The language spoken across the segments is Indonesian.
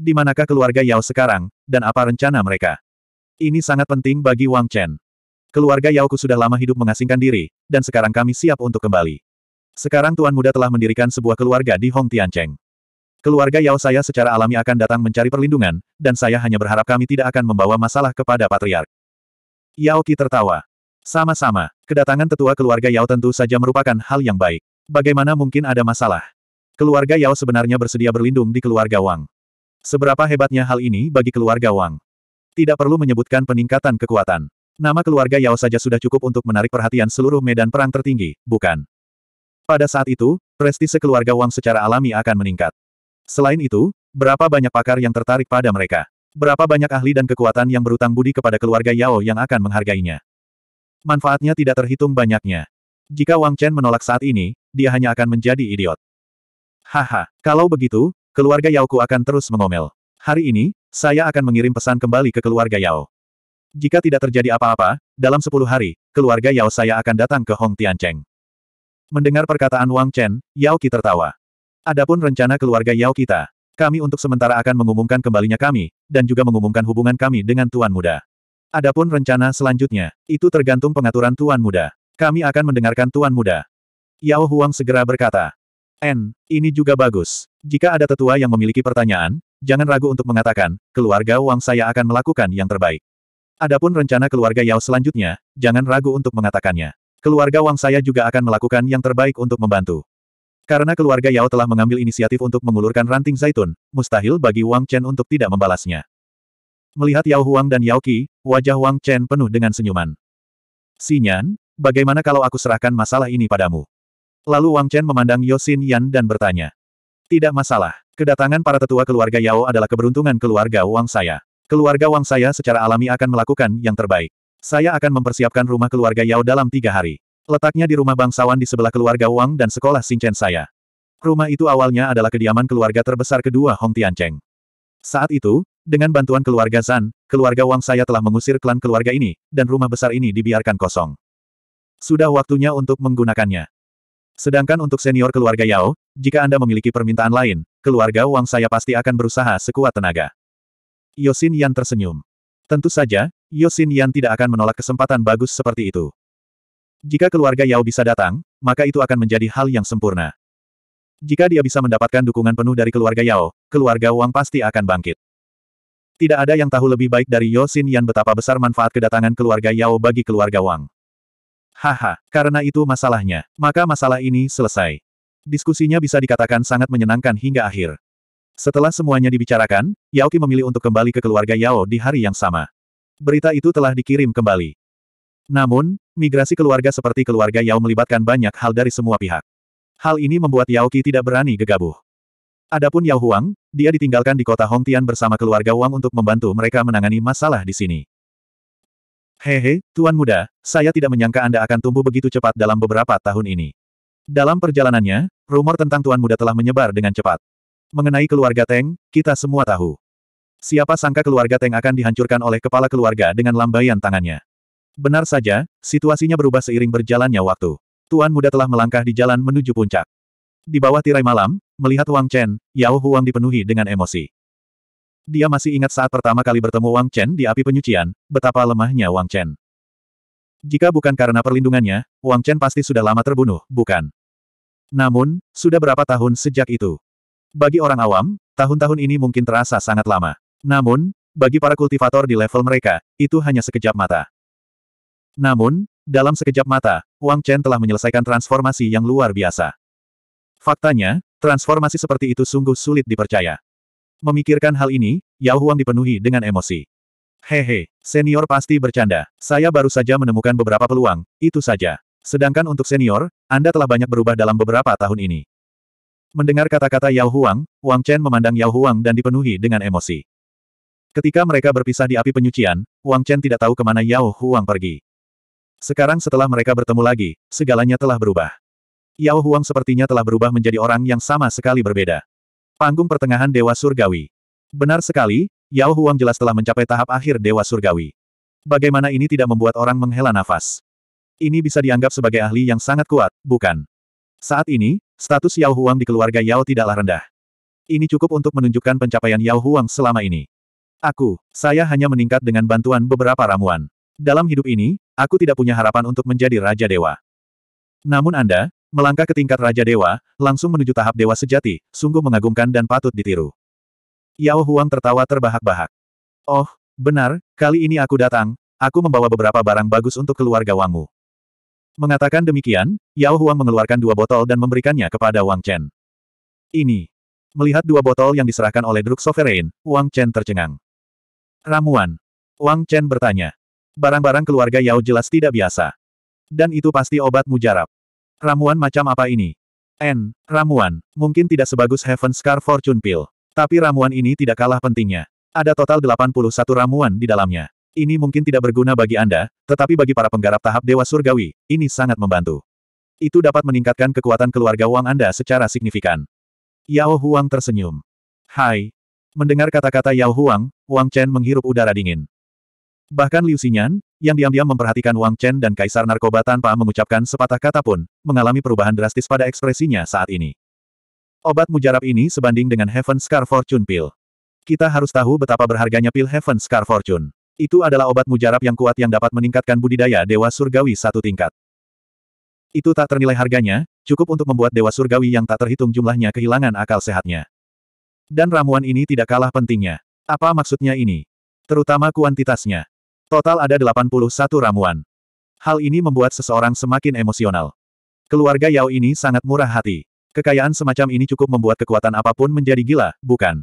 Di manakah keluarga Yao sekarang, dan apa rencana mereka? Ini sangat penting bagi Wang Chen. Keluarga Yaoku sudah lama hidup mengasingkan diri, dan sekarang kami siap untuk kembali. Sekarang Tuan Muda telah mendirikan sebuah keluarga di Hong Tian Cheng. Keluarga Yao saya secara alami akan datang mencari perlindungan, dan saya hanya berharap kami tidak akan membawa masalah kepada Patriark. Yao Qi tertawa. Sama-sama, kedatangan tetua keluarga Yao tentu saja merupakan hal yang baik. Bagaimana mungkin ada masalah? Keluarga Yao sebenarnya bersedia berlindung di keluarga Wang. Seberapa hebatnya hal ini bagi keluarga Wang. Tidak perlu menyebutkan peningkatan kekuatan. Nama keluarga Yao saja sudah cukup untuk menarik perhatian seluruh medan perang tertinggi, bukan? Pada saat itu, prestise keluarga Wang secara alami akan meningkat. Selain itu, berapa banyak pakar yang tertarik pada mereka? Berapa banyak ahli dan kekuatan yang berutang budi kepada keluarga Yao yang akan menghargainya? Manfaatnya tidak terhitung banyaknya. Jika Wang Chen menolak saat ini, dia hanya akan menjadi idiot. Haha, kalau begitu, Keluarga Yaoku akan terus mengomel. Hari ini, saya akan mengirim pesan kembali ke keluarga Yao. Jika tidak terjadi apa-apa, dalam sepuluh hari, keluarga Yao saya akan datang ke Hong Tian Cheng. Mendengar perkataan Wang Chen, Yao Qi tertawa. Adapun rencana keluarga Yao kita, kami untuk sementara akan mengumumkan kembalinya kami, dan juga mengumumkan hubungan kami dengan Tuan Muda. Adapun rencana selanjutnya, itu tergantung pengaturan Tuan Muda. Kami akan mendengarkan Tuan Muda. Yao Huang segera berkata. N, ini juga bagus. Jika ada tetua yang memiliki pertanyaan, jangan ragu untuk mengatakan, keluarga Wang saya akan melakukan yang terbaik. Adapun rencana keluarga Yao selanjutnya, jangan ragu untuk mengatakannya. Keluarga Wang saya juga akan melakukan yang terbaik untuk membantu. Karena keluarga Yao telah mengambil inisiatif untuk mengulurkan ranting zaitun, mustahil bagi Wang Chen untuk tidak membalasnya. Melihat Yao Huang dan Yao Qi, wajah Wang Chen penuh dengan senyuman. Sinyan, bagaimana kalau aku serahkan masalah ini padamu? Lalu Wang Chen memandang Yosin Yan dan bertanya. Tidak masalah. Kedatangan para tetua keluarga Yao adalah keberuntungan keluarga Wang saya. Keluarga Wang saya secara alami akan melakukan yang terbaik. Saya akan mempersiapkan rumah keluarga Yao dalam tiga hari. Letaknya di rumah bangsawan di sebelah keluarga Wang dan sekolah Singchen saya. Rumah itu awalnya adalah kediaman keluarga terbesar kedua Hong Tiancheng. Saat itu, dengan bantuan keluarga Zan, keluarga Wang saya telah mengusir klan keluarga ini, dan rumah besar ini dibiarkan kosong. Sudah waktunya untuk menggunakannya. Sedangkan untuk senior keluarga Yao, jika Anda memiliki permintaan lain, keluarga Wang saya pasti akan berusaha sekuat tenaga. Yosin Yan tersenyum. Tentu saja, Yosin Yan tidak akan menolak kesempatan bagus seperti itu. Jika keluarga Yao bisa datang, maka itu akan menjadi hal yang sempurna. Jika dia bisa mendapatkan dukungan penuh dari keluarga Yao, keluarga Wang pasti akan bangkit. Tidak ada yang tahu lebih baik dari Yosin Yan betapa besar manfaat kedatangan keluarga Yao bagi keluarga Wang. Haha, karena itu masalahnya, maka masalah ini selesai. Diskusinya bisa dikatakan sangat menyenangkan hingga akhir. Setelah semuanya dibicarakan, Yaoki memilih untuk kembali ke keluarga Yao di hari yang sama. Berita itu telah dikirim kembali. Namun, migrasi keluarga seperti keluarga Yao melibatkan banyak hal dari semua pihak. Hal ini membuat Yaoki tidak berani gegabah. Adapun Yao Huang, dia ditinggalkan di kota Hongtian bersama keluarga Wang untuk membantu mereka menangani masalah di sini. Hehe, Tuan Muda, saya tidak menyangka Anda akan tumbuh begitu cepat dalam beberapa tahun ini. Dalam perjalanannya, rumor tentang Tuan Muda telah menyebar dengan cepat. Mengenai keluarga Teng, kita semua tahu. Siapa sangka keluarga Teng akan dihancurkan oleh kepala keluarga dengan lambaian tangannya. Benar saja, situasinya berubah seiring berjalannya waktu. Tuan Muda telah melangkah di jalan menuju puncak. Di bawah tirai malam, melihat Wang Chen, Yao Huang dipenuhi dengan emosi. Dia masih ingat saat pertama kali bertemu Wang Chen di api penyucian, betapa lemahnya Wang Chen. Jika bukan karena perlindungannya, Wang Chen pasti sudah lama terbunuh, bukan? Namun, sudah berapa tahun sejak itu? Bagi orang awam, tahun-tahun ini mungkin terasa sangat lama. Namun, bagi para kultivator di level mereka, itu hanya sekejap mata. Namun, dalam sekejap mata, Wang Chen telah menyelesaikan transformasi yang luar biasa. Faktanya, transformasi seperti itu sungguh sulit dipercaya. Memikirkan hal ini, Yao Huang dipenuhi dengan emosi. Hehe, senior pasti bercanda. Saya baru saja menemukan beberapa peluang, itu saja. Sedangkan untuk senior, Anda telah banyak berubah dalam beberapa tahun ini. Mendengar kata-kata Yao Huang, Wang Chen memandang Yao Huang dan dipenuhi dengan emosi. Ketika mereka berpisah di api penyucian, Wang Chen tidak tahu kemana Yao Huang pergi. Sekarang setelah mereka bertemu lagi, segalanya telah berubah. Yao Huang sepertinya telah berubah menjadi orang yang sama sekali berbeda. Panggung pertengahan Dewa Surgawi. Benar sekali, Yao Huang jelas telah mencapai tahap akhir Dewa Surgawi. Bagaimana ini tidak membuat orang menghela nafas? Ini bisa dianggap sebagai ahli yang sangat kuat, bukan? Saat ini, status Yao Huang di keluarga Yao tidaklah rendah. Ini cukup untuk menunjukkan pencapaian Yao Huang selama ini. Aku, saya hanya meningkat dengan bantuan beberapa ramuan. Dalam hidup ini, aku tidak punya harapan untuk menjadi Raja Dewa. Namun Anda, Melangkah ke tingkat Raja Dewa, langsung menuju tahap Dewa Sejati, sungguh mengagumkan dan patut ditiru. Yao Huang tertawa terbahak-bahak. Oh, benar, kali ini aku datang, aku membawa beberapa barang bagus untuk keluarga Wangmu. Mengatakan demikian, Yao Huang mengeluarkan dua botol dan memberikannya kepada Wang Chen. Ini. Melihat dua botol yang diserahkan oleh Druk Sovereign, Wang Chen tercengang. Ramuan. Wang Chen bertanya. Barang-barang keluarga Yao jelas tidak biasa. Dan itu pasti obat mujarab. Ramuan macam apa ini? N. Ramuan. Mungkin tidak sebagus Heaven Scar Fortune Pill. Tapi ramuan ini tidak kalah pentingnya. Ada total 81 ramuan di dalamnya. Ini mungkin tidak berguna bagi Anda, tetapi bagi para penggarap tahap Dewa Surgawi, ini sangat membantu. Itu dapat meningkatkan kekuatan keluarga Wang Anda secara signifikan. Yao Huang tersenyum. Hai. Mendengar kata-kata Yao Huang, Wang Chen menghirup udara dingin. Bahkan Liu Xinyan, yang diam-diam memperhatikan Wang Chen dan Kaisar Narkoba tanpa mengucapkan sepatah kata pun, mengalami perubahan drastis pada ekspresinya saat ini. Obat mujarab ini sebanding dengan Heaven Scar Fortune Pill. Kita harus tahu betapa berharganya pil Heaven Scar Fortune. Itu adalah obat mujarab yang kuat yang dapat meningkatkan budidaya Dewa Surgawi satu tingkat. Itu tak ternilai harganya, cukup untuk membuat Dewa Surgawi yang tak terhitung jumlahnya kehilangan akal sehatnya. Dan ramuan ini tidak kalah pentingnya. Apa maksudnya ini? Terutama kuantitasnya. Total ada 81 ramuan. Hal ini membuat seseorang semakin emosional. Keluarga Yao ini sangat murah hati. Kekayaan semacam ini cukup membuat kekuatan apapun menjadi gila, bukan?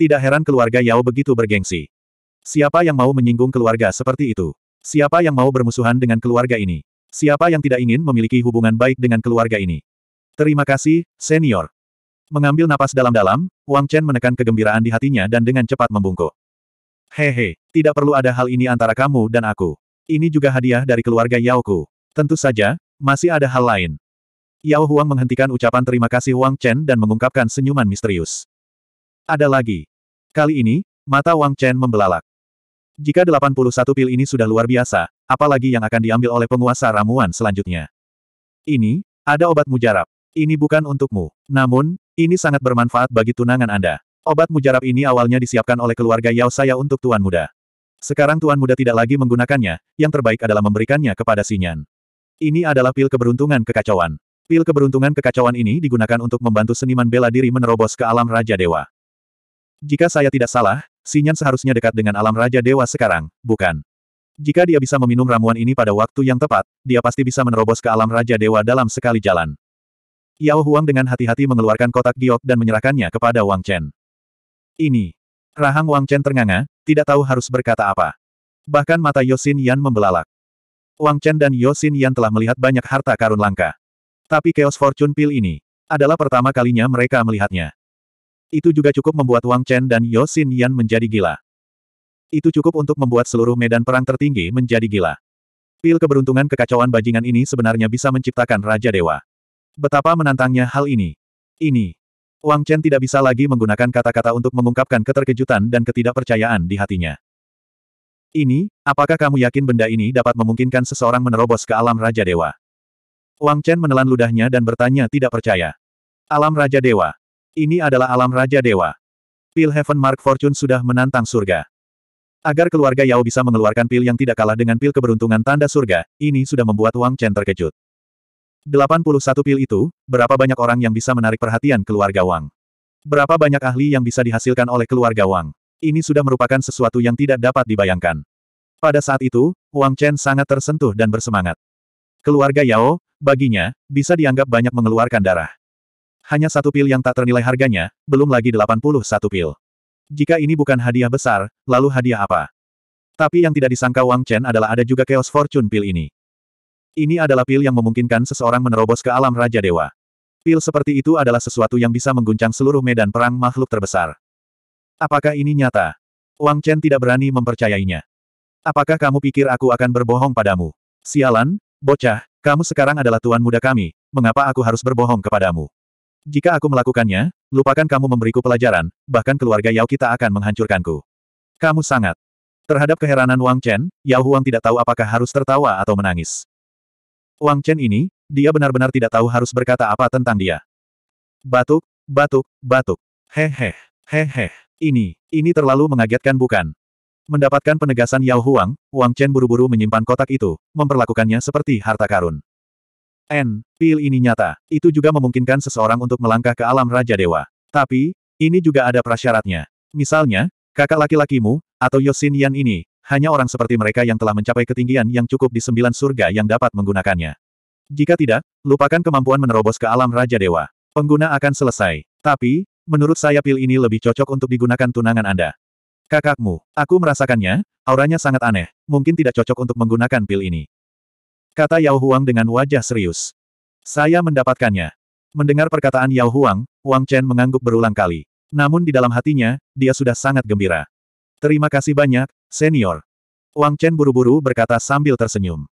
Tidak heran keluarga Yao begitu bergengsi. Siapa yang mau menyinggung keluarga seperti itu? Siapa yang mau bermusuhan dengan keluarga ini? Siapa yang tidak ingin memiliki hubungan baik dengan keluarga ini? Terima kasih, senior. Mengambil napas dalam-dalam, Wang Chen menekan kegembiraan di hatinya dan dengan cepat membungkuk. Hehe, tidak perlu ada hal ini antara kamu dan aku. Ini juga hadiah dari keluarga Yaoku. Tentu saja, masih ada hal lain. Yao Huang menghentikan ucapan terima kasih Wang Chen dan mengungkapkan senyuman misterius. Ada lagi. Kali ini, mata Wang Chen membelalak. Jika 81 pil ini sudah luar biasa, apalagi yang akan diambil oleh penguasa ramuan selanjutnya. Ini, ada obat mujarab. Ini bukan untukmu. Namun, ini sangat bermanfaat bagi tunangan Anda. Obat mujarab ini awalnya disiapkan oleh keluarga Yao saya untuk tuan muda. Sekarang tuan muda tidak lagi menggunakannya, yang terbaik adalah memberikannya kepada Sinyan. Ini adalah pil keberuntungan kekacauan. Pil keberuntungan kekacauan ini digunakan untuk membantu seniman bela diri menerobos ke alam Raja Dewa. Jika saya tidak salah, Sinyan seharusnya dekat dengan alam Raja Dewa sekarang, bukan? Jika dia bisa meminum ramuan ini pada waktu yang tepat, dia pasti bisa menerobos ke alam Raja Dewa dalam sekali jalan. Yao Huang dengan hati-hati mengeluarkan kotak giok dan menyerahkannya kepada Wang Chen. Ini. Rahang Wang Chen ternganga, tidak tahu harus berkata apa. Bahkan mata Yosin Yan membelalak. Wang Chen dan Yosin Yan telah melihat banyak harta karun langka. Tapi Chaos Fortune Pill ini adalah pertama kalinya mereka melihatnya. Itu juga cukup membuat Wang Chen dan Yosin Yan menjadi gila. Itu cukup untuk membuat seluruh medan perang tertinggi menjadi gila. Pil keberuntungan kekacauan bajingan ini sebenarnya bisa menciptakan Raja Dewa. Betapa menantangnya hal ini. Ini. Wang Chen tidak bisa lagi menggunakan kata-kata untuk mengungkapkan keterkejutan dan ketidakpercayaan di hatinya. Ini, apakah kamu yakin benda ini dapat memungkinkan seseorang menerobos ke alam Raja Dewa? Wang Chen menelan ludahnya dan bertanya tidak percaya. Alam Raja Dewa. Ini adalah alam Raja Dewa. Pil Heaven Mark Fortune sudah menantang surga. Agar keluarga Yao bisa mengeluarkan pil yang tidak kalah dengan pil keberuntungan tanda surga, ini sudah membuat Wang Chen terkejut. 81 pil itu, berapa banyak orang yang bisa menarik perhatian keluarga Wang? Berapa banyak ahli yang bisa dihasilkan oleh keluarga Wang? Ini sudah merupakan sesuatu yang tidak dapat dibayangkan. Pada saat itu, Wang Chen sangat tersentuh dan bersemangat. Keluarga Yao, baginya, bisa dianggap banyak mengeluarkan darah. Hanya satu pil yang tak ternilai harganya, belum lagi 81 pil. Jika ini bukan hadiah besar, lalu hadiah apa? Tapi yang tidak disangka Wang Chen adalah ada juga Chaos Fortune pil ini. Ini adalah pil yang memungkinkan seseorang menerobos ke alam Raja Dewa. Pil seperti itu adalah sesuatu yang bisa mengguncang seluruh medan perang makhluk terbesar. Apakah ini nyata? Wang Chen tidak berani mempercayainya. Apakah kamu pikir aku akan berbohong padamu? Sialan, bocah, kamu sekarang adalah tuan muda kami, mengapa aku harus berbohong kepadamu? Jika aku melakukannya, lupakan kamu memberiku pelajaran, bahkan keluarga Yao kita akan menghancurkanku. Kamu sangat. Terhadap keheranan Wang Chen, Yao Huang tidak tahu apakah harus tertawa atau menangis. Wang Chen ini, dia benar-benar tidak tahu harus berkata apa tentang dia. Batuk, batuk, batuk. Hehe, hehe. Ini, ini terlalu mengagetkan bukan? Mendapatkan penegasan Yao Huang, Wang Chen buru-buru menyimpan kotak itu, memperlakukannya seperti harta karun. N, pil ini nyata, itu juga memungkinkan seseorang untuk melangkah ke alam Raja Dewa. Tapi, ini juga ada prasyaratnya. Misalnya, kakak laki-lakimu, atau Yosin Yan ini, hanya orang seperti mereka yang telah mencapai ketinggian yang cukup di sembilan surga yang dapat menggunakannya. Jika tidak, lupakan kemampuan menerobos ke alam Raja Dewa. Pengguna akan selesai. Tapi, menurut saya pil ini lebih cocok untuk digunakan tunangan Anda. Kakakmu, aku merasakannya, auranya sangat aneh, mungkin tidak cocok untuk menggunakan pil ini. Kata Yao Huang dengan wajah serius. Saya mendapatkannya. Mendengar perkataan Yao Huang, Wang Chen mengangguk berulang kali. Namun di dalam hatinya, dia sudah sangat gembira. Terima kasih banyak, senior. Wang Chen buru-buru berkata sambil tersenyum.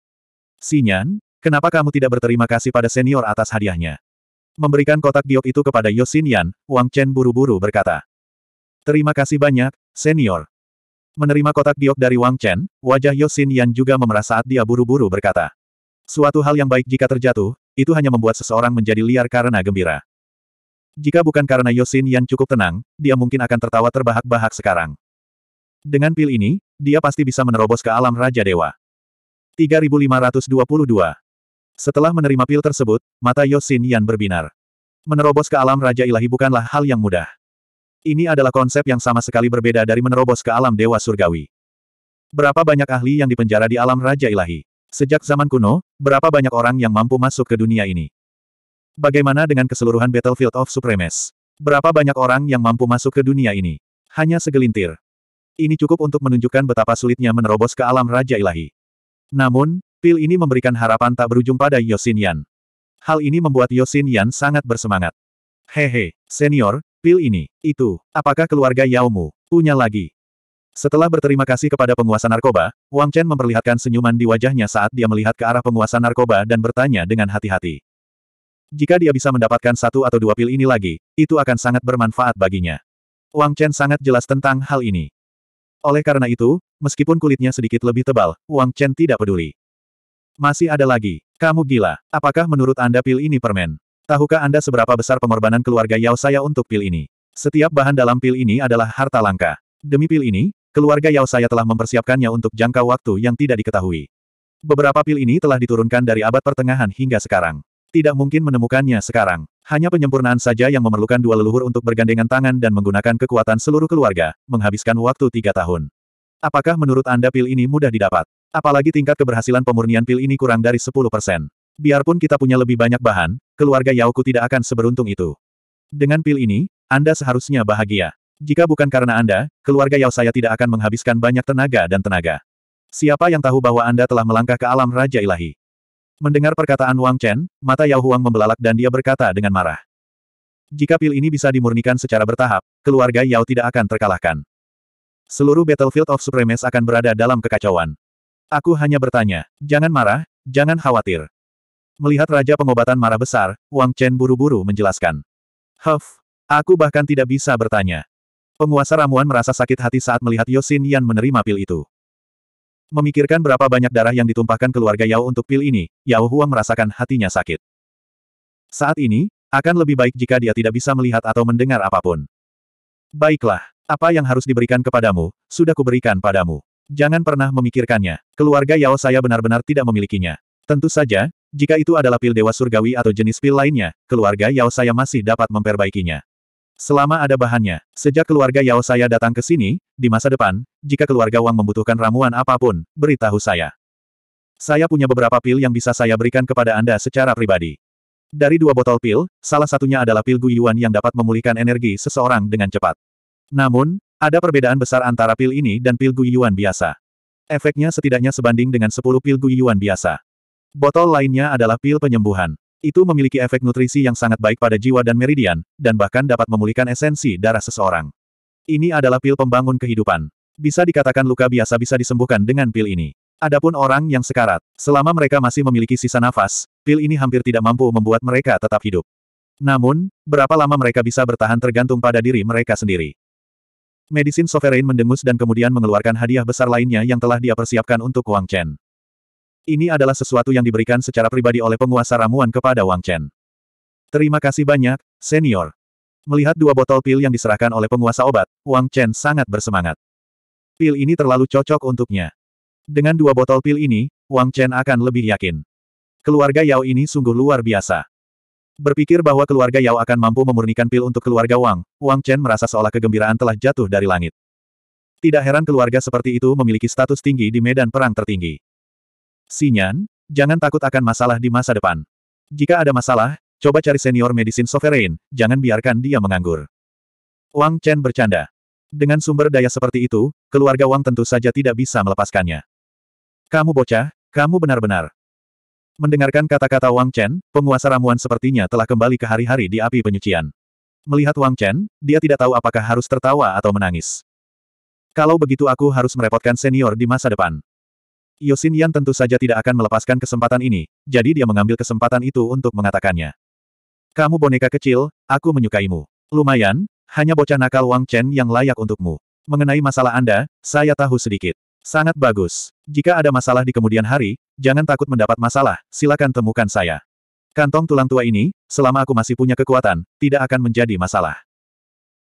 Sinyan, kenapa kamu tidak berterima kasih pada senior atas hadiahnya? Memberikan kotak giok itu kepada Yan, Wang Chen buru-buru berkata. Terima kasih banyak, senior. Menerima kotak giok dari Wang Chen, wajah Yan juga memerah saat dia buru-buru berkata. Suatu hal yang baik jika terjatuh, itu hanya membuat seseorang menjadi liar karena gembira. Jika bukan karena Yosin Yan cukup tenang, dia mungkin akan tertawa terbahak-bahak sekarang. Dengan pil ini, dia pasti bisa menerobos ke alam Raja Dewa. 3522 Setelah menerima pil tersebut, mata Yosin Yan berbinar. Menerobos ke alam Raja Ilahi bukanlah hal yang mudah. Ini adalah konsep yang sama sekali berbeda dari menerobos ke alam Dewa Surgawi. Berapa banyak ahli yang dipenjara di alam Raja Ilahi? Sejak zaman kuno, berapa banyak orang yang mampu masuk ke dunia ini? Bagaimana dengan keseluruhan Battlefield of Supremes? Berapa banyak orang yang mampu masuk ke dunia ini? Hanya segelintir. Ini cukup untuk menunjukkan betapa sulitnya menerobos ke alam Raja Ilahi. Namun, pil ini memberikan harapan tak berujung pada Yosin Yan. Hal ini membuat Yosin Yan sangat bersemangat. Hehe, senior, pil ini, itu, apakah keluarga Yaomu, punya lagi? Setelah berterima kasih kepada penguasa narkoba, Wang Chen memperlihatkan senyuman di wajahnya saat dia melihat ke arah penguasa narkoba dan bertanya dengan hati-hati. Jika dia bisa mendapatkan satu atau dua pil ini lagi, itu akan sangat bermanfaat baginya. Wang Chen sangat jelas tentang hal ini. Oleh karena itu, meskipun kulitnya sedikit lebih tebal, Wang Chen tidak peduli. Masih ada lagi. Kamu gila. Apakah menurut Anda pil ini permen? Tahukah Anda seberapa besar pengorbanan keluarga Yao saya untuk pil ini? Setiap bahan dalam pil ini adalah harta langka. Demi pil ini, keluarga Yao saya telah mempersiapkannya untuk jangka waktu yang tidak diketahui. Beberapa pil ini telah diturunkan dari abad pertengahan hingga sekarang. Tidak mungkin menemukannya sekarang. Hanya penyempurnaan saja yang memerlukan dua leluhur untuk bergandengan tangan dan menggunakan kekuatan seluruh keluarga, menghabiskan waktu tiga tahun. Apakah menurut Anda pil ini mudah didapat? Apalagi tingkat keberhasilan pemurnian pil ini kurang dari 10%. Biarpun kita punya lebih banyak bahan, keluarga Yaoku tidak akan seberuntung itu. Dengan pil ini, Anda seharusnya bahagia. Jika bukan karena Anda, keluarga Yao saya tidak akan menghabiskan banyak tenaga dan tenaga. Siapa yang tahu bahwa Anda telah melangkah ke alam Raja Ilahi? Mendengar perkataan Wang Chen, mata Yao Huang membelalak dan dia berkata dengan marah. Jika pil ini bisa dimurnikan secara bertahap, keluarga Yao tidak akan terkalahkan. Seluruh Battlefield of Supremes akan berada dalam kekacauan. Aku hanya bertanya, jangan marah, jangan khawatir. Melihat Raja Pengobatan marah besar, Wang Chen buru-buru menjelaskan. Huff, aku bahkan tidak bisa bertanya. Penguasa ramuan merasa sakit hati saat melihat Yosin Yan menerima pil itu. Memikirkan berapa banyak darah yang ditumpahkan keluarga Yao untuk pil ini, Yao Huang merasakan hatinya sakit. Saat ini, akan lebih baik jika dia tidak bisa melihat atau mendengar apapun. Baiklah, apa yang harus diberikan kepadamu, sudah kuberikan padamu. Jangan pernah memikirkannya. Keluarga Yao saya benar-benar tidak memilikinya. Tentu saja, jika itu adalah pil dewa surgawi atau jenis pil lainnya, keluarga Yao saya masih dapat memperbaikinya. Selama ada bahannya, sejak keluarga Yao saya datang ke sini, di masa depan, jika keluarga Wang membutuhkan ramuan apapun, beritahu saya. Saya punya beberapa pil yang bisa saya berikan kepada Anda secara pribadi. Dari dua botol pil, salah satunya adalah pil Guyuan yang dapat memulihkan energi seseorang dengan cepat. Namun, ada perbedaan besar antara pil ini dan pil Guyuan biasa. Efeknya setidaknya sebanding dengan 10 pil Guyuan biasa. Botol lainnya adalah pil penyembuhan. Itu memiliki efek nutrisi yang sangat baik pada jiwa dan meridian, dan bahkan dapat memulihkan esensi darah seseorang. Ini adalah pil pembangun kehidupan. Bisa dikatakan luka biasa bisa disembuhkan dengan pil ini. Adapun orang yang sekarat, selama mereka masih memiliki sisa nafas, pil ini hampir tidak mampu membuat mereka tetap hidup. Namun, berapa lama mereka bisa bertahan tergantung pada diri mereka sendiri. Medisin Sovereign mendengus dan kemudian mengeluarkan hadiah besar lainnya yang telah dia persiapkan untuk Wang Chen. Ini adalah sesuatu yang diberikan secara pribadi oleh penguasa ramuan kepada Wang Chen. Terima kasih banyak, senior. Melihat dua botol pil yang diserahkan oleh penguasa obat, Wang Chen sangat bersemangat. Pil ini terlalu cocok untuknya. Dengan dua botol pil ini, Wang Chen akan lebih yakin. Keluarga Yao ini sungguh luar biasa. Berpikir bahwa keluarga Yao akan mampu memurnikan pil untuk keluarga Wang, Wang Chen merasa seolah kegembiraan telah jatuh dari langit. Tidak heran keluarga seperti itu memiliki status tinggi di medan perang tertinggi. Sinyan, jangan takut akan masalah di masa depan. Jika ada masalah, coba cari senior medicine sovereign, jangan biarkan dia menganggur. Wang Chen bercanda. Dengan sumber daya seperti itu, keluarga Wang tentu saja tidak bisa melepaskannya. Kamu bocah, kamu benar-benar. Mendengarkan kata-kata Wang Chen, penguasa ramuan sepertinya telah kembali ke hari-hari di api penyucian. Melihat Wang Chen, dia tidak tahu apakah harus tertawa atau menangis. Kalau begitu aku harus merepotkan senior di masa depan. Yosin Yan tentu saja tidak akan melepaskan kesempatan ini, jadi dia mengambil kesempatan itu untuk mengatakannya. Kamu boneka kecil, aku menyukaimu. Lumayan, hanya bocah nakal Wang Chen yang layak untukmu. Mengenai masalah Anda, saya tahu sedikit. Sangat bagus. Jika ada masalah di kemudian hari, jangan takut mendapat masalah, silakan temukan saya. Kantong tulang tua ini, selama aku masih punya kekuatan, tidak akan menjadi masalah.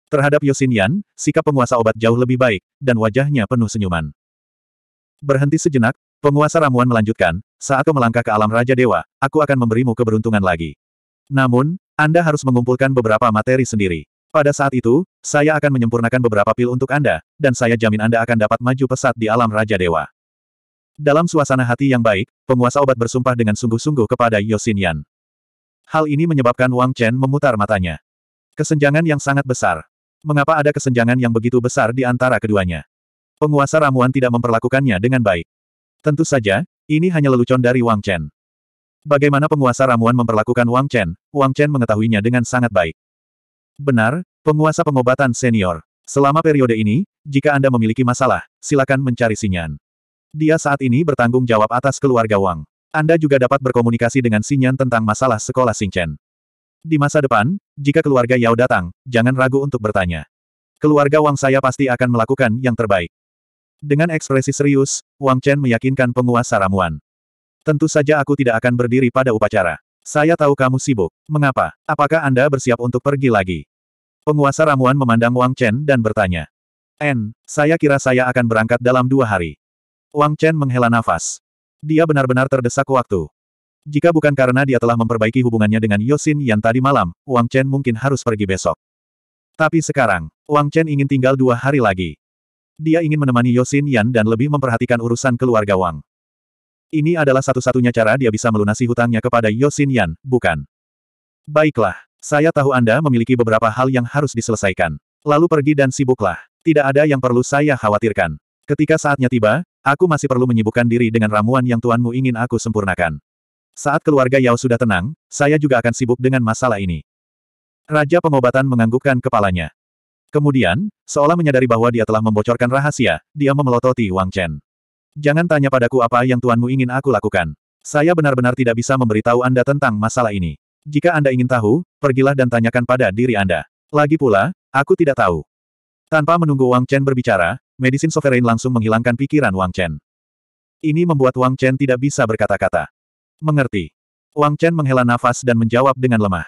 Terhadap Yosin Yan, sikap penguasa obat jauh lebih baik, dan wajahnya penuh senyuman. Berhenti sejenak, Penguasa ramuan melanjutkan, saat kau melangkah ke alam Raja Dewa, aku akan memberimu keberuntungan lagi. Namun, Anda harus mengumpulkan beberapa materi sendiri. Pada saat itu, saya akan menyempurnakan beberapa pil untuk Anda, dan saya jamin Anda akan dapat maju pesat di alam Raja Dewa. Dalam suasana hati yang baik, penguasa obat bersumpah dengan sungguh-sungguh kepada Yosin Yan. Hal ini menyebabkan Wang Chen memutar matanya. Kesenjangan yang sangat besar. Mengapa ada kesenjangan yang begitu besar di antara keduanya? Penguasa ramuan tidak memperlakukannya dengan baik. Tentu saja, ini hanya lelucon dari Wang Chen. Bagaimana penguasa ramuan memperlakukan Wang Chen, Wang Chen mengetahuinya dengan sangat baik. Benar, penguasa pengobatan senior. Selama periode ini, jika Anda memiliki masalah, silakan mencari Sinyan. Dia saat ini bertanggung jawab atas keluarga Wang. Anda juga dapat berkomunikasi dengan Sinyan tentang masalah sekolah Chen. Di masa depan, jika keluarga Yao datang, jangan ragu untuk bertanya. Keluarga Wang saya pasti akan melakukan yang terbaik. Dengan ekspresi serius, Wang Chen meyakinkan penguasa ramuan. Tentu saja aku tidak akan berdiri pada upacara. Saya tahu kamu sibuk. Mengapa? Apakah Anda bersiap untuk pergi lagi? Penguasa ramuan memandang Wang Chen dan bertanya. En, saya kira saya akan berangkat dalam dua hari. Wang Chen menghela nafas. Dia benar-benar terdesak waktu. Jika bukan karena dia telah memperbaiki hubungannya dengan Yosin yang tadi malam, Wang Chen mungkin harus pergi besok. Tapi sekarang, Wang Chen ingin tinggal dua hari lagi. Dia ingin menemani Yosin Yan dan lebih memperhatikan urusan keluarga Wang. Ini adalah satu-satunya cara dia bisa melunasi hutangnya kepada Yosin Yan, bukan? Baiklah, saya tahu Anda memiliki beberapa hal yang harus diselesaikan. Lalu pergi dan sibuklah. Tidak ada yang perlu saya khawatirkan. Ketika saatnya tiba, aku masih perlu menyibukkan diri dengan ramuan yang tuanmu ingin aku sempurnakan. Saat keluarga Yao sudah tenang, saya juga akan sibuk dengan masalah ini. Raja pengobatan menganggukkan kepalanya. Kemudian, seolah menyadari bahwa dia telah membocorkan rahasia, dia memelototi Wang Chen. Jangan tanya padaku apa yang tuanmu ingin aku lakukan. Saya benar-benar tidak bisa memberitahu Anda tentang masalah ini. Jika Anda ingin tahu, pergilah dan tanyakan pada diri Anda. Lagi pula, aku tidak tahu. Tanpa menunggu Wang Chen berbicara, Medicine Sovereign langsung menghilangkan pikiran Wang Chen. Ini membuat Wang Chen tidak bisa berkata-kata. Mengerti. Wang Chen menghela nafas dan menjawab dengan lemah.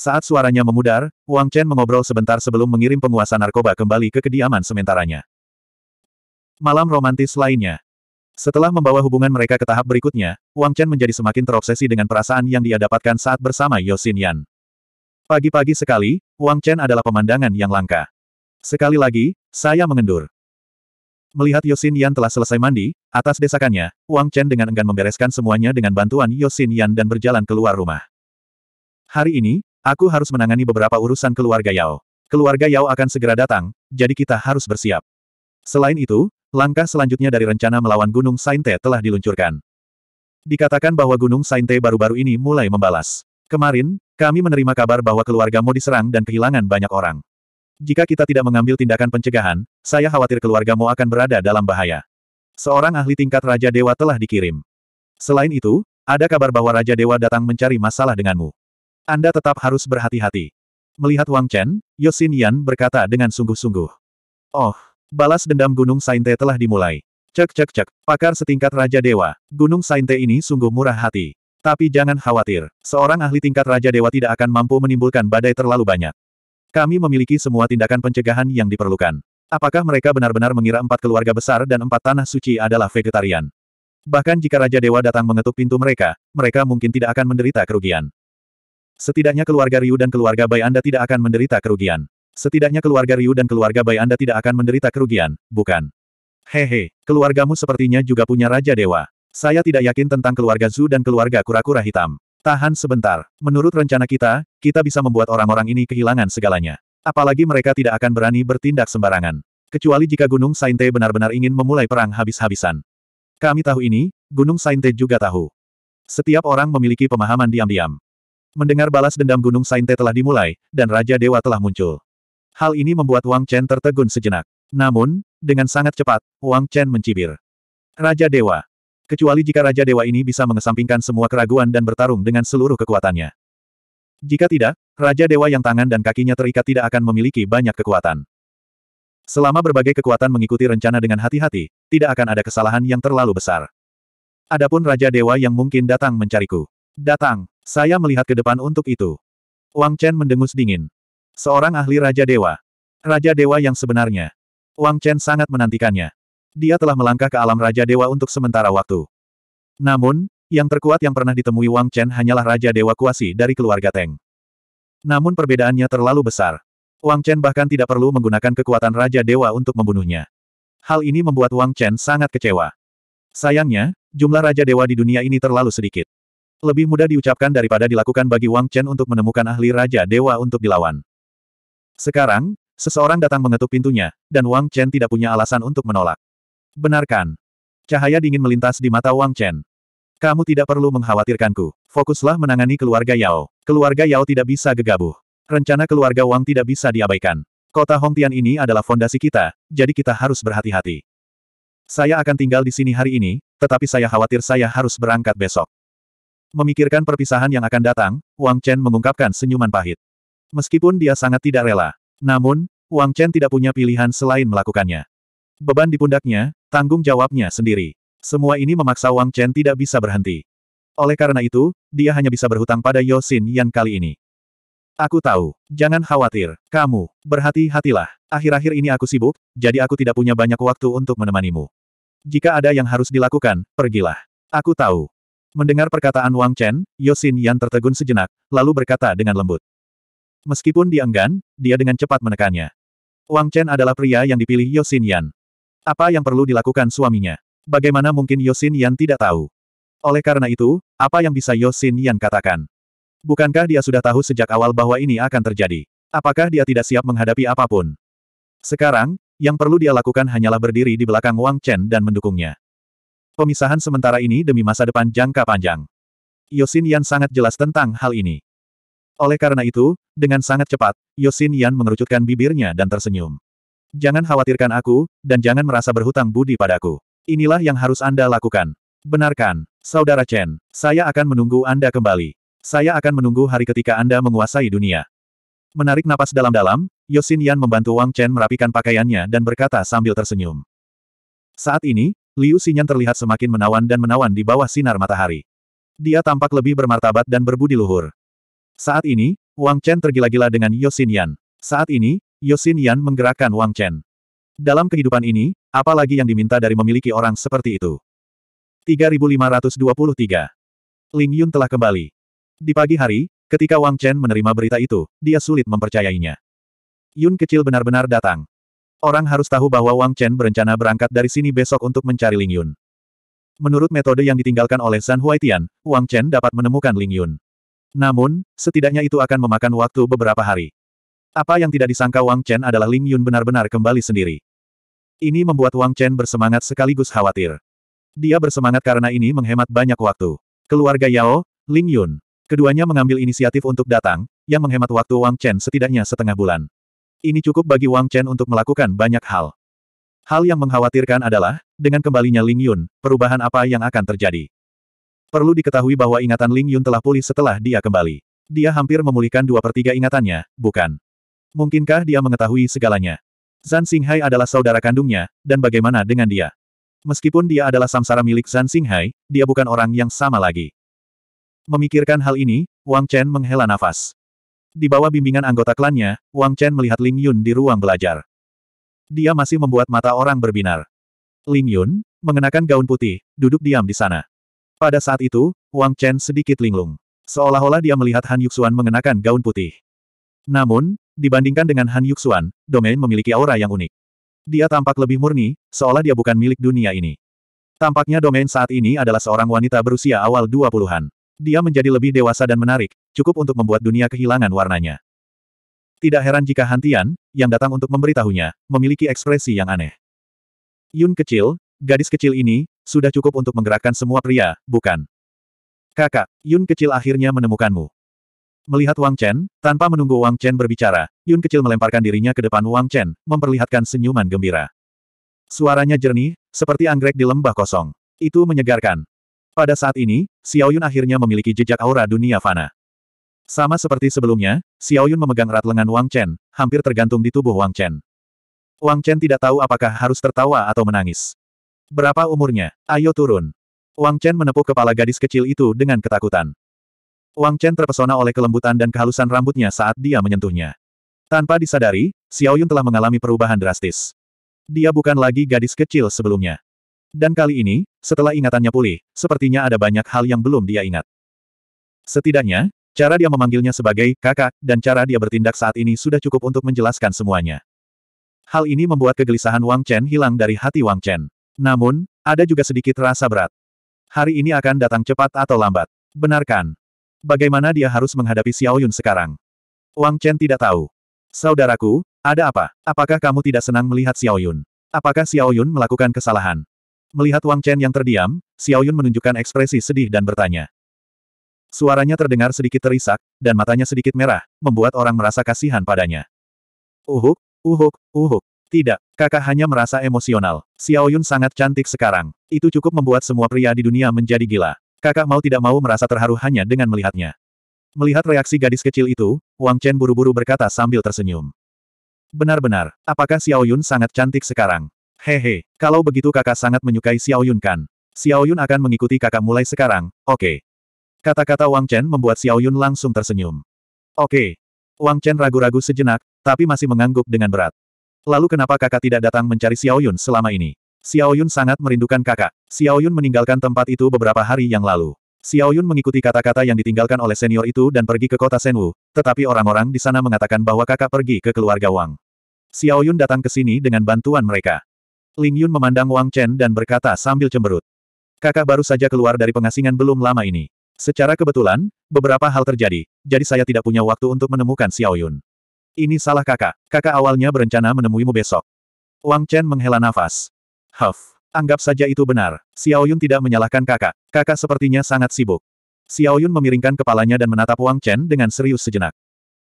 Saat suaranya memudar, Wang Chen mengobrol sebentar sebelum mengirim penguasa narkoba kembali ke kediaman sementaranya. Malam romantis lainnya. Setelah membawa hubungan mereka ke tahap berikutnya, Wang Chen menjadi semakin terobsesi dengan perasaan yang dia dapatkan saat bersama Yosin Yan. Pagi-pagi sekali, Wang Chen adalah pemandangan yang langka. Sekali lagi, saya mengendur. Melihat Yosin Yan telah selesai mandi, atas desakannya, Wang Chen dengan enggan membereskan semuanya dengan bantuan Yosin Yan dan berjalan keluar rumah. Hari ini, Aku harus menangani beberapa urusan keluarga Yao. Keluarga Yao akan segera datang, jadi kita harus bersiap. Selain itu, langkah selanjutnya dari rencana melawan Gunung Sainte telah diluncurkan. Dikatakan bahwa Gunung Sainte baru-baru ini mulai membalas. Kemarin, kami menerima kabar bahwa keluargamu diserang dan kehilangan banyak orang. Jika kita tidak mengambil tindakan pencegahan, saya khawatir keluargamu akan berada dalam bahaya. Seorang ahli tingkat Raja Dewa telah dikirim. Selain itu, ada kabar bahwa Raja Dewa datang mencari masalah denganmu. Anda tetap harus berhati-hati. Melihat Wang Chen, Yosin Yan berkata dengan sungguh-sungguh. Oh, balas dendam Gunung Sainte telah dimulai. Cek cek cek, pakar setingkat Raja Dewa, Gunung Sainte ini sungguh murah hati. Tapi jangan khawatir, seorang ahli tingkat Raja Dewa tidak akan mampu menimbulkan badai terlalu banyak. Kami memiliki semua tindakan pencegahan yang diperlukan. Apakah mereka benar-benar mengira empat keluarga besar dan empat tanah suci adalah vegetarian? Bahkan jika Raja Dewa datang mengetuk pintu mereka, mereka mungkin tidak akan menderita kerugian. Setidaknya keluarga Ryu dan keluarga Bai Anda tidak akan menderita kerugian. Setidaknya keluarga Ryu dan keluarga Bai Anda tidak akan menderita kerugian, bukan? Hehe, keluargamu sepertinya juga punya Raja Dewa. Saya tidak yakin tentang keluarga Zhu dan keluarga kura-kura hitam. Tahan sebentar. Menurut rencana kita, kita bisa membuat orang-orang ini kehilangan segalanya. Apalagi mereka tidak akan berani bertindak sembarangan. Kecuali jika Gunung Sainte benar-benar ingin memulai perang habis-habisan. Kami tahu ini, Gunung Sainte juga tahu. Setiap orang memiliki pemahaman diam-diam. Mendengar balas dendam Gunung Sainte telah dimulai, dan Raja Dewa telah muncul. Hal ini membuat Wang Chen tertegun sejenak. Namun, dengan sangat cepat, Wang Chen mencibir. Raja Dewa. Kecuali jika Raja Dewa ini bisa mengesampingkan semua keraguan dan bertarung dengan seluruh kekuatannya. Jika tidak, Raja Dewa yang tangan dan kakinya terikat tidak akan memiliki banyak kekuatan. Selama berbagai kekuatan mengikuti rencana dengan hati-hati, tidak akan ada kesalahan yang terlalu besar. Adapun Raja Dewa yang mungkin datang mencariku. Datang. Saya melihat ke depan untuk itu. Wang Chen mendengus dingin. Seorang ahli Raja Dewa. Raja Dewa yang sebenarnya. Wang Chen sangat menantikannya. Dia telah melangkah ke alam Raja Dewa untuk sementara waktu. Namun, yang terkuat yang pernah ditemui Wang Chen hanyalah Raja Dewa Kuasi dari keluarga Teng. Namun perbedaannya terlalu besar. Wang Chen bahkan tidak perlu menggunakan kekuatan Raja Dewa untuk membunuhnya. Hal ini membuat Wang Chen sangat kecewa. Sayangnya, jumlah Raja Dewa di dunia ini terlalu sedikit. Lebih mudah diucapkan daripada dilakukan bagi Wang Chen untuk menemukan ahli Raja Dewa untuk dilawan. Sekarang, seseorang datang mengetuk pintunya, dan Wang Chen tidak punya alasan untuk menolak. Benarkan. Cahaya dingin melintas di mata Wang Chen. Kamu tidak perlu mengkhawatirkanku. Fokuslah menangani keluarga Yao. Keluarga Yao tidak bisa gegabah. Rencana keluarga Wang tidak bisa diabaikan. Kota Hongtian ini adalah fondasi kita, jadi kita harus berhati-hati. Saya akan tinggal di sini hari ini, tetapi saya khawatir saya harus berangkat besok. Memikirkan perpisahan yang akan datang, Wang Chen mengungkapkan senyuman pahit. Meskipun dia sangat tidak rela. Namun, Wang Chen tidak punya pilihan selain melakukannya. Beban di pundaknya, tanggung jawabnya sendiri. Semua ini memaksa Wang Chen tidak bisa berhenti. Oleh karena itu, dia hanya bisa berhutang pada Yosin Yan kali ini. Aku tahu. Jangan khawatir. Kamu, berhati-hatilah. Akhir-akhir ini aku sibuk, jadi aku tidak punya banyak waktu untuk menemanimu. Jika ada yang harus dilakukan, pergilah. Aku tahu. Mendengar perkataan Wang Chen, Yosin Yan tertegun sejenak, lalu berkata dengan lembut. Meskipun dienggan, dia dengan cepat menekannya. Wang Chen adalah pria yang dipilih Yosin Yan. Apa yang perlu dilakukan suaminya? Bagaimana mungkin Yosin Yan tidak tahu? Oleh karena itu, apa yang bisa Yosin Yan katakan? Bukankah dia sudah tahu sejak awal bahwa ini akan terjadi? Apakah dia tidak siap menghadapi apapun? Sekarang, yang perlu dia lakukan hanyalah berdiri di belakang Wang Chen dan mendukungnya. Pemisahan sementara ini demi masa depan jangka panjang. Yosin Yan sangat jelas tentang hal ini. Oleh karena itu, dengan sangat cepat, Yosin Yan mengerucutkan bibirnya dan tersenyum. Jangan khawatirkan aku, dan jangan merasa berhutang budi padaku. Inilah yang harus Anda lakukan. Benarkan, Saudara Chen, saya akan menunggu Anda kembali. Saya akan menunggu hari ketika Anda menguasai dunia. Menarik napas dalam-dalam, Yosin Yan membantu Wang Chen merapikan pakaiannya dan berkata sambil tersenyum. Saat ini, Liu Xinyan terlihat semakin menawan dan menawan di bawah sinar matahari. Dia tampak lebih bermartabat dan berbudi luhur. Saat ini, Wang Chen tergila-gila dengan Yosin Yan. Saat ini, Yosin Yan menggerakkan Wang Chen. Dalam kehidupan ini, apalagi yang diminta dari memiliki orang seperti itu. 3523. Ling Yun telah kembali. Di pagi hari, ketika Wang Chen menerima berita itu, dia sulit mempercayainya. Yun kecil benar-benar datang. Orang harus tahu bahwa Wang Chen berencana berangkat dari sini besok untuk mencari Ling Yun. Menurut metode yang ditinggalkan oleh San Huaitian, Wang Chen dapat menemukan Ling Yun. Namun, setidaknya itu akan memakan waktu beberapa hari. Apa yang tidak disangka Wang Chen adalah Ling Yun benar-benar kembali sendiri. Ini membuat Wang Chen bersemangat sekaligus khawatir. Dia bersemangat karena ini menghemat banyak waktu. Keluarga Yao, Ling Yun. Keduanya mengambil inisiatif untuk datang, yang menghemat waktu Wang Chen setidaknya setengah bulan. Ini cukup bagi Wang Chen untuk melakukan banyak hal. Hal yang mengkhawatirkan adalah, dengan kembalinya Ling Yun, perubahan apa yang akan terjadi. Perlu diketahui bahwa ingatan Ling Yun telah pulih setelah dia kembali. Dia hampir memulihkan dua per tiga ingatannya, bukan? Mungkinkah dia mengetahui segalanya? Zan Xinghai adalah saudara kandungnya, dan bagaimana dengan dia? Meskipun dia adalah samsara milik Zan Xinghai, dia bukan orang yang sama lagi. Memikirkan hal ini, Wang Chen menghela nafas. Di bawah bimbingan anggota klannya, Wang Chen melihat Ling Yun di ruang belajar. Dia masih membuat mata orang berbinar. Ling Yun, mengenakan gaun putih, duduk diam di sana. Pada saat itu, Wang Chen sedikit linglung. Seolah-olah dia melihat Han Yuxuan mengenakan gaun putih. Namun, dibandingkan dengan Han Yuxuan, domain memiliki aura yang unik. Dia tampak lebih murni, seolah dia bukan milik dunia ini. Tampaknya domain saat ini adalah seorang wanita berusia awal 20-an. Dia menjadi lebih dewasa dan menarik, cukup untuk membuat dunia kehilangan warnanya. Tidak heran jika Hantian, yang datang untuk memberitahunya, memiliki ekspresi yang aneh. Yun kecil, gadis kecil ini, sudah cukup untuk menggerakkan semua pria, bukan? Kakak, Yun kecil akhirnya menemukanmu. Melihat Wang Chen, tanpa menunggu Wang Chen berbicara, Yun kecil melemparkan dirinya ke depan Wang Chen, memperlihatkan senyuman gembira. Suaranya jernih, seperti anggrek di lembah kosong. Itu menyegarkan. Pada saat ini, Xiaoyun akhirnya memiliki jejak aura dunia fana. Sama seperti sebelumnya, Xiaoyun memegang erat lengan Wang Chen, hampir tergantung di tubuh Wang Chen. Wang Chen tidak tahu apakah harus tertawa atau menangis. Berapa umurnya? Ayo turun. Wang Chen menepuk kepala gadis kecil itu dengan ketakutan. Wang Chen terpesona oleh kelembutan dan kehalusan rambutnya saat dia menyentuhnya. Tanpa disadari, Xiaoyun telah mengalami perubahan drastis. Dia bukan lagi gadis kecil sebelumnya. Dan kali ini, setelah ingatannya pulih, sepertinya ada banyak hal yang belum dia ingat. Setidaknya, cara dia memanggilnya sebagai kakak, dan cara dia bertindak saat ini sudah cukup untuk menjelaskan semuanya. Hal ini membuat kegelisahan Wang Chen hilang dari hati Wang Chen. Namun, ada juga sedikit rasa berat. Hari ini akan datang cepat atau lambat. Benarkan. Bagaimana dia harus menghadapi Xiao Yun sekarang? Wang Chen tidak tahu. Saudaraku, ada apa? Apakah kamu tidak senang melihat Xiao Yun? Apakah Xiao Yun melakukan kesalahan? Melihat Wang Chen yang terdiam, Xiao Yun menunjukkan ekspresi sedih dan bertanya. Suaranya terdengar sedikit terisak, dan matanya sedikit merah, membuat orang merasa kasihan padanya. Uhuk, uhuk, uhuk. Tidak, kakak hanya merasa emosional. Xiao Yun sangat cantik sekarang. Itu cukup membuat semua pria di dunia menjadi gila. Kakak mau tidak mau merasa terharu hanya dengan melihatnya. Melihat reaksi gadis kecil itu, Wang Chen buru-buru berkata sambil tersenyum. Benar-benar, apakah Xiao Yun sangat cantik sekarang? Hehe, kalau begitu kakak sangat menyukai Xiao Yun kan. Xiao Yun akan mengikuti kakak mulai sekarang, oke. Okay. Kata-kata Wang Chen membuat Xiao Yun langsung tersenyum. Oke. Okay. Wang Chen ragu-ragu sejenak, tapi masih mengangguk dengan berat. Lalu kenapa kakak tidak datang mencari Xiao Yun selama ini? Xiao Yun sangat merindukan kakak. Xiao Yun meninggalkan tempat itu beberapa hari yang lalu. Xiao Yun mengikuti kata-kata yang ditinggalkan oleh senior itu dan pergi ke kota Senwu, tetapi orang-orang di sana mengatakan bahwa kakak pergi ke keluarga Wang. Xiao Yun datang ke sini dengan bantuan mereka. Ling Yun memandang Wang Chen dan berkata sambil cemberut. Kakak baru saja keluar dari pengasingan belum lama ini. Secara kebetulan, beberapa hal terjadi, jadi saya tidak punya waktu untuk menemukan Xiao Yun. Ini salah kakak. Kakak awalnya berencana menemuimu besok. Wang Chen menghela nafas. Huff. Anggap saja itu benar. Xiao Yun tidak menyalahkan kakak. Kakak sepertinya sangat sibuk. Xiao Yun memiringkan kepalanya dan menatap Wang Chen dengan serius sejenak.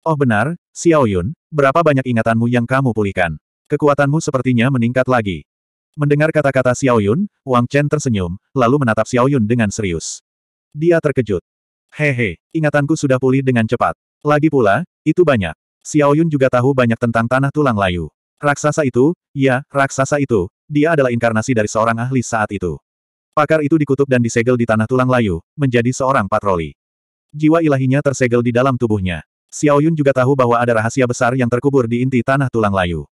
Oh benar, Xiao Yun, berapa banyak ingatanmu yang kamu pulihkan? Kekuatanmu sepertinya meningkat lagi. Mendengar kata-kata Xiao Yun, Wang Chen tersenyum, lalu menatap Xiao Yun dengan serius. Dia terkejut. Hehe, ingatanku sudah pulih dengan cepat. Lagi pula, itu banyak. Xiao Yun juga tahu banyak tentang tanah tulang layu. Raksasa itu, ya, raksasa itu, dia adalah inkarnasi dari seorang ahli saat itu. Pakar itu dikutuk dan disegel di tanah tulang layu, menjadi seorang patroli. Jiwa ilahinya tersegel di dalam tubuhnya. Xiao Yun juga tahu bahwa ada rahasia besar yang terkubur di inti tanah tulang layu.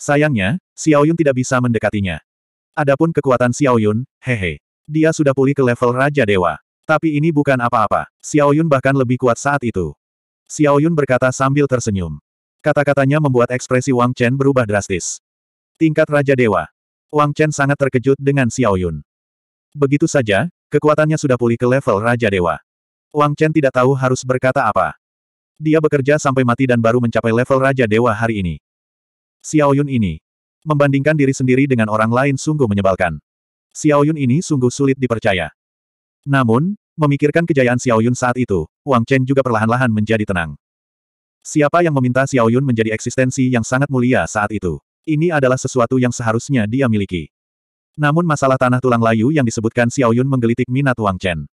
Sayangnya, Xiaoyun tidak bisa mendekatinya. Adapun kekuatan Xiaoyun, hehe. Dia sudah pulih ke level Raja Dewa. Tapi ini bukan apa-apa. Xiaoyun bahkan lebih kuat saat itu. Xiaoyun berkata sambil tersenyum. Kata-katanya membuat ekspresi Wang Chen berubah drastis. Tingkat Raja Dewa. Wang Chen sangat terkejut dengan Xiaoyun. Begitu saja, kekuatannya sudah pulih ke level Raja Dewa. Wang Chen tidak tahu harus berkata apa. Dia bekerja sampai mati dan baru mencapai level Raja Dewa hari ini. Xiaoyun ini. Membandingkan diri sendiri dengan orang lain sungguh menyebalkan. Xiaoyun ini sungguh sulit dipercaya. Namun, memikirkan kejayaan Xiaoyun saat itu, Wang Chen juga perlahan-lahan menjadi tenang. Siapa yang meminta Xiaoyun menjadi eksistensi yang sangat mulia saat itu? Ini adalah sesuatu yang seharusnya dia miliki. Namun masalah tanah tulang layu yang disebutkan Xiaoyun menggelitik minat Wang Chen.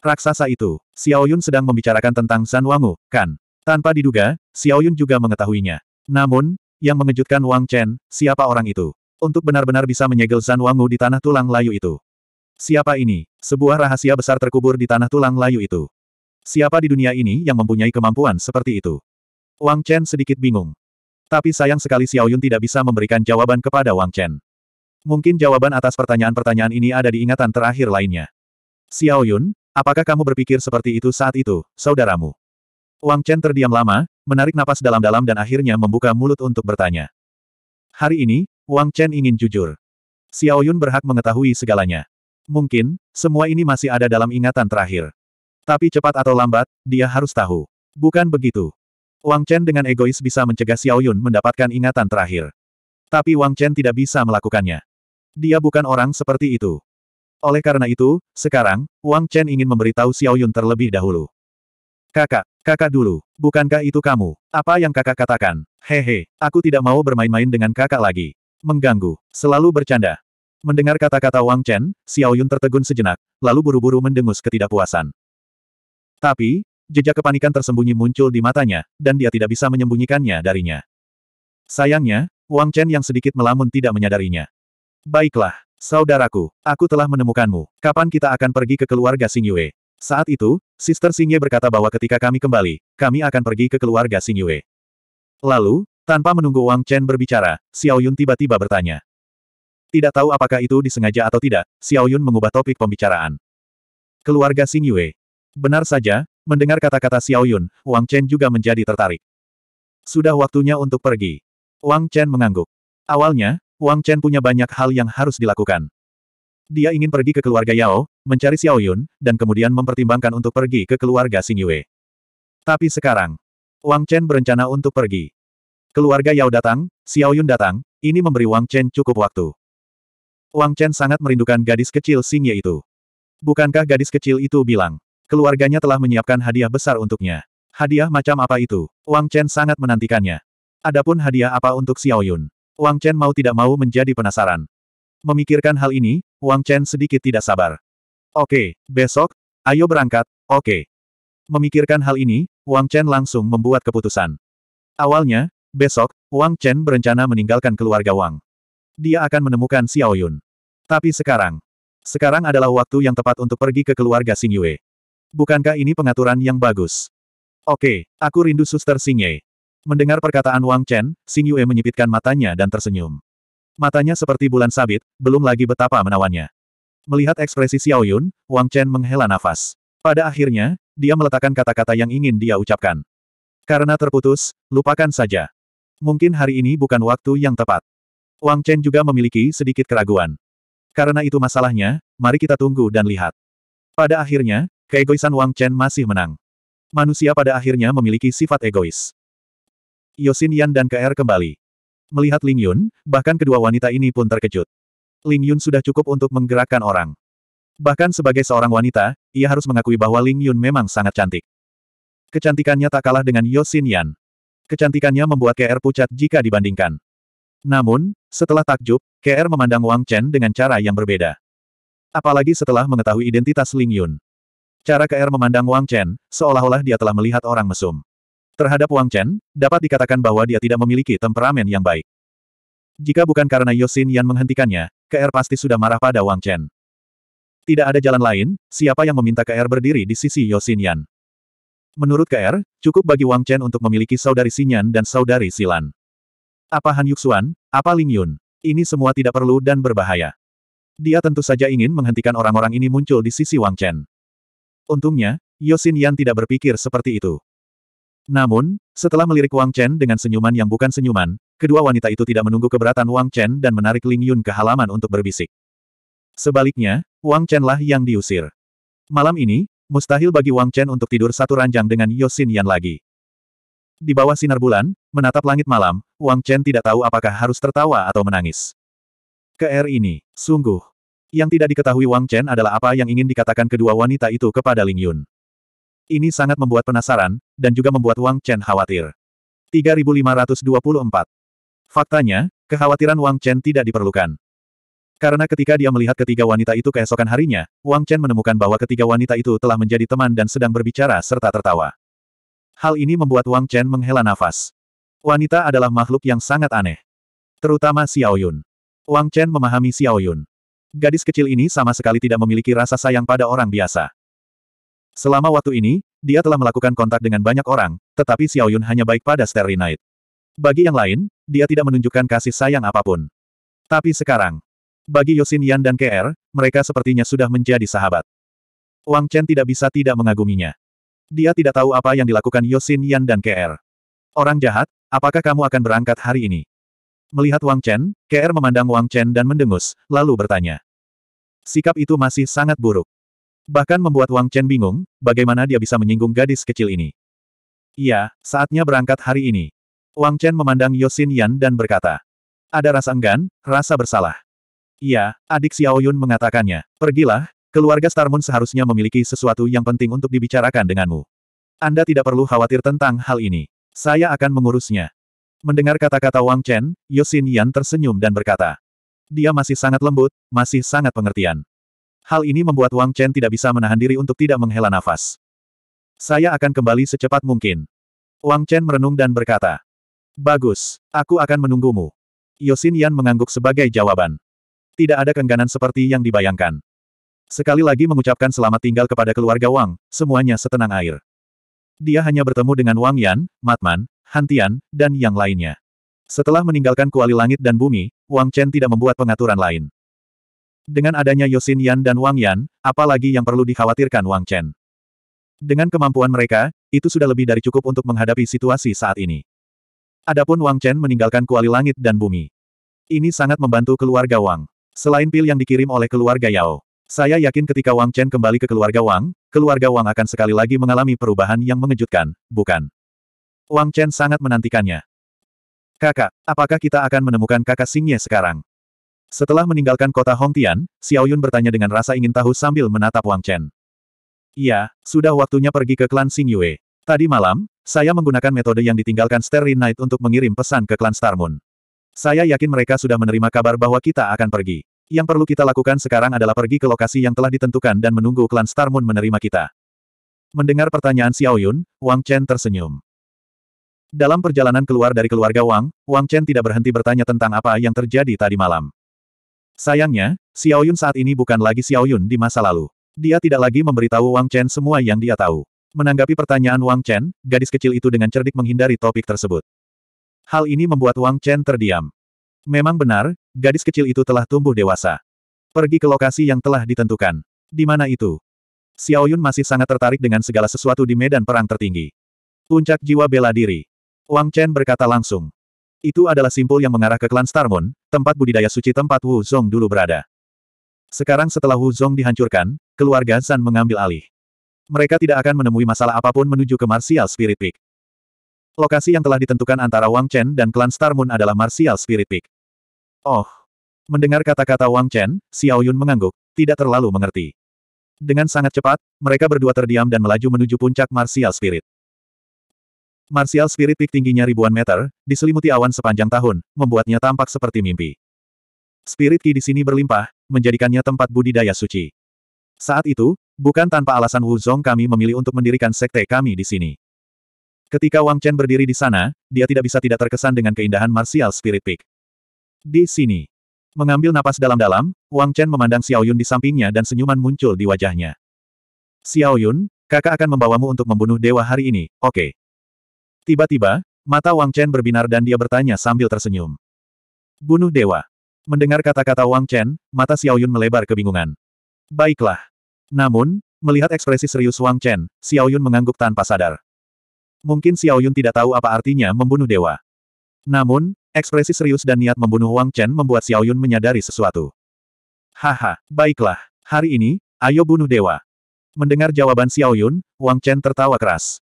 Raksasa itu, Xiaoyun sedang membicarakan tentang San Wangu, kan? Tanpa diduga, Xiaoyun juga mengetahuinya. Namun, yang mengejutkan Wang Chen, siapa orang itu? Untuk benar-benar bisa menyegel Zan Wangu di tanah tulang layu itu. Siapa ini? Sebuah rahasia besar terkubur di tanah tulang layu itu. Siapa di dunia ini yang mempunyai kemampuan seperti itu? Wang Chen sedikit bingung. Tapi sayang sekali Xiao Yun tidak bisa memberikan jawaban kepada Wang Chen. Mungkin jawaban atas pertanyaan-pertanyaan ini ada di ingatan terakhir lainnya. Xiao Yun, apakah kamu berpikir seperti itu saat itu, saudaramu? Wang Chen terdiam lama, menarik napas dalam-dalam dan akhirnya membuka mulut untuk bertanya. Hari ini, Wang Chen ingin jujur. Xiao Yun berhak mengetahui segalanya. Mungkin, semua ini masih ada dalam ingatan terakhir. Tapi cepat atau lambat, dia harus tahu. Bukan begitu. Wang Chen dengan egois bisa mencegah Xiao Yun mendapatkan ingatan terakhir. Tapi Wang Chen tidak bisa melakukannya. Dia bukan orang seperti itu. Oleh karena itu, sekarang, Wang Chen ingin memberitahu Xiao Yun terlebih dahulu. Kakak, kakak dulu, bukankah itu kamu? Apa yang kakak katakan? Hehe, aku tidak mau bermain-main dengan kakak lagi. Mengganggu, selalu bercanda. Mendengar kata-kata Wang Chen, Xiao Yun tertegun sejenak, lalu buru-buru mendengus ketidakpuasan. Tapi, jejak kepanikan tersembunyi muncul di matanya, dan dia tidak bisa menyembunyikannya darinya. Sayangnya, Wang Chen yang sedikit melamun tidak menyadarinya. Baiklah, saudaraku, aku telah menemukanmu. Kapan kita akan pergi ke keluarga Xing Yue? Saat itu, Sister Singye berkata bahwa ketika kami kembali, kami akan pergi ke keluarga Singyue. Lalu, tanpa menunggu Wang Chen berbicara, Xiao Yun tiba-tiba bertanya. Tidak tahu apakah itu disengaja atau tidak, Xiao Yun mengubah topik pembicaraan. Keluarga Singyue. Benar saja, mendengar kata-kata Xiao Yun, Wang Chen juga menjadi tertarik. Sudah waktunya untuk pergi. Wang Chen mengangguk. Awalnya, Wang Chen punya banyak hal yang harus dilakukan. Dia ingin pergi ke keluarga Yao, mencari Xiao Yun, dan kemudian mempertimbangkan untuk pergi ke keluarga Xing Yue. Tapi sekarang, Wang Chen berencana untuk pergi. Keluarga Yao datang, Xiao Yun datang, ini memberi Wang Chen cukup waktu. Wang Chen sangat merindukan gadis kecil Xing Ye itu. Bukankah gadis kecil itu bilang, keluarganya telah menyiapkan hadiah besar untuknya. Hadiah macam apa itu? Wang Chen sangat menantikannya. Adapun hadiah apa untuk Xiao Yun? Wang Chen mau tidak mau menjadi penasaran. Memikirkan hal ini, Wang Chen sedikit tidak sabar. Oke, besok, ayo berangkat, oke. Memikirkan hal ini, Wang Chen langsung membuat keputusan. Awalnya, besok, Wang Chen berencana meninggalkan keluarga Wang. Dia akan menemukan Xiao Yun. Tapi sekarang, sekarang adalah waktu yang tepat untuk pergi ke keluarga Xing Yue. Bukankah ini pengaturan yang bagus? Oke, aku rindu suster Xing Ye. Mendengar perkataan Wang Chen, Xing Yue menyipitkan matanya dan tersenyum. Matanya seperti bulan sabit, belum lagi betapa menawannya. Melihat ekspresi Xiao Yun, Wang Chen menghela nafas. Pada akhirnya, dia meletakkan kata-kata yang ingin dia ucapkan. Karena terputus, lupakan saja. Mungkin hari ini bukan waktu yang tepat. Wang Chen juga memiliki sedikit keraguan. Karena itu masalahnya, mari kita tunggu dan lihat. Pada akhirnya, keegoisan Wang Chen masih menang. Manusia pada akhirnya memiliki sifat egois. Yosin Yan dan KR kembali. Melihat Ling Yun, bahkan kedua wanita ini pun terkejut. Ling Yun sudah cukup untuk menggerakkan orang. Bahkan sebagai seorang wanita, ia harus mengakui bahwa Ling Yun memang sangat cantik. Kecantikannya tak kalah dengan Yosin Yan. Kecantikannya membuat KR pucat jika dibandingkan. Namun, setelah takjub, KR memandang Wang Chen dengan cara yang berbeda. Apalagi setelah mengetahui identitas Ling Yun. Cara KR memandang Wang Chen, seolah-olah dia telah melihat orang mesum. Terhadap Wang Chen, dapat dikatakan bahwa dia tidak memiliki temperamen yang baik. Jika bukan karena Yosin Yan menghentikannya, KR pasti sudah marah pada Wang Chen. Tidak ada jalan lain, siapa yang meminta KR berdiri di sisi Yosin Yan. Menurut KR, cukup bagi Wang Chen untuk memiliki saudari Sinyan dan saudari Silan. Apa Han Yuxuan, apa Ling Yun? Ini semua tidak perlu dan berbahaya. Dia tentu saja ingin menghentikan orang-orang ini muncul di sisi Wang Chen. Untungnya, Yosin Yan tidak berpikir seperti itu. Namun, setelah melirik Wang Chen dengan senyuman yang bukan senyuman, kedua wanita itu tidak menunggu keberatan Wang Chen dan menarik Ling Yun ke halaman untuk berbisik. Sebaliknya, Wang Chen lah yang diusir. Malam ini, mustahil bagi Wang Chen untuk tidur satu ranjang dengan Yosin Yan lagi. Di bawah sinar bulan, menatap langit malam, Wang Chen tidak tahu apakah harus tertawa atau menangis. Keer ini, sungguh. Yang tidak diketahui Wang Chen adalah apa yang ingin dikatakan kedua wanita itu kepada Ling Yun. Ini sangat membuat penasaran, dan juga membuat Wang Chen khawatir. 3524. Faktanya, kekhawatiran Wang Chen tidak diperlukan. Karena ketika dia melihat ketiga wanita itu keesokan harinya, Wang Chen menemukan bahwa ketiga wanita itu telah menjadi teman dan sedang berbicara serta tertawa. Hal ini membuat Wang Chen menghela nafas. Wanita adalah makhluk yang sangat aneh. Terutama Xiao Yun. Wang Chen memahami Xiao Yun. Gadis kecil ini sama sekali tidak memiliki rasa sayang pada orang biasa. Selama waktu ini, dia telah melakukan kontak dengan banyak orang, tetapi Xiao Yun hanya baik pada Starry Night. Bagi yang lain, dia tidak menunjukkan kasih sayang apapun. Tapi sekarang, bagi Yosin Yan dan KR, er, mereka sepertinya sudah menjadi sahabat. Wang Chen tidak bisa tidak mengaguminya. Dia tidak tahu apa yang dilakukan Yosin Yan dan KR. Er. Orang jahat, apakah kamu akan berangkat hari ini? Melihat Wang Chen, KR er memandang Wang Chen dan mendengus, lalu bertanya. Sikap itu masih sangat buruk. Bahkan membuat Wang Chen bingung, bagaimana dia bisa menyinggung gadis kecil ini. Iya, saatnya berangkat hari ini. Wang Chen memandang Yosin Yan dan berkata. Ada rasa enggan, rasa bersalah. Iya, adik Xiao Yun mengatakannya. Pergilah, keluarga Star Moon seharusnya memiliki sesuatu yang penting untuk dibicarakan denganmu. Anda tidak perlu khawatir tentang hal ini. Saya akan mengurusnya. Mendengar kata-kata Wang Chen, Yosin Yan tersenyum dan berkata. Dia masih sangat lembut, masih sangat pengertian. Hal ini membuat Wang Chen tidak bisa menahan diri untuk tidak menghela nafas. Saya akan kembali secepat mungkin. Wang Chen merenung dan berkata. Bagus, aku akan menunggumu. Yosin Yan mengangguk sebagai jawaban. Tidak ada kengganan seperti yang dibayangkan. Sekali lagi mengucapkan selamat tinggal kepada keluarga Wang, semuanya setenang air. Dia hanya bertemu dengan Wang Yan, Matman, Hantian, dan yang lainnya. Setelah meninggalkan kuali langit dan bumi, Wang Chen tidak membuat pengaturan lain. Dengan adanya Yosin Yan dan Wang Yan, apalagi yang perlu dikhawatirkan Wang Chen. Dengan kemampuan mereka, itu sudah lebih dari cukup untuk menghadapi situasi saat ini. Adapun Wang Chen meninggalkan kuali langit dan bumi. Ini sangat membantu keluarga Wang. Selain pil yang dikirim oleh keluarga Yao, saya yakin ketika Wang Chen kembali ke keluarga Wang, keluarga Wang akan sekali lagi mengalami perubahan yang mengejutkan, bukan? Wang Chen sangat menantikannya. Kakak, apakah kita akan menemukan kakak Singye sekarang? Setelah meninggalkan kota Hongtian, Xiao Yun bertanya dengan rasa ingin tahu sambil menatap Wang Chen. Iya, sudah waktunya pergi ke klan Sing Yue. Tadi malam, saya menggunakan metode yang ditinggalkan Starry Knight untuk mengirim pesan ke klan Star Moon. Saya yakin mereka sudah menerima kabar bahwa kita akan pergi. Yang perlu kita lakukan sekarang adalah pergi ke lokasi yang telah ditentukan dan menunggu klan Star Moon menerima kita. Mendengar pertanyaan Xiao Yun, Wang Chen tersenyum. Dalam perjalanan keluar dari keluarga Wang, Wang Chen tidak berhenti bertanya tentang apa yang terjadi tadi malam. Sayangnya, Xiao Yun saat ini bukan lagi Xiao Yun di masa lalu. Dia tidak lagi memberitahu Wang Chen semua yang dia tahu. Menanggapi pertanyaan Wang Chen, gadis kecil itu dengan cerdik menghindari topik tersebut. Hal ini membuat Wang Chen terdiam. Memang benar, gadis kecil itu telah tumbuh dewasa. Pergi ke lokasi yang telah ditentukan. Di mana itu? Xiao Yun masih sangat tertarik dengan segala sesuatu di medan perang tertinggi. Puncak jiwa bela diri. Wang Chen berkata langsung. Itu adalah simpul yang mengarah ke klan Starmon, tempat budidaya suci tempat Wu Zong dulu berada. Sekarang setelah Wu Zong dihancurkan, keluarga Zan mengambil alih. Mereka tidak akan menemui masalah apapun menuju ke Martial Spirit Peak. Lokasi yang telah ditentukan antara Wang Chen dan klan Starmon adalah Martial Spirit Peak. Oh! Mendengar kata-kata Wang Chen, Xiao Yun mengangguk, tidak terlalu mengerti. Dengan sangat cepat, mereka berdua terdiam dan melaju menuju puncak Martial Spirit. Martial Spirit Peak tingginya ribuan meter, diselimuti awan sepanjang tahun, membuatnya tampak seperti mimpi. Spirit Ki di sini berlimpah, menjadikannya tempat budidaya suci. Saat itu, bukan tanpa alasan Wu Zong kami memilih untuk mendirikan sekte kami di sini. Ketika Wang Chen berdiri di sana, dia tidak bisa tidak terkesan dengan keindahan Martial Spirit Peak. Di sini. Mengambil napas dalam-dalam, Wang Chen memandang Xiao Yun di sampingnya dan senyuman muncul di wajahnya. Xiao Yun, kakak akan membawamu untuk membunuh dewa hari ini, oke. Okay. Tiba-tiba, mata Wang Chen berbinar dan dia bertanya sambil tersenyum. Bunuh dewa. Mendengar kata-kata Wang Chen, mata Xiaoyun melebar kebingungan. Baiklah. Namun, melihat ekspresi serius Wang Chen, Xiaoyun mengangguk tanpa sadar. Mungkin Xiaoyun tidak tahu apa artinya membunuh dewa. Namun, ekspresi serius dan niat membunuh Wang Chen membuat Xiaoyun menyadari sesuatu. Haha, baiklah. Hari ini, ayo bunuh dewa. Mendengar jawaban Xiaoyun, Wang Chen tertawa keras.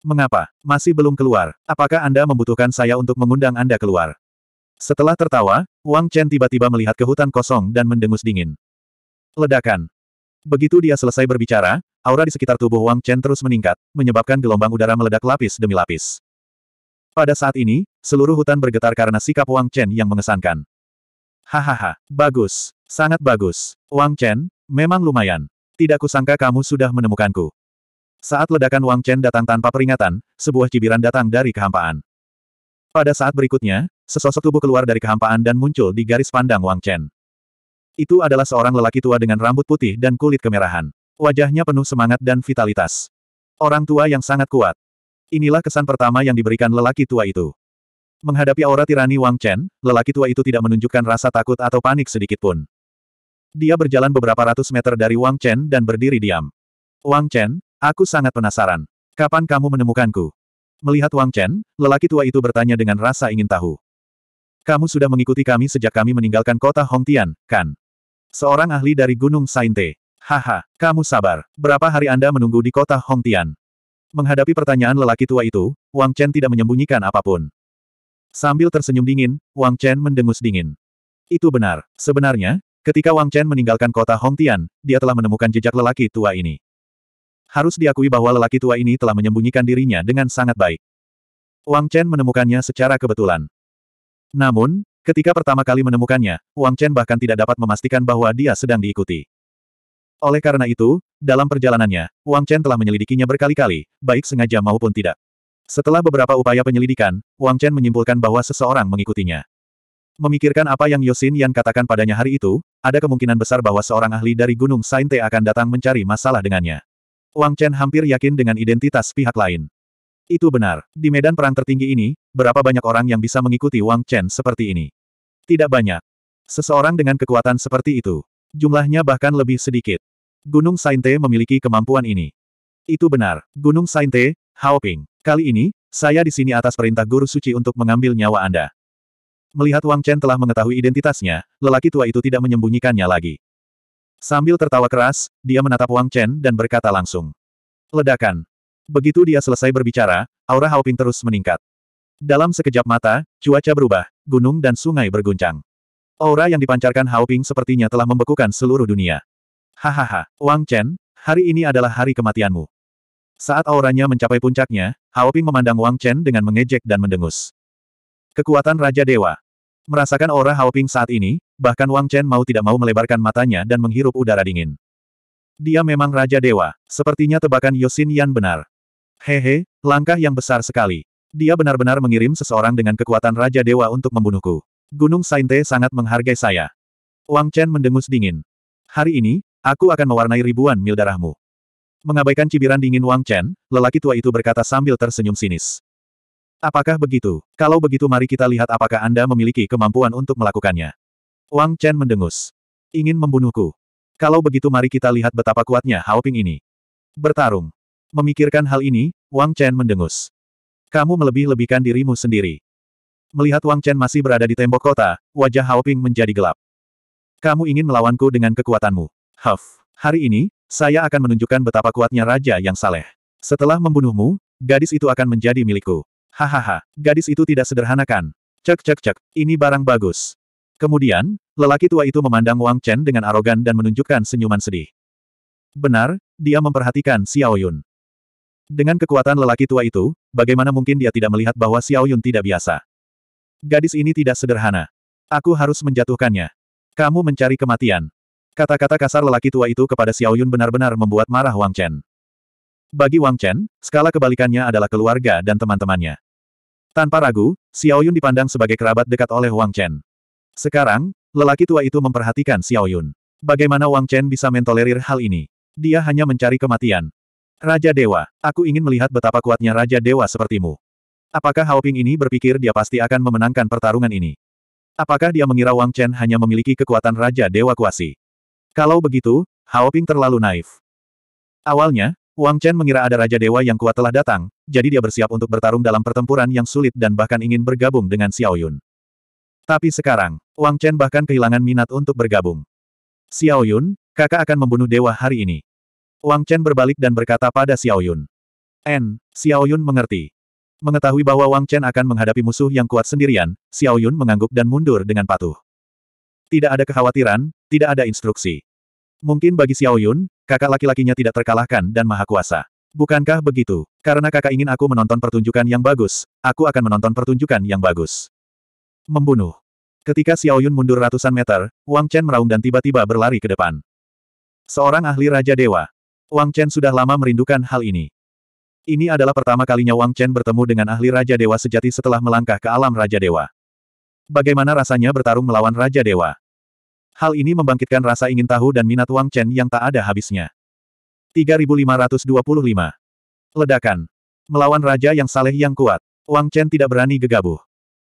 Mengapa? Masih belum keluar. Apakah Anda membutuhkan saya untuk mengundang Anda keluar? Setelah tertawa, Wang Chen tiba-tiba melihat ke hutan kosong dan mendengus dingin. Ledakan. Begitu dia selesai berbicara, aura di sekitar tubuh Wang Chen terus meningkat, menyebabkan gelombang udara meledak lapis demi lapis. Pada saat ini, seluruh hutan bergetar karena sikap Wang Chen yang mengesankan. Hahaha, bagus, sangat bagus. Wang Chen, memang lumayan. Tidak kusangka kamu sudah menemukanku. Saat ledakan Wang Chen datang tanpa peringatan, sebuah cibiran datang dari kehampaan. Pada saat berikutnya, sesosok tubuh keluar dari kehampaan dan muncul di garis pandang Wang Chen. Itu adalah seorang lelaki tua dengan rambut putih dan kulit kemerahan. Wajahnya penuh semangat dan vitalitas. Orang tua yang sangat kuat. Inilah kesan pertama yang diberikan lelaki tua itu. Menghadapi aura tirani Wang Chen, lelaki tua itu tidak menunjukkan rasa takut atau panik sedikitpun. Dia berjalan beberapa ratus meter dari Wang Chen dan berdiri diam. Wang Chen, Aku sangat penasaran. Kapan kamu menemukanku? Melihat Wang Chen, lelaki tua itu bertanya dengan rasa ingin tahu. Kamu sudah mengikuti kami sejak kami meninggalkan kota Hongtian, kan? Seorang ahli dari Gunung Sainte. Haha, kamu sabar. Berapa hari Anda menunggu di kota Hongtian? Menghadapi pertanyaan lelaki tua itu, Wang Chen tidak menyembunyikan apapun. Sambil tersenyum dingin, Wang Chen mendengus dingin. Itu benar. Sebenarnya, ketika Wang Chen meninggalkan kota Hongtian, dia telah menemukan jejak lelaki tua ini. Harus diakui bahwa lelaki tua ini telah menyembunyikan dirinya dengan sangat baik. Wang Chen menemukannya secara kebetulan. Namun, ketika pertama kali menemukannya, Wang Chen bahkan tidak dapat memastikan bahwa dia sedang diikuti. Oleh karena itu, dalam perjalanannya, Wang Chen telah menyelidikinya berkali-kali, baik sengaja maupun tidak. Setelah beberapa upaya penyelidikan, Wang Chen menyimpulkan bahwa seseorang mengikutinya. Memikirkan apa yang Yosin yang katakan padanya hari itu, ada kemungkinan besar bahwa seorang ahli dari Gunung Sainte akan datang mencari masalah dengannya. Wang Chen hampir yakin dengan identitas pihak lain. Itu benar, di medan perang tertinggi ini, berapa banyak orang yang bisa mengikuti Wang Chen seperti ini? Tidak banyak. Seseorang dengan kekuatan seperti itu. Jumlahnya bahkan lebih sedikit. Gunung Sainte memiliki kemampuan ini. Itu benar, Gunung Sainte, Ping. Kali ini, saya di sini atas perintah Guru Suci untuk mengambil nyawa Anda. Melihat Wang Chen telah mengetahui identitasnya, lelaki tua itu tidak menyembunyikannya lagi. Sambil tertawa keras, dia menatap Wang Chen dan berkata langsung. Ledakan. Begitu dia selesai berbicara, aura Haoping terus meningkat. Dalam sekejap mata, cuaca berubah, gunung dan sungai berguncang. Aura yang dipancarkan Haoping sepertinya telah membekukan seluruh dunia. Hahaha, Wang Chen, hari ini adalah hari kematianmu. Saat auranya mencapai puncaknya, Haoping memandang Wang Chen dengan mengejek dan mendengus. Kekuatan Raja Dewa. Merasakan aura Haoping saat ini, bahkan Wang Chen mau tidak mau melebarkan matanya dan menghirup udara dingin. Dia memang Raja Dewa, sepertinya tebakan Yosin Yan benar. Hehe, langkah yang besar sekali. Dia benar-benar mengirim seseorang dengan kekuatan Raja Dewa untuk membunuhku. Gunung Sainte sangat menghargai saya. Wang Chen mendengus dingin. Hari ini, aku akan mewarnai ribuan mil darahmu. Mengabaikan cibiran dingin Wang Chen, lelaki tua itu berkata sambil tersenyum sinis. Apakah begitu? Kalau begitu mari kita lihat apakah Anda memiliki kemampuan untuk melakukannya. Wang Chen mendengus. Ingin membunuhku. Kalau begitu mari kita lihat betapa kuatnya Haoping ini. Bertarung. Memikirkan hal ini, Wang Chen mendengus. Kamu melebih-lebihkan dirimu sendiri. Melihat Wang Chen masih berada di tembok kota, wajah Haoping menjadi gelap. Kamu ingin melawanku dengan kekuatanmu. Huff. Hari ini, saya akan menunjukkan betapa kuatnya raja yang saleh. Setelah membunuhmu, gadis itu akan menjadi milikku. Hahaha, gadis itu tidak sederhanakan. Cek cek cek, ini barang bagus. Kemudian, lelaki tua itu memandang Wang Chen dengan arogan dan menunjukkan senyuman sedih. Benar, dia memperhatikan Xiao Yun. Dengan kekuatan lelaki tua itu, bagaimana mungkin dia tidak melihat bahwa Xiao Yun tidak biasa? Gadis ini tidak sederhana. Aku harus menjatuhkannya. Kamu mencari kematian. Kata-kata kasar lelaki tua itu kepada Xiao Yun benar-benar membuat marah Wang Chen. Bagi Wang Chen, skala kebalikannya adalah keluarga dan teman-temannya. Tanpa ragu, Xiao Yun dipandang sebagai kerabat dekat oleh Wang Chen. Sekarang, lelaki tua itu memperhatikan Xiao Yun. Bagaimana Wang Chen bisa mentolerir hal ini? Dia hanya mencari kematian. Raja Dewa, aku ingin melihat betapa kuatnya Raja Dewa sepertimu. Apakah Hao Ping ini berpikir dia pasti akan memenangkan pertarungan ini? Apakah dia mengira Wang Chen hanya memiliki kekuatan Raja Dewa Kuasi? Kalau begitu, Hao Ping terlalu naif. Awalnya, Wang Chen mengira ada Raja Dewa yang kuat telah datang, jadi dia bersiap untuk bertarung dalam pertempuran yang sulit dan bahkan ingin bergabung dengan Xiao Yun. Tapi sekarang, Wang Chen bahkan kehilangan minat untuk bergabung. Xiao Yun, kakak akan membunuh dewa hari ini. Wang Chen berbalik dan berkata pada Xiao Yun. N. Xiao Yun mengerti. Mengetahui bahwa Wang Chen akan menghadapi musuh yang kuat sendirian, Xiao Yun mengangguk dan mundur dengan patuh. Tidak ada kekhawatiran, tidak ada instruksi. Mungkin bagi Xiao Yun, kakak laki-lakinya tidak terkalahkan dan maha kuasa. Bukankah begitu? Karena kakak ingin aku menonton pertunjukan yang bagus, aku akan menonton pertunjukan yang bagus. Membunuh. Ketika Xiao Yun mundur ratusan meter, Wang Chen meraung dan tiba-tiba berlari ke depan. Seorang ahli Raja Dewa. Wang Chen sudah lama merindukan hal ini. Ini adalah pertama kalinya Wang Chen bertemu dengan ahli Raja Dewa sejati setelah melangkah ke alam Raja Dewa. Bagaimana rasanya bertarung melawan Raja Dewa? Hal ini membangkitkan rasa ingin tahu dan minat Wang Chen yang tak ada habisnya. 3525. Ledakan. Melawan raja yang saleh yang kuat, Wang Chen tidak berani gegabah.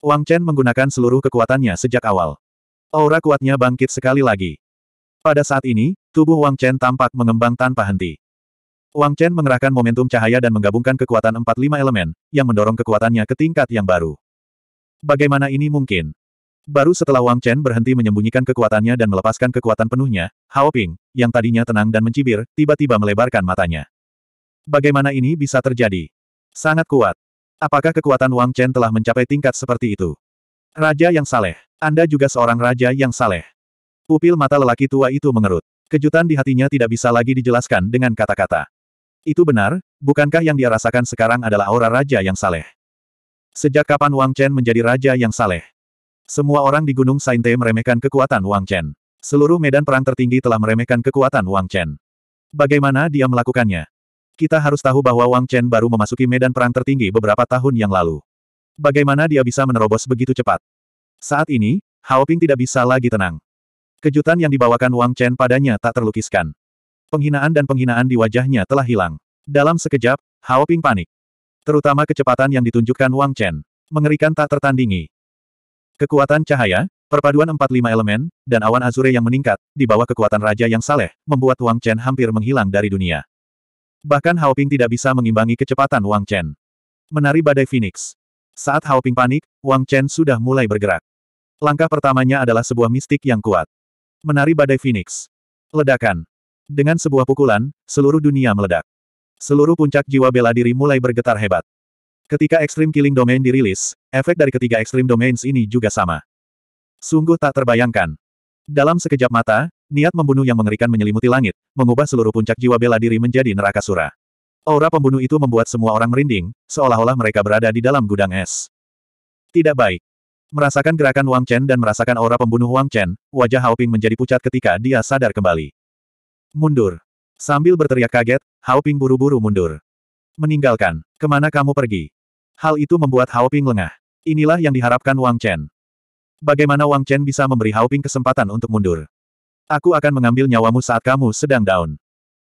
Wang Chen menggunakan seluruh kekuatannya sejak awal. Aura kuatnya bangkit sekali lagi. Pada saat ini, tubuh Wang Chen tampak mengembang tanpa henti. Wang Chen mengerahkan momentum cahaya dan menggabungkan kekuatan empat lima elemen, yang mendorong kekuatannya ke tingkat yang baru. Bagaimana ini mungkin? Baru setelah Wang Chen berhenti menyembunyikan kekuatannya dan melepaskan kekuatan penuhnya, Hao Ping, yang tadinya tenang dan mencibir, tiba-tiba melebarkan matanya. Bagaimana ini bisa terjadi? Sangat kuat. Apakah kekuatan Wang Chen telah mencapai tingkat seperti itu? Raja yang saleh. Anda juga seorang raja yang saleh. Pupil mata lelaki tua itu mengerut. Kejutan di hatinya tidak bisa lagi dijelaskan dengan kata-kata. Itu benar, bukankah yang dia rasakan sekarang adalah aura raja yang saleh? Sejak kapan Wang Chen menjadi raja yang saleh? Semua orang di Gunung Sainte meremehkan kekuatan Wang Chen. Seluruh medan perang tertinggi telah meremehkan kekuatan Wang Chen. Bagaimana dia melakukannya? Kita harus tahu bahwa Wang Chen baru memasuki medan perang tertinggi beberapa tahun yang lalu. Bagaimana dia bisa menerobos begitu cepat? Saat ini, Hao Ping tidak bisa lagi tenang. Kejutan yang dibawakan Wang Chen padanya tak terlukiskan. Penghinaan dan penghinaan di wajahnya telah hilang. Dalam sekejap, Hao Ping panik. Terutama kecepatan yang ditunjukkan Wang Chen. Mengerikan tak tertandingi. Kekuatan cahaya, Perpaduan 45 elemen, dan awan azure yang meningkat, di bawah kekuatan raja yang saleh, membuat Wang Chen hampir menghilang dari dunia. Bahkan Haoping tidak bisa mengimbangi kecepatan Wang Chen. Menari badai Phoenix. Saat Haoping panik, Wang Chen sudah mulai bergerak. Langkah pertamanya adalah sebuah mistik yang kuat. Menari badai Phoenix. Ledakan. Dengan sebuah pukulan, seluruh dunia meledak. Seluruh puncak jiwa bela diri mulai bergetar hebat. Ketika Extreme Killing Domain dirilis, efek dari ketiga Extreme Domains ini juga sama. Sungguh tak terbayangkan. Dalam sekejap mata, Niat membunuh yang mengerikan menyelimuti langit, mengubah seluruh puncak jiwa bela diri menjadi neraka sura. Aura pembunuh itu membuat semua orang merinding, seolah-olah mereka berada di dalam gudang es. Tidak baik. Merasakan gerakan Wang Chen dan merasakan aura pembunuh Wang Chen, wajah Hao Ping menjadi pucat ketika dia sadar kembali. Mundur. Sambil berteriak kaget, Hao Ping buru-buru mundur. Meninggalkan. Kemana kamu pergi? Hal itu membuat Hao Ping lengah. Inilah yang diharapkan Wang Chen. Bagaimana Wang Chen bisa memberi Hao Ping kesempatan untuk mundur? Aku akan mengambil nyawamu saat kamu sedang down.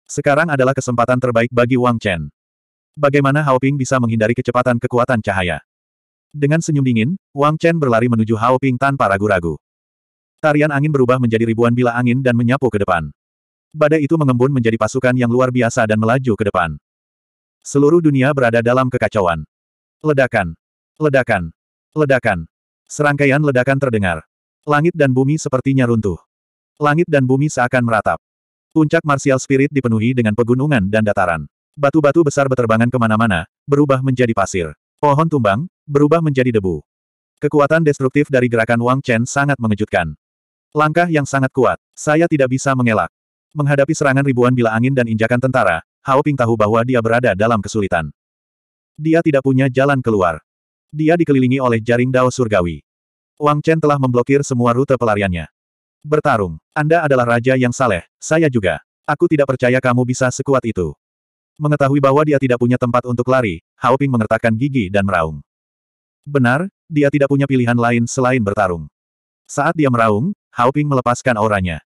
Sekarang adalah kesempatan terbaik bagi Wang Chen. Bagaimana Hao Ping bisa menghindari kecepatan kekuatan cahaya? Dengan senyum dingin, Wang Chen berlari menuju Hao Ping tanpa ragu-ragu. Tarian angin berubah menjadi ribuan bila angin dan menyapu ke depan. Badai itu mengembun menjadi pasukan yang luar biasa dan melaju ke depan. Seluruh dunia berada dalam kekacauan. Ledakan. Ledakan. Ledakan. Serangkaian ledakan terdengar. Langit dan bumi sepertinya runtuh. Langit dan bumi seakan meratap. Puncak martial spirit dipenuhi dengan pegunungan dan dataran. Batu-batu besar berterbangan kemana-mana, berubah menjadi pasir. Pohon tumbang, berubah menjadi debu. Kekuatan destruktif dari gerakan Wang Chen sangat mengejutkan. Langkah yang sangat kuat, saya tidak bisa mengelak. Menghadapi serangan ribuan bila angin dan injakan tentara, Hao Ping tahu bahwa dia berada dalam kesulitan. Dia tidak punya jalan keluar. Dia dikelilingi oleh jaring dao surgawi. Wang Chen telah memblokir semua rute pelariannya. Bertarung. Anda adalah raja yang saleh, saya juga. Aku tidak percaya kamu bisa sekuat itu. Mengetahui bahwa dia tidak punya tempat untuk lari, Haoping mengertakkan gigi dan meraung. Benar, dia tidak punya pilihan lain selain bertarung. Saat dia meraung, Haoping melepaskan auranya.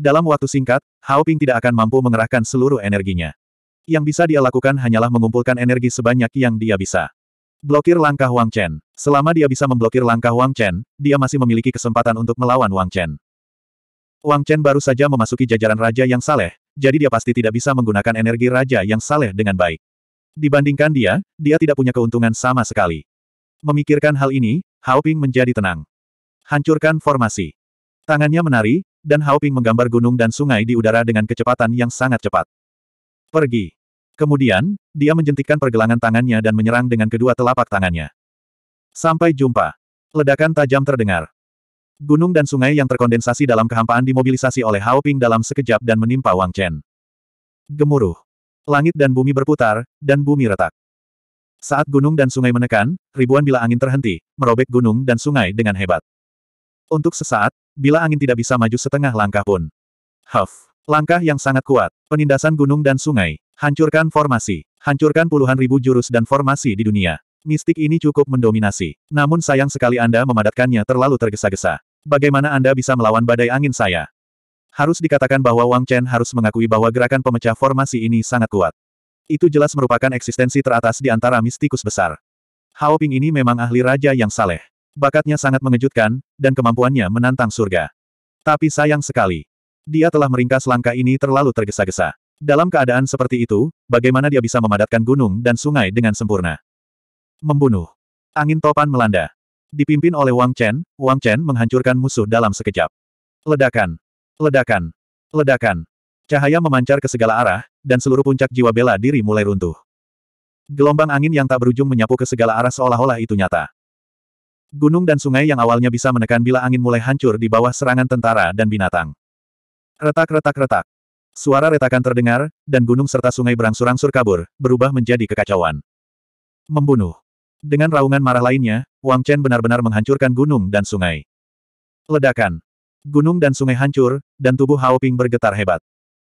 Dalam waktu singkat, Haoping tidak akan mampu mengerahkan seluruh energinya. Yang bisa dia lakukan hanyalah mengumpulkan energi sebanyak yang dia bisa. Blokir langkah Wang Chen. Selama dia bisa memblokir langkah Wang Chen, dia masih memiliki kesempatan untuk melawan Wang Chen. Wang Chen baru saja memasuki jajaran raja yang saleh, jadi dia pasti tidak bisa menggunakan energi raja yang saleh dengan baik. Dibandingkan dia, dia tidak punya keuntungan sama sekali. Memikirkan hal ini, Hao Ping menjadi tenang. Hancurkan formasi. Tangannya menari, dan Hao Ping menggambar gunung dan sungai di udara dengan kecepatan yang sangat cepat. Pergi. Kemudian, dia menjentikkan pergelangan tangannya dan menyerang dengan kedua telapak tangannya. Sampai jumpa. Ledakan tajam terdengar. Gunung dan sungai yang terkondensasi dalam kehampaan dimobilisasi oleh Hao Ping dalam sekejap dan menimpa Wang Chen. Gemuruh. Langit dan bumi berputar, dan bumi retak. Saat gunung dan sungai menekan, ribuan bila angin terhenti, merobek gunung dan sungai dengan hebat. Untuk sesaat, bila angin tidak bisa maju setengah langkah pun. Huff. Langkah yang sangat kuat, penindasan gunung dan sungai, hancurkan formasi, hancurkan puluhan ribu jurus dan formasi di dunia. Mistik ini cukup mendominasi, namun sayang sekali Anda memadatkannya terlalu tergesa-gesa. Bagaimana Anda bisa melawan badai angin saya? Harus dikatakan bahwa Wang Chen harus mengakui bahwa gerakan pemecah formasi ini sangat kuat. Itu jelas merupakan eksistensi teratas di antara mistikus besar. Hao Ping ini memang ahli raja yang saleh. Bakatnya sangat mengejutkan, dan kemampuannya menantang surga. Tapi sayang sekali. Dia telah meringkas langkah ini terlalu tergesa-gesa. Dalam keadaan seperti itu, bagaimana dia bisa memadatkan gunung dan sungai dengan sempurna? Membunuh. Angin topan melanda. Dipimpin oleh Wang Chen, Wang Chen menghancurkan musuh dalam sekejap. Ledakan! Ledakan! Ledakan! Cahaya memancar ke segala arah, dan seluruh puncak jiwa bela diri mulai runtuh. Gelombang angin yang tak berujung menyapu ke segala arah seolah-olah itu nyata. Gunung dan sungai yang awalnya bisa menekan bila angin mulai hancur di bawah serangan tentara dan binatang. Retak-retak-retak. Suara retakan terdengar, dan gunung serta sungai berangsur-angsur kabur, berubah menjadi kekacauan. Membunuh. Dengan raungan marah lainnya, Wang Chen benar-benar menghancurkan gunung dan sungai. Ledakan. Gunung dan sungai hancur, dan tubuh Hao Ping bergetar hebat.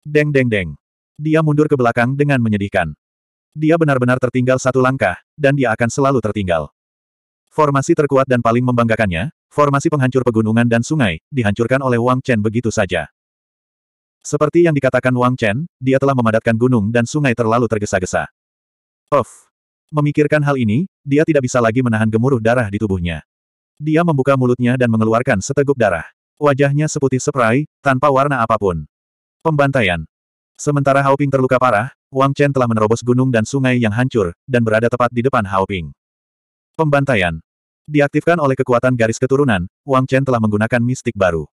Deng deng deng. Dia mundur ke belakang dengan menyedihkan. Dia benar-benar tertinggal satu langkah, dan dia akan selalu tertinggal. Formasi terkuat dan paling membanggakannya, formasi penghancur pegunungan dan sungai, dihancurkan oleh Wang Chen begitu saja. Seperti yang dikatakan Wang Chen, dia telah memadatkan gunung dan sungai terlalu tergesa-gesa. Of! Memikirkan hal ini, dia tidak bisa lagi menahan gemuruh darah di tubuhnya. Dia membuka mulutnya dan mengeluarkan seteguk darah. Wajahnya seputih seprai, tanpa warna apapun. Pembantaian. Sementara Haoping terluka parah, Wang Chen telah menerobos gunung dan sungai yang hancur, dan berada tepat di depan Haoping. Pembantaian. Diaktifkan oleh kekuatan garis keturunan, Wang Chen telah menggunakan mistik baru.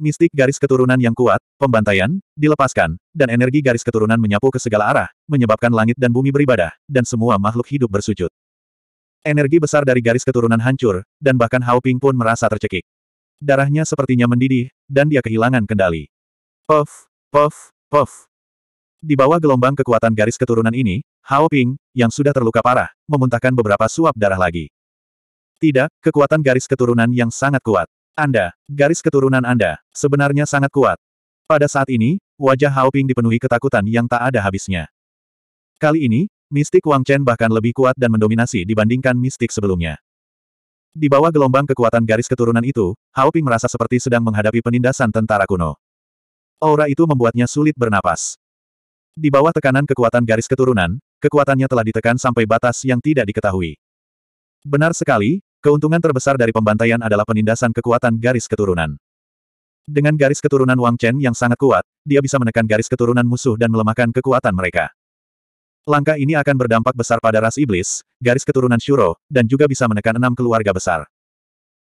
Mistik garis keturunan yang kuat, pembantaian, dilepaskan, dan energi garis keturunan menyapu ke segala arah, menyebabkan langit dan bumi beribadah, dan semua makhluk hidup bersujud. Energi besar dari garis keturunan hancur, dan bahkan Hao Ping pun merasa tercekik. Darahnya sepertinya mendidih, dan dia kehilangan kendali. Puff, puff, puff. Di bawah gelombang kekuatan garis keturunan ini, Hao Ping, yang sudah terluka parah, memuntahkan beberapa suap darah lagi. Tidak, kekuatan garis keturunan yang sangat kuat. Anda, garis keturunan Anda, sebenarnya sangat kuat. Pada saat ini, wajah Ping dipenuhi ketakutan yang tak ada habisnya. Kali ini, mistik Wang Chen bahkan lebih kuat dan mendominasi dibandingkan mistik sebelumnya. Di bawah gelombang kekuatan garis keturunan itu, Ping merasa seperti sedang menghadapi penindasan tentara kuno. Aura itu membuatnya sulit bernapas. Di bawah tekanan kekuatan garis keturunan, kekuatannya telah ditekan sampai batas yang tidak diketahui. Benar sekali, Keuntungan terbesar dari pembantaian adalah penindasan kekuatan garis keturunan. Dengan garis keturunan Wang Chen yang sangat kuat, dia bisa menekan garis keturunan musuh dan melemahkan kekuatan mereka. Langkah ini akan berdampak besar pada ras iblis, garis keturunan Shuro, dan juga bisa menekan enam keluarga besar.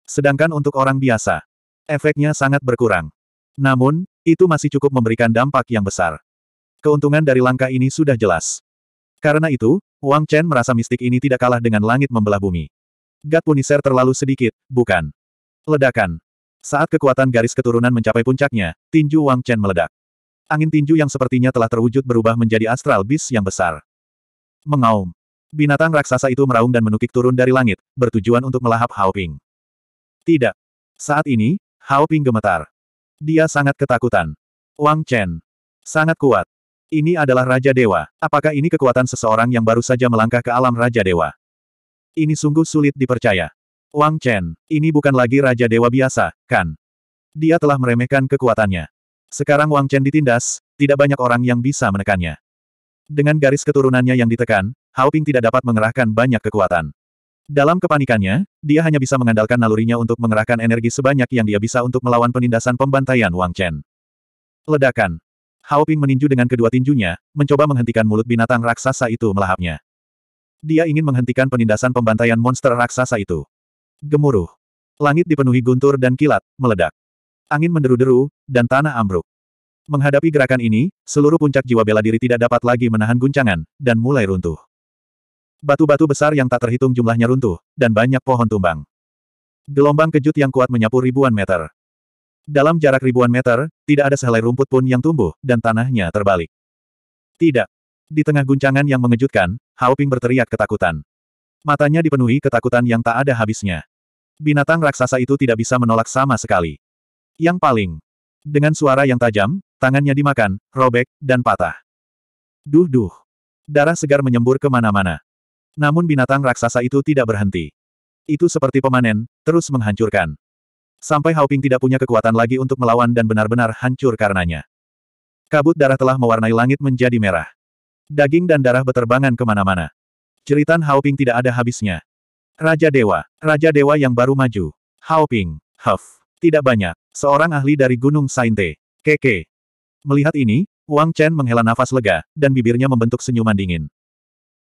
Sedangkan untuk orang biasa, efeknya sangat berkurang. Namun, itu masih cukup memberikan dampak yang besar. Keuntungan dari langkah ini sudah jelas. Karena itu, Wang Chen merasa mistik ini tidak kalah dengan langit membelah bumi. Gat Punisher terlalu sedikit, bukan? Ledakan. Saat kekuatan garis keturunan mencapai puncaknya, tinju Wang Chen meledak. Angin tinju yang sepertinya telah terwujud berubah menjadi astral bis yang besar. Mengaum. Binatang raksasa itu meraung dan menukik turun dari langit, bertujuan untuk melahap Hao Ping. Tidak. Saat ini, Hao Ping gemetar. Dia sangat ketakutan. Wang Chen. Sangat kuat. Ini adalah Raja Dewa. Apakah ini kekuatan seseorang yang baru saja melangkah ke alam Raja Dewa? Ini sungguh sulit dipercaya. Wang Chen, ini bukan lagi Raja Dewa biasa, kan? Dia telah meremehkan kekuatannya. Sekarang Wang Chen ditindas, tidak banyak orang yang bisa menekannya. Dengan garis keturunannya yang ditekan, Hao Ping tidak dapat mengerahkan banyak kekuatan. Dalam kepanikannya, dia hanya bisa mengandalkan nalurinya untuk mengerahkan energi sebanyak yang dia bisa untuk melawan penindasan pembantaian Wang Chen. Ledakan. Hao Ping meninju dengan kedua tinjunya, mencoba menghentikan mulut binatang raksasa itu melahapnya. Dia ingin menghentikan penindasan pembantaian monster raksasa itu. Gemuruh. Langit dipenuhi guntur dan kilat, meledak. Angin menderu-deru, dan tanah ambruk. Menghadapi gerakan ini, seluruh puncak jiwa bela diri tidak dapat lagi menahan guncangan, dan mulai runtuh. Batu-batu besar yang tak terhitung jumlahnya runtuh, dan banyak pohon tumbang. Gelombang kejut yang kuat menyapu ribuan meter. Dalam jarak ribuan meter, tidak ada sehelai rumput pun yang tumbuh, dan tanahnya terbalik. Tidak, di tengah guncangan yang mengejutkan, Hao berteriak ketakutan. Matanya dipenuhi ketakutan yang tak ada habisnya. Binatang raksasa itu tidak bisa menolak sama sekali. Yang paling, dengan suara yang tajam, tangannya dimakan, robek, dan patah. Duh-duh. Darah segar menyembur kemana-mana. Namun binatang raksasa itu tidak berhenti. Itu seperti pemanen, terus menghancurkan. Sampai Haoping tidak punya kekuatan lagi untuk melawan dan benar-benar hancur karenanya. Kabut darah telah mewarnai langit menjadi merah. Daging dan darah beterbangan kemana-mana. Jeritan Haoping tidak ada habisnya. Raja Dewa. Raja Dewa yang baru maju. Haoping. Huff. Tidak banyak. Seorang ahli dari Gunung Sainte. Keke. Melihat ini, Wang Chen menghela nafas lega, dan bibirnya membentuk senyuman dingin.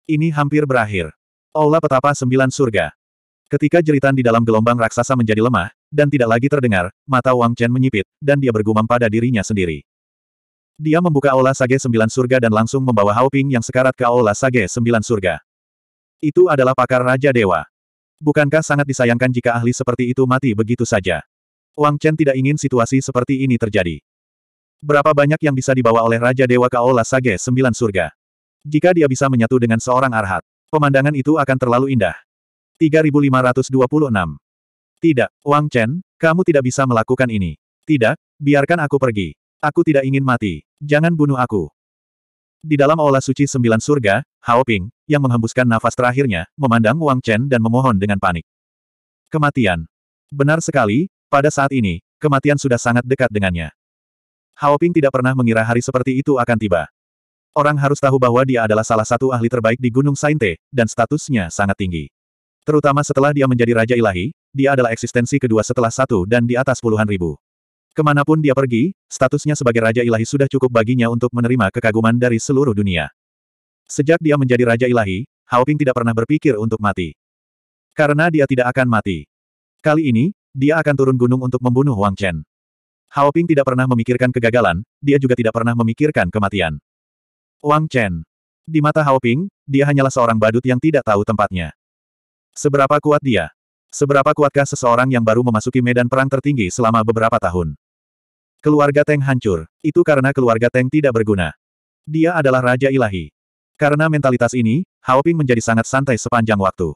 Ini hampir berakhir. Olah Petapa Sembilan Surga. Ketika jeritan di dalam gelombang raksasa menjadi lemah, dan tidak lagi terdengar, mata Wang Chen menyipit, dan dia bergumam pada dirinya sendiri. Dia membuka Aula Sage Sembilan Surga dan langsung membawa Hao Ping yang sekarat ke Aula Sage Sembilan Surga. Itu adalah pakar Raja Dewa. Bukankah sangat disayangkan jika ahli seperti itu mati begitu saja? Wang Chen tidak ingin situasi seperti ini terjadi. Berapa banyak yang bisa dibawa oleh Raja Dewa ke Aula Sage Sembilan Surga? Jika dia bisa menyatu dengan seorang arhat, pemandangan itu akan terlalu indah. 3526 Tidak, Wang Chen, kamu tidak bisa melakukan ini. Tidak, biarkan aku pergi. Aku tidak ingin mati. Jangan bunuh aku. Di dalam aula suci sembilan surga, Hao Ping, yang menghembuskan nafas terakhirnya, memandang Wang Chen dan memohon dengan panik. Kematian. Benar sekali, pada saat ini, kematian sudah sangat dekat dengannya. Hao Ping tidak pernah mengira hari seperti itu akan tiba. Orang harus tahu bahwa dia adalah salah satu ahli terbaik di Gunung Sainte, dan statusnya sangat tinggi. Terutama setelah dia menjadi Raja Ilahi, dia adalah eksistensi kedua setelah satu dan di atas puluhan ribu. Kemanapun dia pergi, statusnya sebagai Raja Ilahi sudah cukup baginya untuk menerima kekaguman dari seluruh dunia. Sejak dia menjadi Raja Ilahi, Haoping tidak pernah berpikir untuk mati. Karena dia tidak akan mati. Kali ini, dia akan turun gunung untuk membunuh Wang Chen. Haoping tidak pernah memikirkan kegagalan, dia juga tidak pernah memikirkan kematian. Wang Chen. Di mata Haoping, dia hanyalah seorang badut yang tidak tahu tempatnya. Seberapa kuat dia? Seberapa kuatkah seseorang yang baru memasuki medan perang tertinggi selama beberapa tahun? Keluarga Teng hancur, itu karena keluarga Teng tidak berguna. Dia adalah Raja Ilahi. Karena mentalitas ini, Hao Ping menjadi sangat santai sepanjang waktu.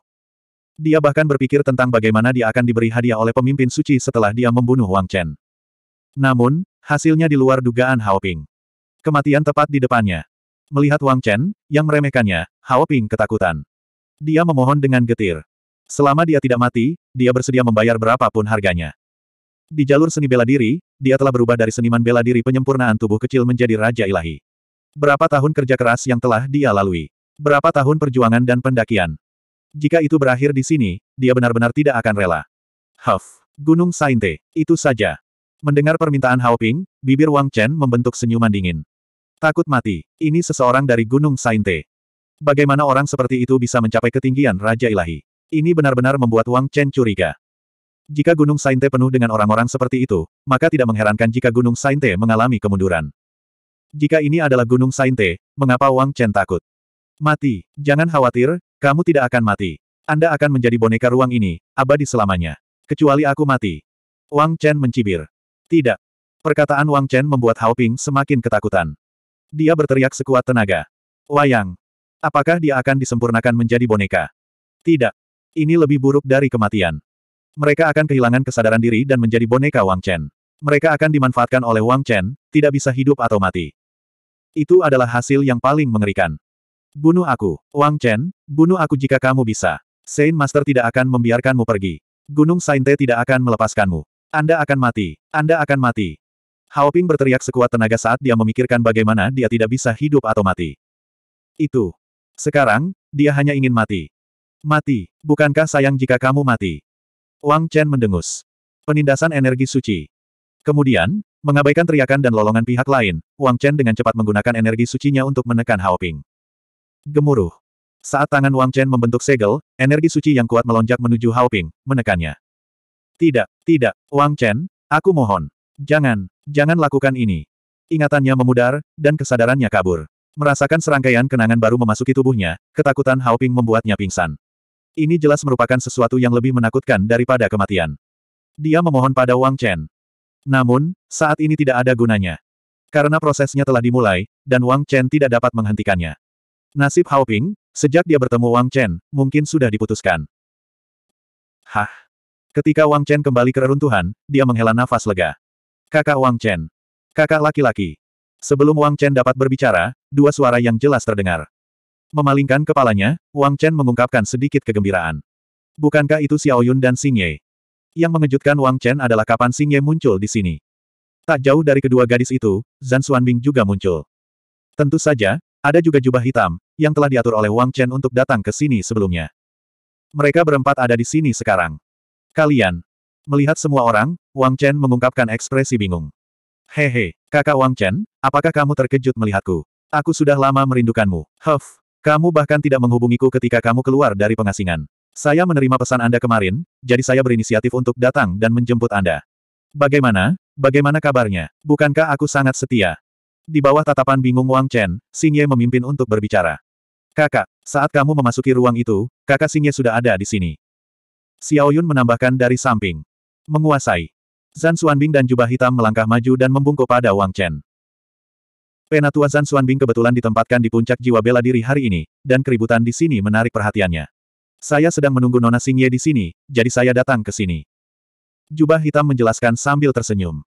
Dia bahkan berpikir tentang bagaimana dia akan diberi hadiah oleh pemimpin suci setelah dia membunuh Wang Chen. Namun, hasilnya di luar dugaan Hao Ping. Kematian tepat di depannya. Melihat Wang Chen, yang meremehkannya, Hao Ping ketakutan. Dia memohon dengan getir. Selama dia tidak mati, dia bersedia membayar berapapun harganya. Di jalur seni bela diri, dia telah berubah dari seniman bela diri penyempurnaan tubuh kecil menjadi Raja Ilahi. Berapa tahun kerja keras yang telah dia lalui. Berapa tahun perjuangan dan pendakian. Jika itu berakhir di sini, dia benar-benar tidak akan rela. Huff. Gunung Sainte. Itu saja. Mendengar permintaan Hao Ping, bibir Wang Chen membentuk senyuman dingin. Takut mati. Ini seseorang dari Gunung Sainte. Bagaimana orang seperti itu bisa mencapai ketinggian Raja Ilahi? Ini benar-benar membuat Wang Chen curiga. Jika Gunung Sainte penuh dengan orang-orang seperti itu, maka tidak mengherankan jika Gunung Sainte mengalami kemunduran. Jika ini adalah Gunung Sainte, mengapa Wang Chen takut? Mati. Jangan khawatir, kamu tidak akan mati. Anda akan menjadi boneka ruang ini, abadi selamanya. Kecuali aku mati. Wang Chen mencibir. Tidak. Perkataan Wang Chen membuat Hao Ping semakin ketakutan. Dia berteriak sekuat tenaga. Wayang. Apakah dia akan disempurnakan menjadi boneka? Tidak. Ini lebih buruk dari kematian. Mereka akan kehilangan kesadaran diri dan menjadi boneka Wang Chen. Mereka akan dimanfaatkan oleh Wang Chen, tidak bisa hidup atau mati. Itu adalah hasil yang paling mengerikan. Bunuh aku, Wang Chen, bunuh aku jika kamu bisa. Saint Master tidak akan membiarkanmu pergi. Gunung Sainte tidak akan melepaskanmu. Anda akan mati. Anda akan mati. Hao Ping berteriak sekuat tenaga saat dia memikirkan bagaimana dia tidak bisa hidup atau mati. Itu. Sekarang, dia hanya ingin mati. Mati, bukankah sayang jika kamu mati? Wang Chen mendengus. Penindasan energi suci. Kemudian, mengabaikan teriakan dan lolongan pihak lain, Wang Chen dengan cepat menggunakan energi sucinya untuk menekan Hao Ping. Gemuruh. Saat tangan Wang Chen membentuk segel, energi suci yang kuat melonjak menuju Hao Ping, menekannya. Tidak, tidak, Wang Chen, aku mohon. Jangan, jangan lakukan ini. Ingatannya memudar, dan kesadarannya kabur. Merasakan serangkaian kenangan baru memasuki tubuhnya, ketakutan Hao Ping membuatnya pingsan. Ini jelas merupakan sesuatu yang lebih menakutkan daripada kematian. Dia memohon pada Wang Chen. Namun, saat ini tidak ada gunanya. Karena prosesnya telah dimulai, dan Wang Chen tidak dapat menghentikannya. Nasib Hao Ping, sejak dia bertemu Wang Chen, mungkin sudah diputuskan. Hah? Ketika Wang Chen kembali ke reruntuhan, dia menghela nafas lega. Kakak Wang Chen. Kakak laki-laki. Sebelum Wang Chen dapat berbicara, dua suara yang jelas terdengar. Memalingkan kepalanya, Wang Chen mengungkapkan sedikit kegembiraan. Bukankah itu Xiao Yun dan Xing Ye? Yang mengejutkan Wang Chen adalah kapan Xing Ye muncul di sini. Tak jauh dari kedua gadis itu, Zan Xuanbing juga muncul. Tentu saja, ada juga jubah hitam, yang telah diatur oleh Wang Chen untuk datang ke sini sebelumnya. Mereka berempat ada di sini sekarang. Kalian. Melihat semua orang, Wang Chen mengungkapkan ekspresi bingung. Hehe, kakak Wang Chen, apakah kamu terkejut melihatku? Aku sudah lama merindukanmu. Huff. Kamu bahkan tidak menghubungiku ketika kamu keluar dari pengasingan. Saya menerima pesan Anda kemarin, jadi saya berinisiatif untuk datang dan menjemput Anda. Bagaimana? Bagaimana kabarnya? Bukankah aku sangat setia? Di bawah tatapan bingung Wang Chen, Xing Ye memimpin untuk berbicara. Kakak, saat kamu memasuki ruang itu, kakak Xing Ye sudah ada di sini. Xiao Yun menambahkan dari samping. Menguasai. Zan Xuanbing dan jubah hitam melangkah maju dan membungkuk pada Wang Chen. Penatua Zan Xuanbing kebetulan ditempatkan di puncak jiwa bela diri hari ini, dan keributan di sini menarik perhatiannya. Saya sedang menunggu Nona Xingye di sini, jadi saya datang ke sini. Jubah hitam menjelaskan sambil tersenyum.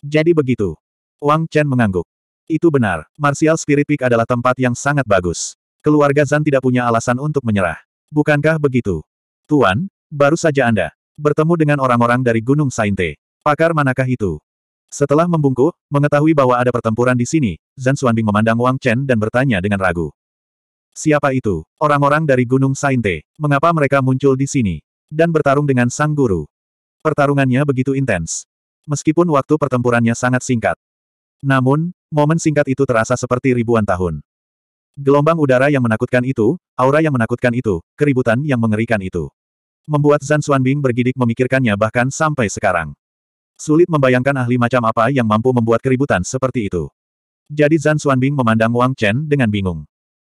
Jadi begitu. Wang Chen mengangguk. Itu benar, Martial Spirit Peak adalah tempat yang sangat bagus. Keluarga Zan tidak punya alasan untuk menyerah. Bukankah begitu? Tuan, baru saja Anda bertemu dengan orang-orang dari Gunung Sainte. Pakar manakah itu? Setelah membungkuk, mengetahui bahwa ada pertempuran di sini, Zhan Xuanbing memandang Wang Chen dan bertanya dengan ragu. Siapa itu? Orang-orang dari Gunung Sainte. Mengapa mereka muncul di sini? Dan bertarung dengan sang guru. Pertarungannya begitu intens. Meskipun waktu pertempurannya sangat singkat. Namun, momen singkat itu terasa seperti ribuan tahun. Gelombang udara yang menakutkan itu, aura yang menakutkan itu, keributan yang mengerikan itu. Membuat Zhan Xuanbing bergidik memikirkannya bahkan sampai sekarang. Sulit membayangkan ahli macam apa yang mampu membuat keributan seperti itu. Jadi Zan Xuanbing memandang Wang Chen dengan bingung.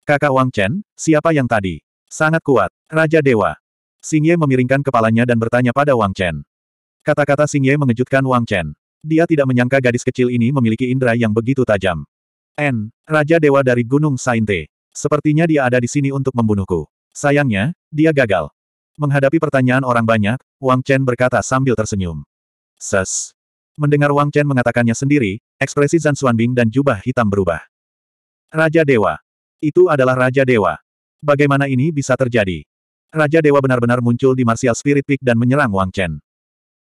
Kakak Wang Chen, siapa yang tadi? Sangat kuat, Raja Dewa. Xing Ye memiringkan kepalanya dan bertanya pada Wang Chen. Kata-kata Xing Ye mengejutkan Wang Chen. Dia tidak menyangka gadis kecil ini memiliki indera yang begitu tajam. N, Raja Dewa dari Gunung Sainte. Sepertinya dia ada di sini untuk membunuhku. Sayangnya, dia gagal. Menghadapi pertanyaan orang banyak, Wang Chen berkata sambil tersenyum. Ses. Mendengar Wang Chen mengatakannya sendiri, ekspresi Zan Xuanbing dan jubah hitam berubah. Raja Dewa. Itu adalah Raja Dewa. Bagaimana ini bisa terjadi? Raja Dewa benar-benar muncul di Martial Spirit Peak dan menyerang Wang Chen.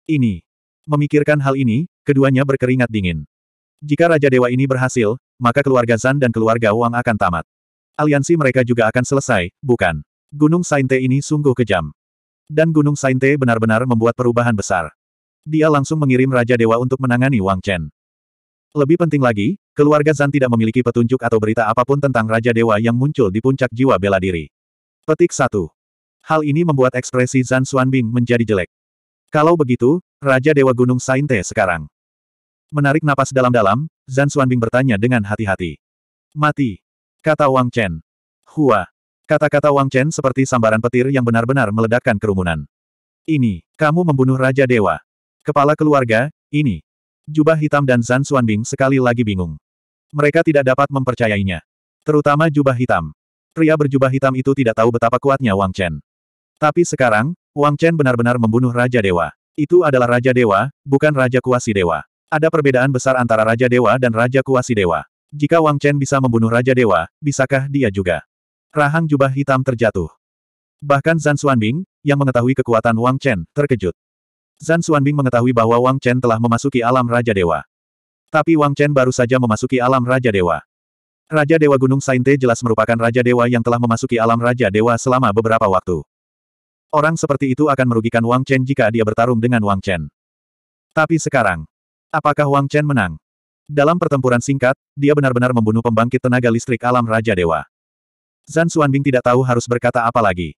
Ini. Memikirkan hal ini, keduanya berkeringat dingin. Jika Raja Dewa ini berhasil, maka keluarga Zan dan keluarga Wang akan tamat. Aliansi mereka juga akan selesai, bukan? Gunung Sainte ini sungguh kejam. Dan Gunung Sainte benar-benar membuat perubahan besar. Dia langsung mengirim Raja Dewa untuk menangani Wang Chen. Lebih penting lagi, keluarga Zan tidak memiliki petunjuk atau berita apapun tentang Raja Dewa yang muncul di puncak jiwa bela diri. Petik 1. Hal ini membuat ekspresi Zan Xuanbing menjadi jelek. Kalau begitu, Raja Dewa Gunung Sainte sekarang. Menarik napas dalam-dalam, Zan Xuanbing bertanya dengan hati-hati. Mati. Kata Wang Chen. Hua. Kata-kata Wang Chen seperti sambaran petir yang benar-benar meledakkan kerumunan. Ini, kamu membunuh Raja Dewa. Kepala keluarga, ini. Jubah hitam dan Zan Xuanbing sekali lagi bingung. Mereka tidak dapat mempercayainya. Terutama jubah hitam. Pria berjubah hitam itu tidak tahu betapa kuatnya Wang Chen. Tapi sekarang, Wang Chen benar-benar membunuh Raja Dewa. Itu adalah Raja Dewa, bukan Raja Kuasi Dewa. Ada perbedaan besar antara Raja Dewa dan Raja Kuasi Dewa. Jika Wang Chen bisa membunuh Raja Dewa, bisakah dia juga? Rahang jubah hitam terjatuh. Bahkan Zan Xuanbing, yang mengetahui kekuatan Wang Chen, terkejut. Zan Xuanbing mengetahui bahwa Wang Chen telah memasuki alam Raja Dewa. Tapi Wang Chen baru saja memasuki alam Raja Dewa. Raja Dewa Gunung Sainte jelas merupakan Raja Dewa yang telah memasuki alam Raja Dewa selama beberapa waktu. Orang seperti itu akan merugikan Wang Chen jika dia bertarung dengan Wang Chen. Tapi sekarang, apakah Wang Chen menang? Dalam pertempuran singkat, dia benar-benar membunuh pembangkit tenaga listrik alam Raja Dewa. Zan Xuanbing tidak tahu harus berkata apa lagi.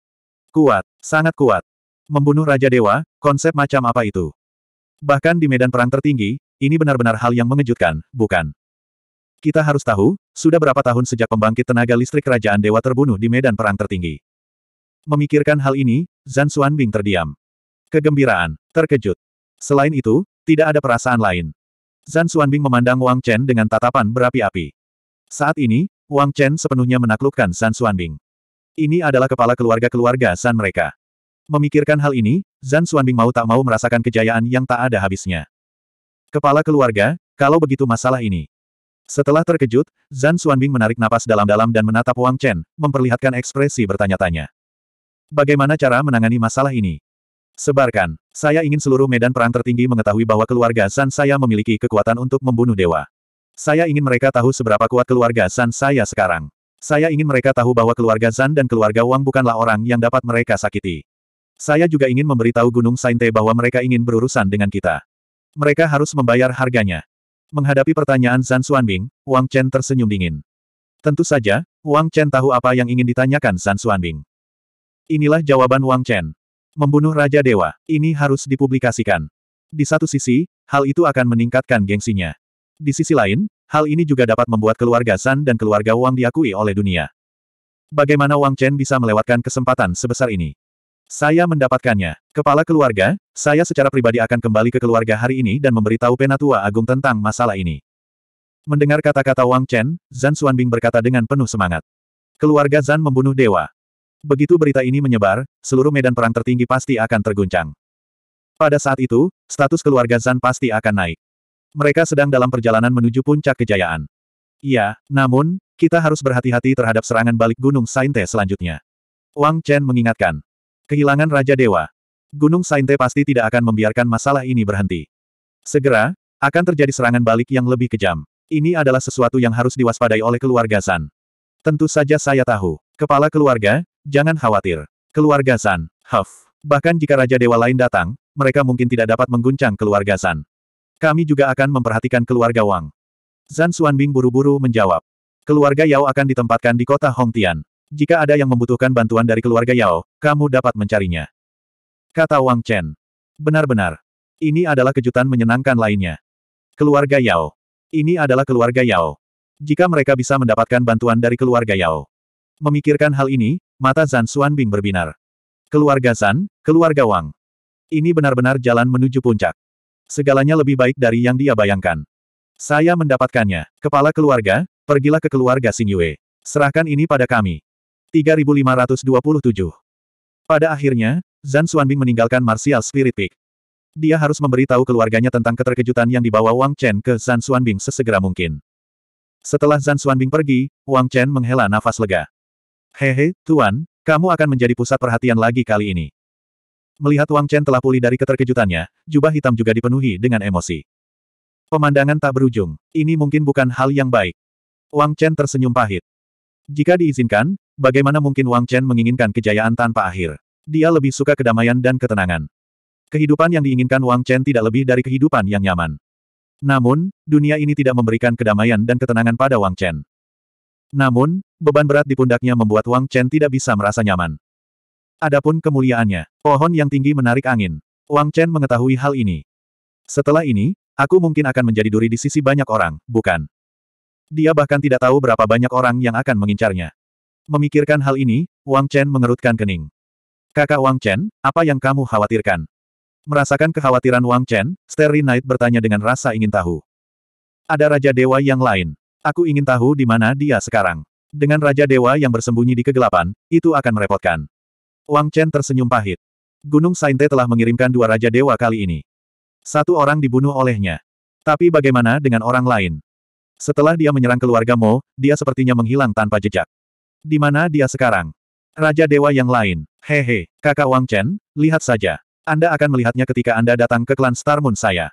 Kuat, sangat kuat. Membunuh Raja Dewa, konsep macam apa itu? Bahkan di medan perang tertinggi, ini benar-benar hal yang mengejutkan, bukan? Kita harus tahu, sudah berapa tahun sejak pembangkit tenaga listrik Kerajaan Dewa terbunuh di medan perang tertinggi. Memikirkan hal ini, Zan Zhan Bing terdiam. Kegembiraan, terkejut. Selain itu, tidak ada perasaan lain. Zan Zhan Bing memandang Wang Chen dengan tatapan berapi-api. Saat ini, Wang Chen sepenuhnya menaklukkan Zan Zhan Bing. Ini adalah kepala keluarga-keluarga San mereka. Memikirkan hal ini, Zan Xuanbing mau tak mau merasakan kejayaan yang tak ada habisnya. Kepala keluarga, kalau begitu masalah ini. Setelah terkejut, Zan Xuanbing menarik napas dalam-dalam dan menatap Wang Chen, memperlihatkan ekspresi bertanya-tanya. Bagaimana cara menangani masalah ini? Sebarkan, saya ingin seluruh medan perang tertinggi mengetahui bahwa keluarga San saya memiliki kekuatan untuk membunuh dewa. Saya ingin mereka tahu seberapa kuat keluarga San saya sekarang. Saya ingin mereka tahu bahwa keluarga San dan keluarga Wang bukanlah orang yang dapat mereka sakiti. Saya juga ingin memberitahu Gunung Sainte bahwa mereka ingin berurusan dengan kita. Mereka harus membayar harganya. Menghadapi pertanyaan Zan Xuanbing, Wang Chen tersenyum dingin. Tentu saja, Wang Chen tahu apa yang ingin ditanyakan Zan Xuanbing. Inilah jawaban Wang Chen. Membunuh Raja Dewa, ini harus dipublikasikan. Di satu sisi, hal itu akan meningkatkan gengsinya. Di sisi lain, hal ini juga dapat membuat keluarga San dan keluarga Wang diakui oleh dunia. Bagaimana Wang Chen bisa melewatkan kesempatan sebesar ini? Saya mendapatkannya. Kepala keluarga, saya secara pribadi akan kembali ke keluarga hari ini dan memberitahu Penatua Agung tentang masalah ini. Mendengar kata-kata Wang Chen, Zan Xuanbing berkata dengan penuh semangat. Keluarga Zan membunuh dewa. Begitu berita ini menyebar, seluruh medan perang tertinggi pasti akan terguncang. Pada saat itu, status keluarga Zan pasti akan naik. Mereka sedang dalam perjalanan menuju puncak kejayaan. Iya, namun, kita harus berhati-hati terhadap serangan balik Gunung Sainte selanjutnya. Wang Chen mengingatkan. Kehilangan Raja Dewa. Gunung Sainte pasti tidak akan membiarkan masalah ini berhenti. Segera, akan terjadi serangan balik yang lebih kejam. Ini adalah sesuatu yang harus diwaspadai oleh keluarga San. Tentu saja saya tahu. Kepala keluarga, jangan khawatir. Keluarga San, huff. Bahkan jika Raja Dewa lain datang, mereka mungkin tidak dapat mengguncang keluarga San. Kami juga akan memperhatikan keluarga Wang. Zan Xuanbing buru-buru menjawab. Keluarga Yao akan ditempatkan di kota Hongtian. Jika ada yang membutuhkan bantuan dari keluarga Yao, kamu dapat mencarinya. Kata Wang Chen. Benar-benar. Ini adalah kejutan menyenangkan lainnya. Keluarga Yao. Ini adalah keluarga Yao. Jika mereka bisa mendapatkan bantuan dari keluarga Yao. Memikirkan hal ini, mata Zan Bing berbinar. Keluarga Zan, keluarga Wang. Ini benar-benar jalan menuju puncak. Segalanya lebih baik dari yang dia bayangkan. Saya mendapatkannya. Kepala keluarga, pergilah ke keluarga Xing Yue. Serahkan ini pada kami. 3527. Pada akhirnya, Zan Xuanbing meninggalkan Martial Spirit Peak. Dia harus memberitahu keluarganya tentang keterkejutan yang dibawa Wang Chen ke Zan Xuanbing sesegera mungkin. Setelah Zan Xuanbing pergi, Wang Chen menghela nafas lega. Hehe, Tuan, kamu akan menjadi pusat perhatian lagi kali ini. Melihat Wang Chen telah pulih dari keterkejutannya, jubah hitam juga dipenuhi dengan emosi. Pemandangan tak berujung. Ini mungkin bukan hal yang baik. Wang Chen tersenyum pahit. Jika diizinkan, Bagaimana mungkin Wang Chen menginginkan kejayaan tanpa akhir? Dia lebih suka kedamaian dan ketenangan. Kehidupan yang diinginkan Wang Chen tidak lebih dari kehidupan yang nyaman. Namun, dunia ini tidak memberikan kedamaian dan ketenangan pada Wang Chen. Namun, beban berat di pundaknya membuat Wang Chen tidak bisa merasa nyaman. Adapun kemuliaannya, pohon yang tinggi menarik angin. Wang Chen mengetahui hal ini. Setelah ini, aku mungkin akan menjadi duri di sisi banyak orang, bukan? Dia bahkan tidak tahu berapa banyak orang yang akan mengincarnya. Memikirkan hal ini, Wang Chen mengerutkan kening. Kakak Wang Chen, apa yang kamu khawatirkan? Merasakan kekhawatiran Wang Chen, Sterry Knight bertanya dengan rasa ingin tahu. Ada Raja Dewa yang lain. Aku ingin tahu di mana dia sekarang. Dengan Raja Dewa yang bersembunyi di kegelapan, itu akan merepotkan. Wang Chen tersenyum pahit. Gunung Sainte telah mengirimkan dua Raja Dewa kali ini. Satu orang dibunuh olehnya. Tapi bagaimana dengan orang lain? Setelah dia menyerang keluarga Mo, dia sepertinya menghilang tanpa jejak. Di mana dia sekarang? Raja Dewa yang lain. Hehe, kakak Wang Chen, lihat saja. Anda akan melihatnya ketika Anda datang ke klan Star Moon saya.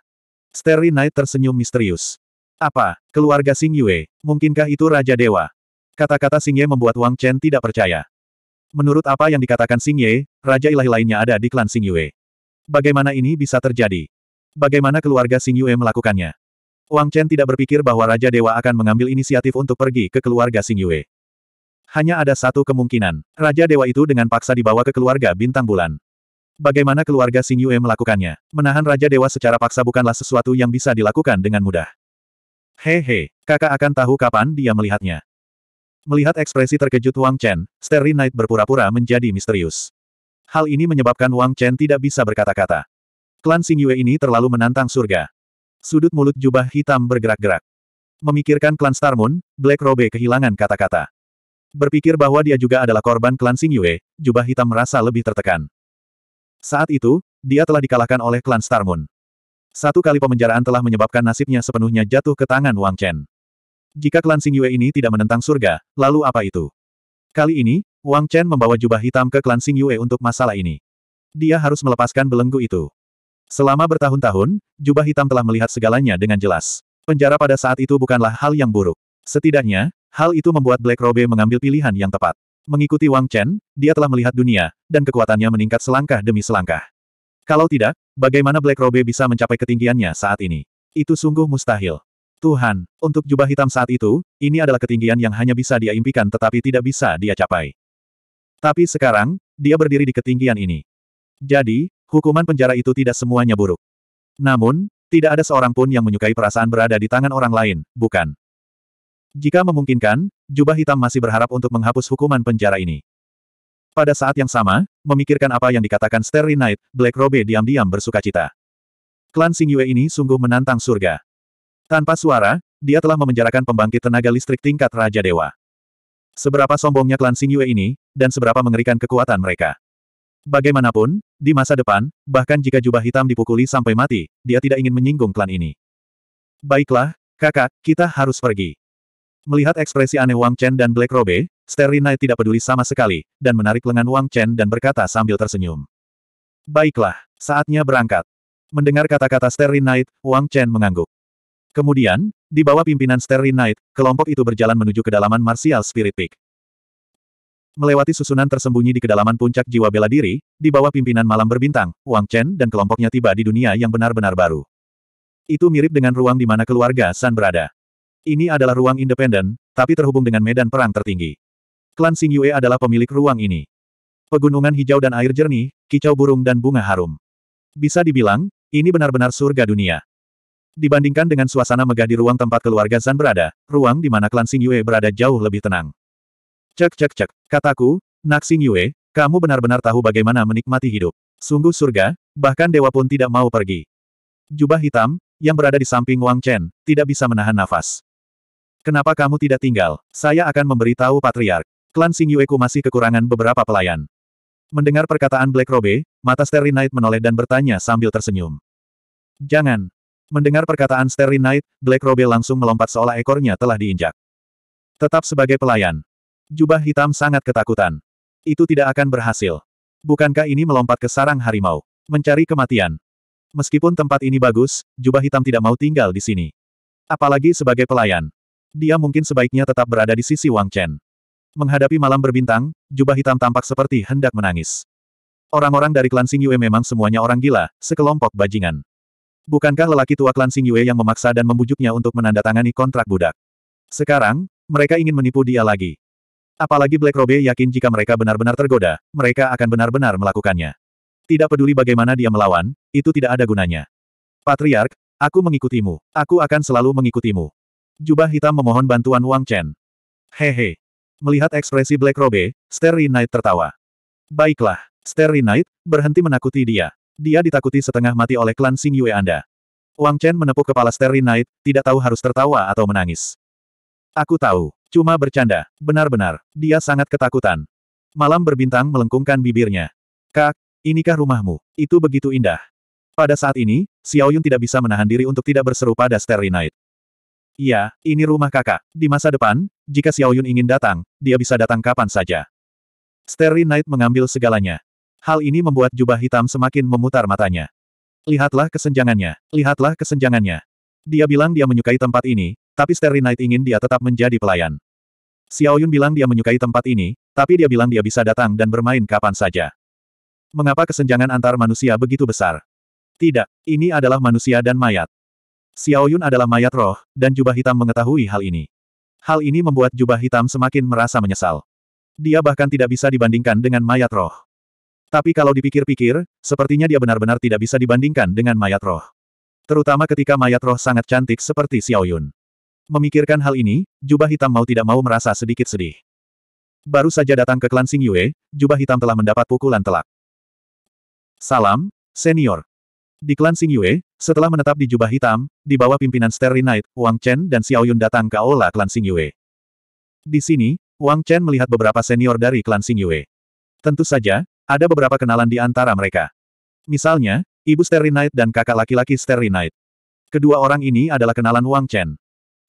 Starry Knight tersenyum misterius. Apa, keluarga Sing Yue, mungkinkah itu Raja Dewa? Kata-kata Xing Ye membuat Wang Chen tidak percaya. Menurut apa yang dikatakan Sing Ye, Raja Ilahi lainnya ada di klan Sing Yue. Bagaimana ini bisa terjadi? Bagaimana keluarga Sing Yue melakukannya? Wang Chen tidak berpikir bahwa Raja Dewa akan mengambil inisiatif untuk pergi ke keluarga Sing Yue. Hanya ada satu kemungkinan. Raja Dewa itu dengan paksa dibawa ke keluarga bintang bulan. Bagaimana keluarga Xing Yue melakukannya? Menahan Raja Dewa secara paksa bukanlah sesuatu yang bisa dilakukan dengan mudah. Hehe, kakak akan tahu kapan dia melihatnya. Melihat ekspresi terkejut Wang Chen, Starry Knight berpura-pura menjadi misterius. Hal ini menyebabkan Wang Chen tidak bisa berkata-kata. Klan Xing Yue ini terlalu menantang surga. Sudut mulut jubah hitam bergerak-gerak. Memikirkan klan Star Moon, Black Robe kehilangan kata-kata. Berpikir bahwa dia juga adalah korban klan Sing Yue, jubah hitam merasa lebih tertekan. Saat itu, dia telah dikalahkan oleh klan Star Moon. Satu kali pemenjaraan telah menyebabkan nasibnya sepenuhnya jatuh ke tangan Wang Chen. Jika klan Sing Yue ini tidak menentang surga, lalu apa itu? Kali ini, Wang Chen membawa jubah hitam ke klan Sing Yue untuk masalah ini. Dia harus melepaskan belenggu itu. Selama bertahun-tahun, jubah hitam telah melihat segalanya dengan jelas. Penjara pada saat itu bukanlah hal yang buruk. Setidaknya, hal itu membuat Black Robe mengambil pilihan yang tepat. Mengikuti Wang Chen, dia telah melihat dunia, dan kekuatannya meningkat selangkah demi selangkah. Kalau tidak, bagaimana Black Robe bisa mencapai ketinggiannya saat ini? Itu sungguh mustahil. Tuhan, untuk jubah hitam saat itu, ini adalah ketinggian yang hanya bisa dia impikan tetapi tidak bisa dia capai. Tapi sekarang, dia berdiri di ketinggian ini. Jadi, hukuman penjara itu tidak semuanya buruk. Namun, tidak ada seorang pun yang menyukai perasaan berada di tangan orang lain, bukan? Jika memungkinkan, jubah hitam masih berharap untuk menghapus hukuman penjara ini. Pada saat yang sama, memikirkan apa yang dikatakan Starry Knight, Black Robe diam-diam bersuka cita. Klan Sing Yue ini sungguh menantang surga. Tanpa suara, dia telah memenjarakan pembangkit tenaga listrik tingkat Raja Dewa. Seberapa sombongnya klan Sing Yue ini, dan seberapa mengerikan kekuatan mereka. Bagaimanapun, di masa depan, bahkan jika jubah hitam dipukuli sampai mati, dia tidak ingin menyinggung klan ini. Baiklah, kakak, kita harus pergi. Melihat ekspresi aneh Wang Chen dan Black Robe, Starry Knight tidak peduli sama sekali, dan menarik lengan Wang Chen dan berkata sambil tersenyum. Baiklah, saatnya berangkat. Mendengar kata-kata Starry Knight, Wang Chen mengangguk. Kemudian, di bawah pimpinan Starry Knight, kelompok itu berjalan menuju kedalaman Martial Spirit Peak. Melewati susunan tersembunyi di kedalaman puncak jiwa bela diri, di bawah pimpinan malam berbintang, Wang Chen dan kelompoknya tiba di dunia yang benar-benar baru. Itu mirip dengan ruang di mana keluarga San berada. Ini adalah ruang independen, tapi terhubung dengan medan perang tertinggi. Klan Sing Yue adalah pemilik ruang ini. Pegunungan hijau dan air jernih, kicau burung dan bunga harum. Bisa dibilang, ini benar-benar surga dunia. Dibandingkan dengan suasana megah di ruang tempat keluarga Zan berada, ruang di mana klan Sing Yue berada jauh lebih tenang. Cek cek cek, kataku, Nak Sing Yue, kamu benar-benar tahu bagaimana menikmati hidup. Sungguh surga, bahkan dewa pun tidak mau pergi. Jubah hitam, yang berada di samping Wang Chen, tidak bisa menahan nafas. Kenapa kamu tidak tinggal? Saya akan memberitahu Patriark. Klan Yueku masih kekurangan beberapa pelayan. Mendengar perkataan Black Robe, mata Starry Knight menoleh dan bertanya sambil tersenyum. Jangan. Mendengar perkataan Starry Knight, Black Robe langsung melompat seolah ekornya telah diinjak. Tetap sebagai pelayan. Jubah hitam sangat ketakutan. Itu tidak akan berhasil. Bukankah ini melompat ke sarang harimau? Mencari kematian. Meskipun tempat ini bagus, jubah hitam tidak mau tinggal di sini. Apalagi sebagai pelayan. Dia mungkin sebaiknya tetap berada di sisi Wang Chen. Menghadapi malam berbintang, jubah hitam tampak seperti hendak menangis. Orang-orang dari klan Sing Yue memang semuanya orang gila, sekelompok bajingan. Bukankah lelaki tua klan Sing Yue yang memaksa dan membujuknya untuk menandatangani kontrak budak? Sekarang, mereka ingin menipu dia lagi. Apalagi Black Robe yakin jika mereka benar-benar tergoda, mereka akan benar-benar melakukannya. Tidak peduli bagaimana dia melawan, itu tidak ada gunanya. Patriark, aku mengikutimu. Aku akan selalu mengikutimu. Jubah hitam memohon bantuan Wang Chen. Hehe. Melihat ekspresi Black Robe, Starry Knight tertawa. Baiklah, Starry Knight, berhenti menakuti dia. Dia ditakuti setengah mati oleh klan Xing Yue Anda. Wang Chen menepuk kepala Starry Knight, tidak tahu harus tertawa atau menangis. Aku tahu, cuma bercanda. Benar-benar, dia sangat ketakutan. Malam berbintang melengkungkan bibirnya. Kak, inikah rumahmu? Itu begitu indah. Pada saat ini, Xiao Yun tidak bisa menahan diri untuk tidak berseru pada Starry Knight. Iya, ini rumah kakak. Di masa depan, jika Xiao Yun ingin datang, dia bisa datang kapan saja. Sterry Knight mengambil segalanya. Hal ini membuat jubah hitam semakin memutar matanya. Lihatlah kesenjangannya, lihatlah kesenjangannya. Dia bilang dia menyukai tempat ini, tapi Sterry Knight ingin dia tetap menjadi pelayan. Xiao Yun bilang dia menyukai tempat ini, tapi dia bilang dia bisa datang dan bermain kapan saja. Mengapa kesenjangan antar manusia begitu besar? Tidak, ini adalah manusia dan mayat. Xiao Yun adalah mayat roh, dan jubah hitam mengetahui hal ini. Hal ini membuat jubah hitam semakin merasa menyesal. Dia bahkan tidak bisa dibandingkan dengan mayat roh. Tapi kalau dipikir-pikir, sepertinya dia benar-benar tidak bisa dibandingkan dengan mayat roh. Terutama ketika mayat roh sangat cantik seperti Xiao Yun. Memikirkan hal ini, jubah hitam mau tidak mau merasa sedikit sedih. Baru saja datang ke klan Xing Yue, jubah hitam telah mendapat pukulan telak. Salam, senior. Di klan Xing Yue, setelah menetap di jubah hitam, di bawah pimpinan Starry Knight, Wang Chen dan Xiao Yun datang ke aula klan Xing Yue. Di sini, Wang Chen melihat beberapa senior dari klan Xing Yue. Tentu saja, ada beberapa kenalan di antara mereka. Misalnya, ibu Starry Knight dan kakak laki-laki Starry Knight. Kedua orang ini adalah kenalan Wang Chen.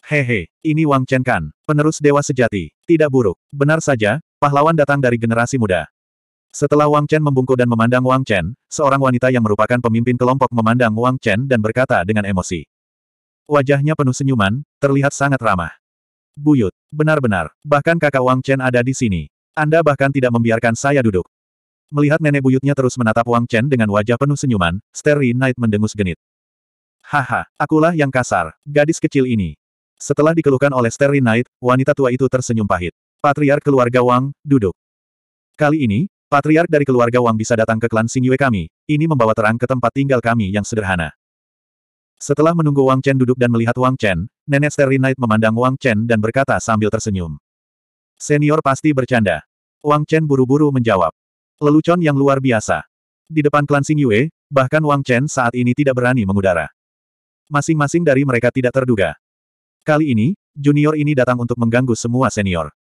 Hehe, ini Wang Chen kan, penerus dewa sejati. Tidak buruk. Benar saja, pahlawan datang dari generasi muda. Setelah Wang Chen membungkuk dan memandang Wang Chen, seorang wanita yang merupakan pemimpin kelompok memandang Wang Chen dan berkata dengan emosi. Wajahnya penuh senyuman, terlihat sangat ramah. Buyut, benar-benar, bahkan kakak Wang Chen ada di sini. Anda bahkan tidak membiarkan saya duduk. Melihat nenek buyutnya terus menatap Wang Chen dengan wajah penuh senyuman, Starry Knight mendengus genit. Haha, akulah yang kasar, gadis kecil ini. Setelah dikeluhkan oleh Starry Knight, wanita tua itu tersenyum pahit. Patriark keluarga Wang, duduk. Kali ini, Patriark dari keluarga Wang bisa datang ke klan Xingyue kami, ini membawa terang ke tempat tinggal kami yang sederhana. Setelah menunggu Wang Chen duduk dan melihat Wang Chen, nenek Starry Knight memandang Wang Chen dan berkata sambil tersenyum. Senior pasti bercanda. Wang Chen buru-buru menjawab. Lelucon yang luar biasa. Di depan klan Xingyue, bahkan Wang Chen saat ini tidak berani mengudara. Masing-masing dari mereka tidak terduga. Kali ini, junior ini datang untuk mengganggu semua senior.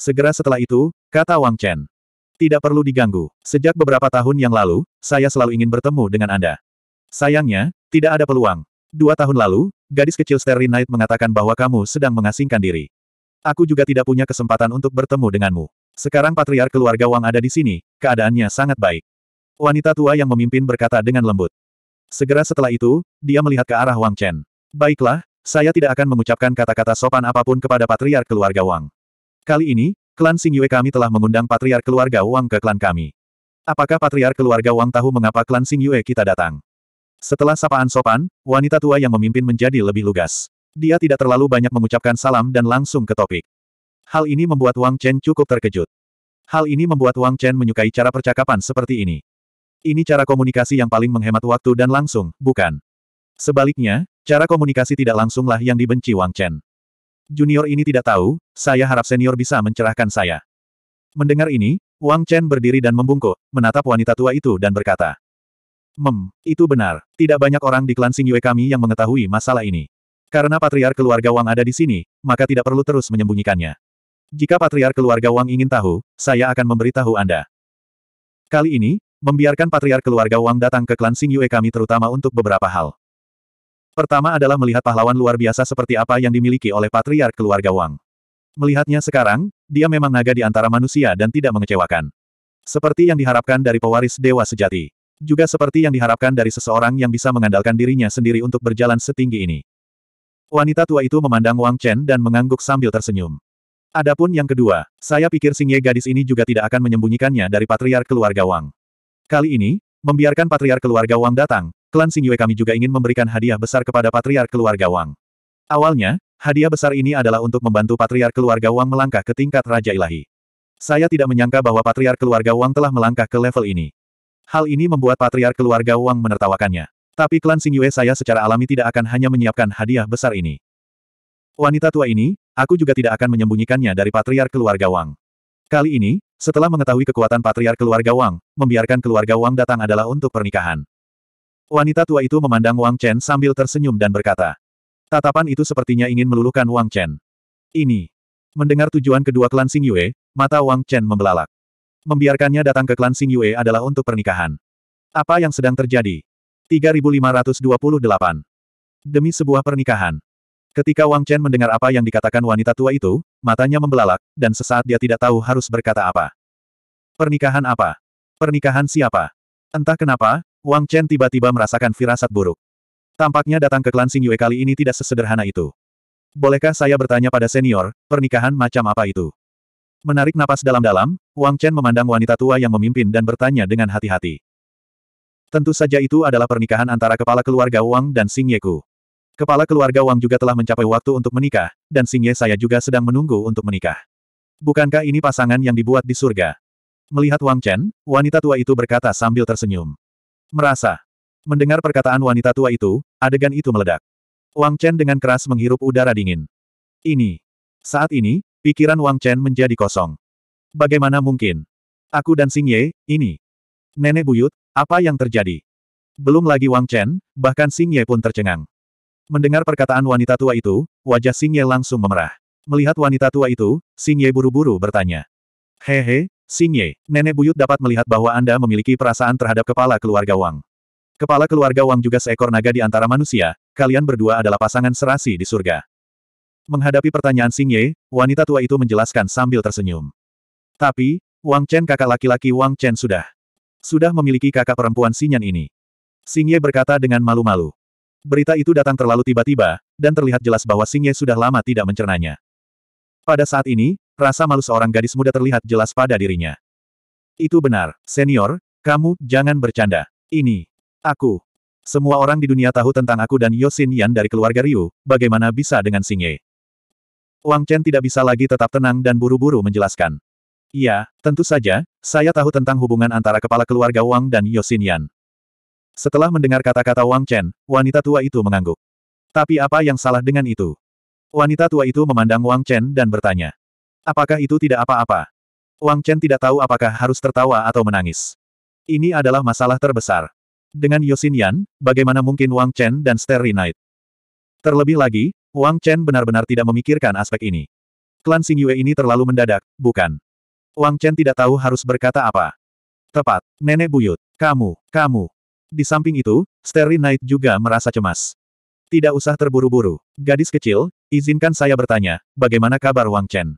Segera setelah itu, kata Wang Chen. Tidak perlu diganggu. Sejak beberapa tahun yang lalu, saya selalu ingin bertemu dengan Anda. Sayangnya, tidak ada peluang. Dua tahun lalu, gadis kecil Starry Knight mengatakan bahwa kamu sedang mengasingkan diri. Aku juga tidak punya kesempatan untuk bertemu denganmu. Sekarang patriark keluarga Wang ada di sini, keadaannya sangat baik. Wanita tua yang memimpin berkata dengan lembut. Segera setelah itu, dia melihat ke arah Wang Chen. Baiklah, saya tidak akan mengucapkan kata-kata sopan apapun kepada patriark keluarga Wang. Kali ini, Klan Singyue Yue kami telah mengundang Patriar Keluarga Wang ke klan kami. Apakah Patriar Keluarga Wang tahu mengapa klan Singyue Yue kita datang? Setelah sapaan sopan, wanita tua yang memimpin menjadi lebih lugas. Dia tidak terlalu banyak mengucapkan salam dan langsung ke topik. Hal ini membuat Wang Chen cukup terkejut. Hal ini membuat Wang Chen menyukai cara percakapan seperti ini. Ini cara komunikasi yang paling menghemat waktu dan langsung, bukan? Sebaliknya, cara komunikasi tidak langsunglah yang dibenci Wang Chen. Junior ini tidak tahu, saya harap senior bisa mencerahkan saya. Mendengar ini, Wang Chen berdiri dan membungkuk, menatap wanita tua itu dan berkata. Mem, itu benar. Tidak banyak orang di klan Yue kami yang mengetahui masalah ini. Karena patriar keluarga Wang ada di sini, maka tidak perlu terus menyembunyikannya. Jika patriar keluarga Wang ingin tahu, saya akan memberitahu Anda. Kali ini, membiarkan patriar keluarga Wang datang ke klan Yue kami terutama untuk beberapa hal. Pertama adalah melihat pahlawan luar biasa seperti apa yang dimiliki oleh patriark keluarga Wang. Melihatnya sekarang, dia memang naga di antara manusia dan tidak mengecewakan. Seperti yang diharapkan dari pewaris dewa sejati. Juga seperti yang diharapkan dari seseorang yang bisa mengandalkan dirinya sendiri untuk berjalan setinggi ini. Wanita tua itu memandang Wang Chen dan mengangguk sambil tersenyum. Adapun yang kedua, saya pikir Xingye gadis ini juga tidak akan menyembunyikannya dari patriark keluarga Wang. Kali ini, membiarkan patriark keluarga Wang datang, klan Singyue kami juga ingin memberikan hadiah besar kepada patriark keluarga Wang. Awalnya, hadiah besar ini adalah untuk membantu patriark keluarga Wang melangkah ke tingkat Raja Ilahi. Saya tidak menyangka bahwa patriark keluarga Wang telah melangkah ke level ini. Hal ini membuat patriark keluarga Wang menertawakannya. Tapi klan Singyue saya secara alami tidak akan hanya menyiapkan hadiah besar ini. Wanita tua ini, aku juga tidak akan menyembunyikannya dari patriark keluarga Wang. Kali ini, setelah mengetahui kekuatan patriark keluarga Wang, membiarkan keluarga Wang datang adalah untuk pernikahan. Wanita tua itu memandang Wang Chen sambil tersenyum dan berkata. Tatapan itu sepertinya ingin meluluhkan Wang Chen. Ini. Mendengar tujuan kedua klan Sing Yue, mata Wang Chen membelalak. Membiarkannya datang ke klan Sing Yue adalah untuk pernikahan. Apa yang sedang terjadi? 3528. Demi sebuah pernikahan. Ketika Wang Chen mendengar apa yang dikatakan wanita tua itu, matanya membelalak, dan sesaat dia tidak tahu harus berkata apa. Pernikahan apa? Pernikahan siapa? Entah kenapa, Wang Chen tiba-tiba merasakan firasat buruk. Tampaknya datang ke klan Xing Yue kali ini tidak sesederhana itu. Bolehkah saya bertanya pada senior, pernikahan macam apa itu? Menarik napas dalam-dalam, Wang Chen memandang wanita tua yang memimpin dan bertanya dengan hati-hati. Tentu saja itu adalah pernikahan antara kepala keluarga Wang dan Xing Yeku. Kepala keluarga Wang juga telah mencapai waktu untuk menikah, dan Xing Ye saya juga sedang menunggu untuk menikah. Bukankah ini pasangan yang dibuat di surga? Melihat Wang Chen, wanita tua itu berkata sambil tersenyum. Merasa. Mendengar perkataan wanita tua itu, adegan itu meledak. Wang Chen dengan keras menghirup udara dingin. Ini. Saat ini, pikiran Wang Chen menjadi kosong. Bagaimana mungkin? Aku dan Xing Ye, ini. Nenek buyut, apa yang terjadi? Belum lagi Wang Chen, bahkan Xing Ye pun tercengang. Mendengar perkataan wanita tua itu, wajah Xing Ye langsung memerah. Melihat wanita tua itu, Xing Ye buru-buru bertanya. Hehe, Xingye, nenek buyut dapat melihat bahwa Anda memiliki perasaan terhadap kepala keluarga Wang. Kepala keluarga Wang juga seekor naga di antara manusia, kalian berdua adalah pasangan serasi di surga. Menghadapi pertanyaan Xingye, wanita tua itu menjelaskan sambil tersenyum. Tapi, Wang Chen kakak laki-laki Wang Chen sudah. Sudah memiliki kakak perempuan Xinyan ini. Xingye berkata dengan malu-malu. Berita itu datang terlalu tiba-tiba, dan terlihat jelas bahwa Xingye sudah lama tidak mencernanya. Pada saat ini, Rasa malu seorang gadis muda terlihat jelas pada dirinya. Itu benar, senior, kamu, jangan bercanda. Ini. Aku. Semua orang di dunia tahu tentang aku dan Yosin Yan dari keluarga Ryu, bagaimana bisa dengan Singye? Wang Chen tidak bisa lagi tetap tenang dan buru-buru menjelaskan. Iya, tentu saja, saya tahu tentang hubungan antara kepala keluarga Wang dan Yosin Yan. Setelah mendengar kata-kata Wang Chen, wanita tua itu mengangguk. Tapi apa yang salah dengan itu? Wanita tua itu memandang Wang Chen dan bertanya. Apakah itu tidak apa-apa? Wang Chen tidak tahu apakah harus tertawa atau menangis. Ini adalah masalah terbesar. Dengan Yosin Yan, bagaimana mungkin Wang Chen dan Starry Knight? Terlebih lagi, Wang Chen benar-benar tidak memikirkan aspek ini. Klan Sing Yue ini terlalu mendadak, bukan? Wang Chen tidak tahu harus berkata apa. Tepat, nenek buyut, kamu, kamu. Di samping itu, Starry Knight juga merasa cemas. Tidak usah terburu-buru. Gadis kecil, izinkan saya bertanya, bagaimana kabar Wang Chen?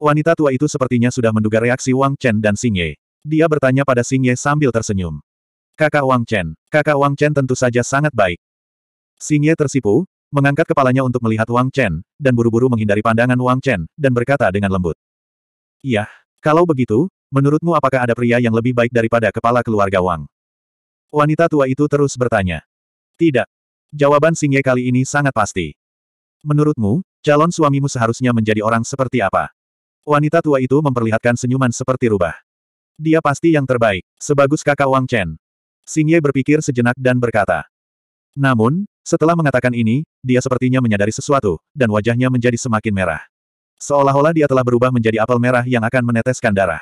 Wanita tua itu sepertinya sudah menduga reaksi Wang Chen dan Xing Ye. Dia bertanya pada Xing Ye sambil tersenyum. Kakak Wang Chen. Kakak Wang Chen tentu saja sangat baik. Xing Ye tersipu, mengangkat kepalanya untuk melihat Wang Chen, dan buru-buru menghindari pandangan Wang Chen, dan berkata dengan lembut. Iya, kalau begitu, menurutmu apakah ada pria yang lebih baik daripada kepala keluarga Wang? Wanita tua itu terus bertanya. Tidak. Jawaban Xing Ye kali ini sangat pasti. Menurutmu, calon suamimu seharusnya menjadi orang seperti apa? Wanita tua itu memperlihatkan senyuman seperti rubah. Dia pasti yang terbaik, sebagus kakak Wang Chen. Xing Ye berpikir sejenak dan berkata. Namun, setelah mengatakan ini, dia sepertinya menyadari sesuatu, dan wajahnya menjadi semakin merah. Seolah-olah dia telah berubah menjadi apel merah yang akan meneteskan darah.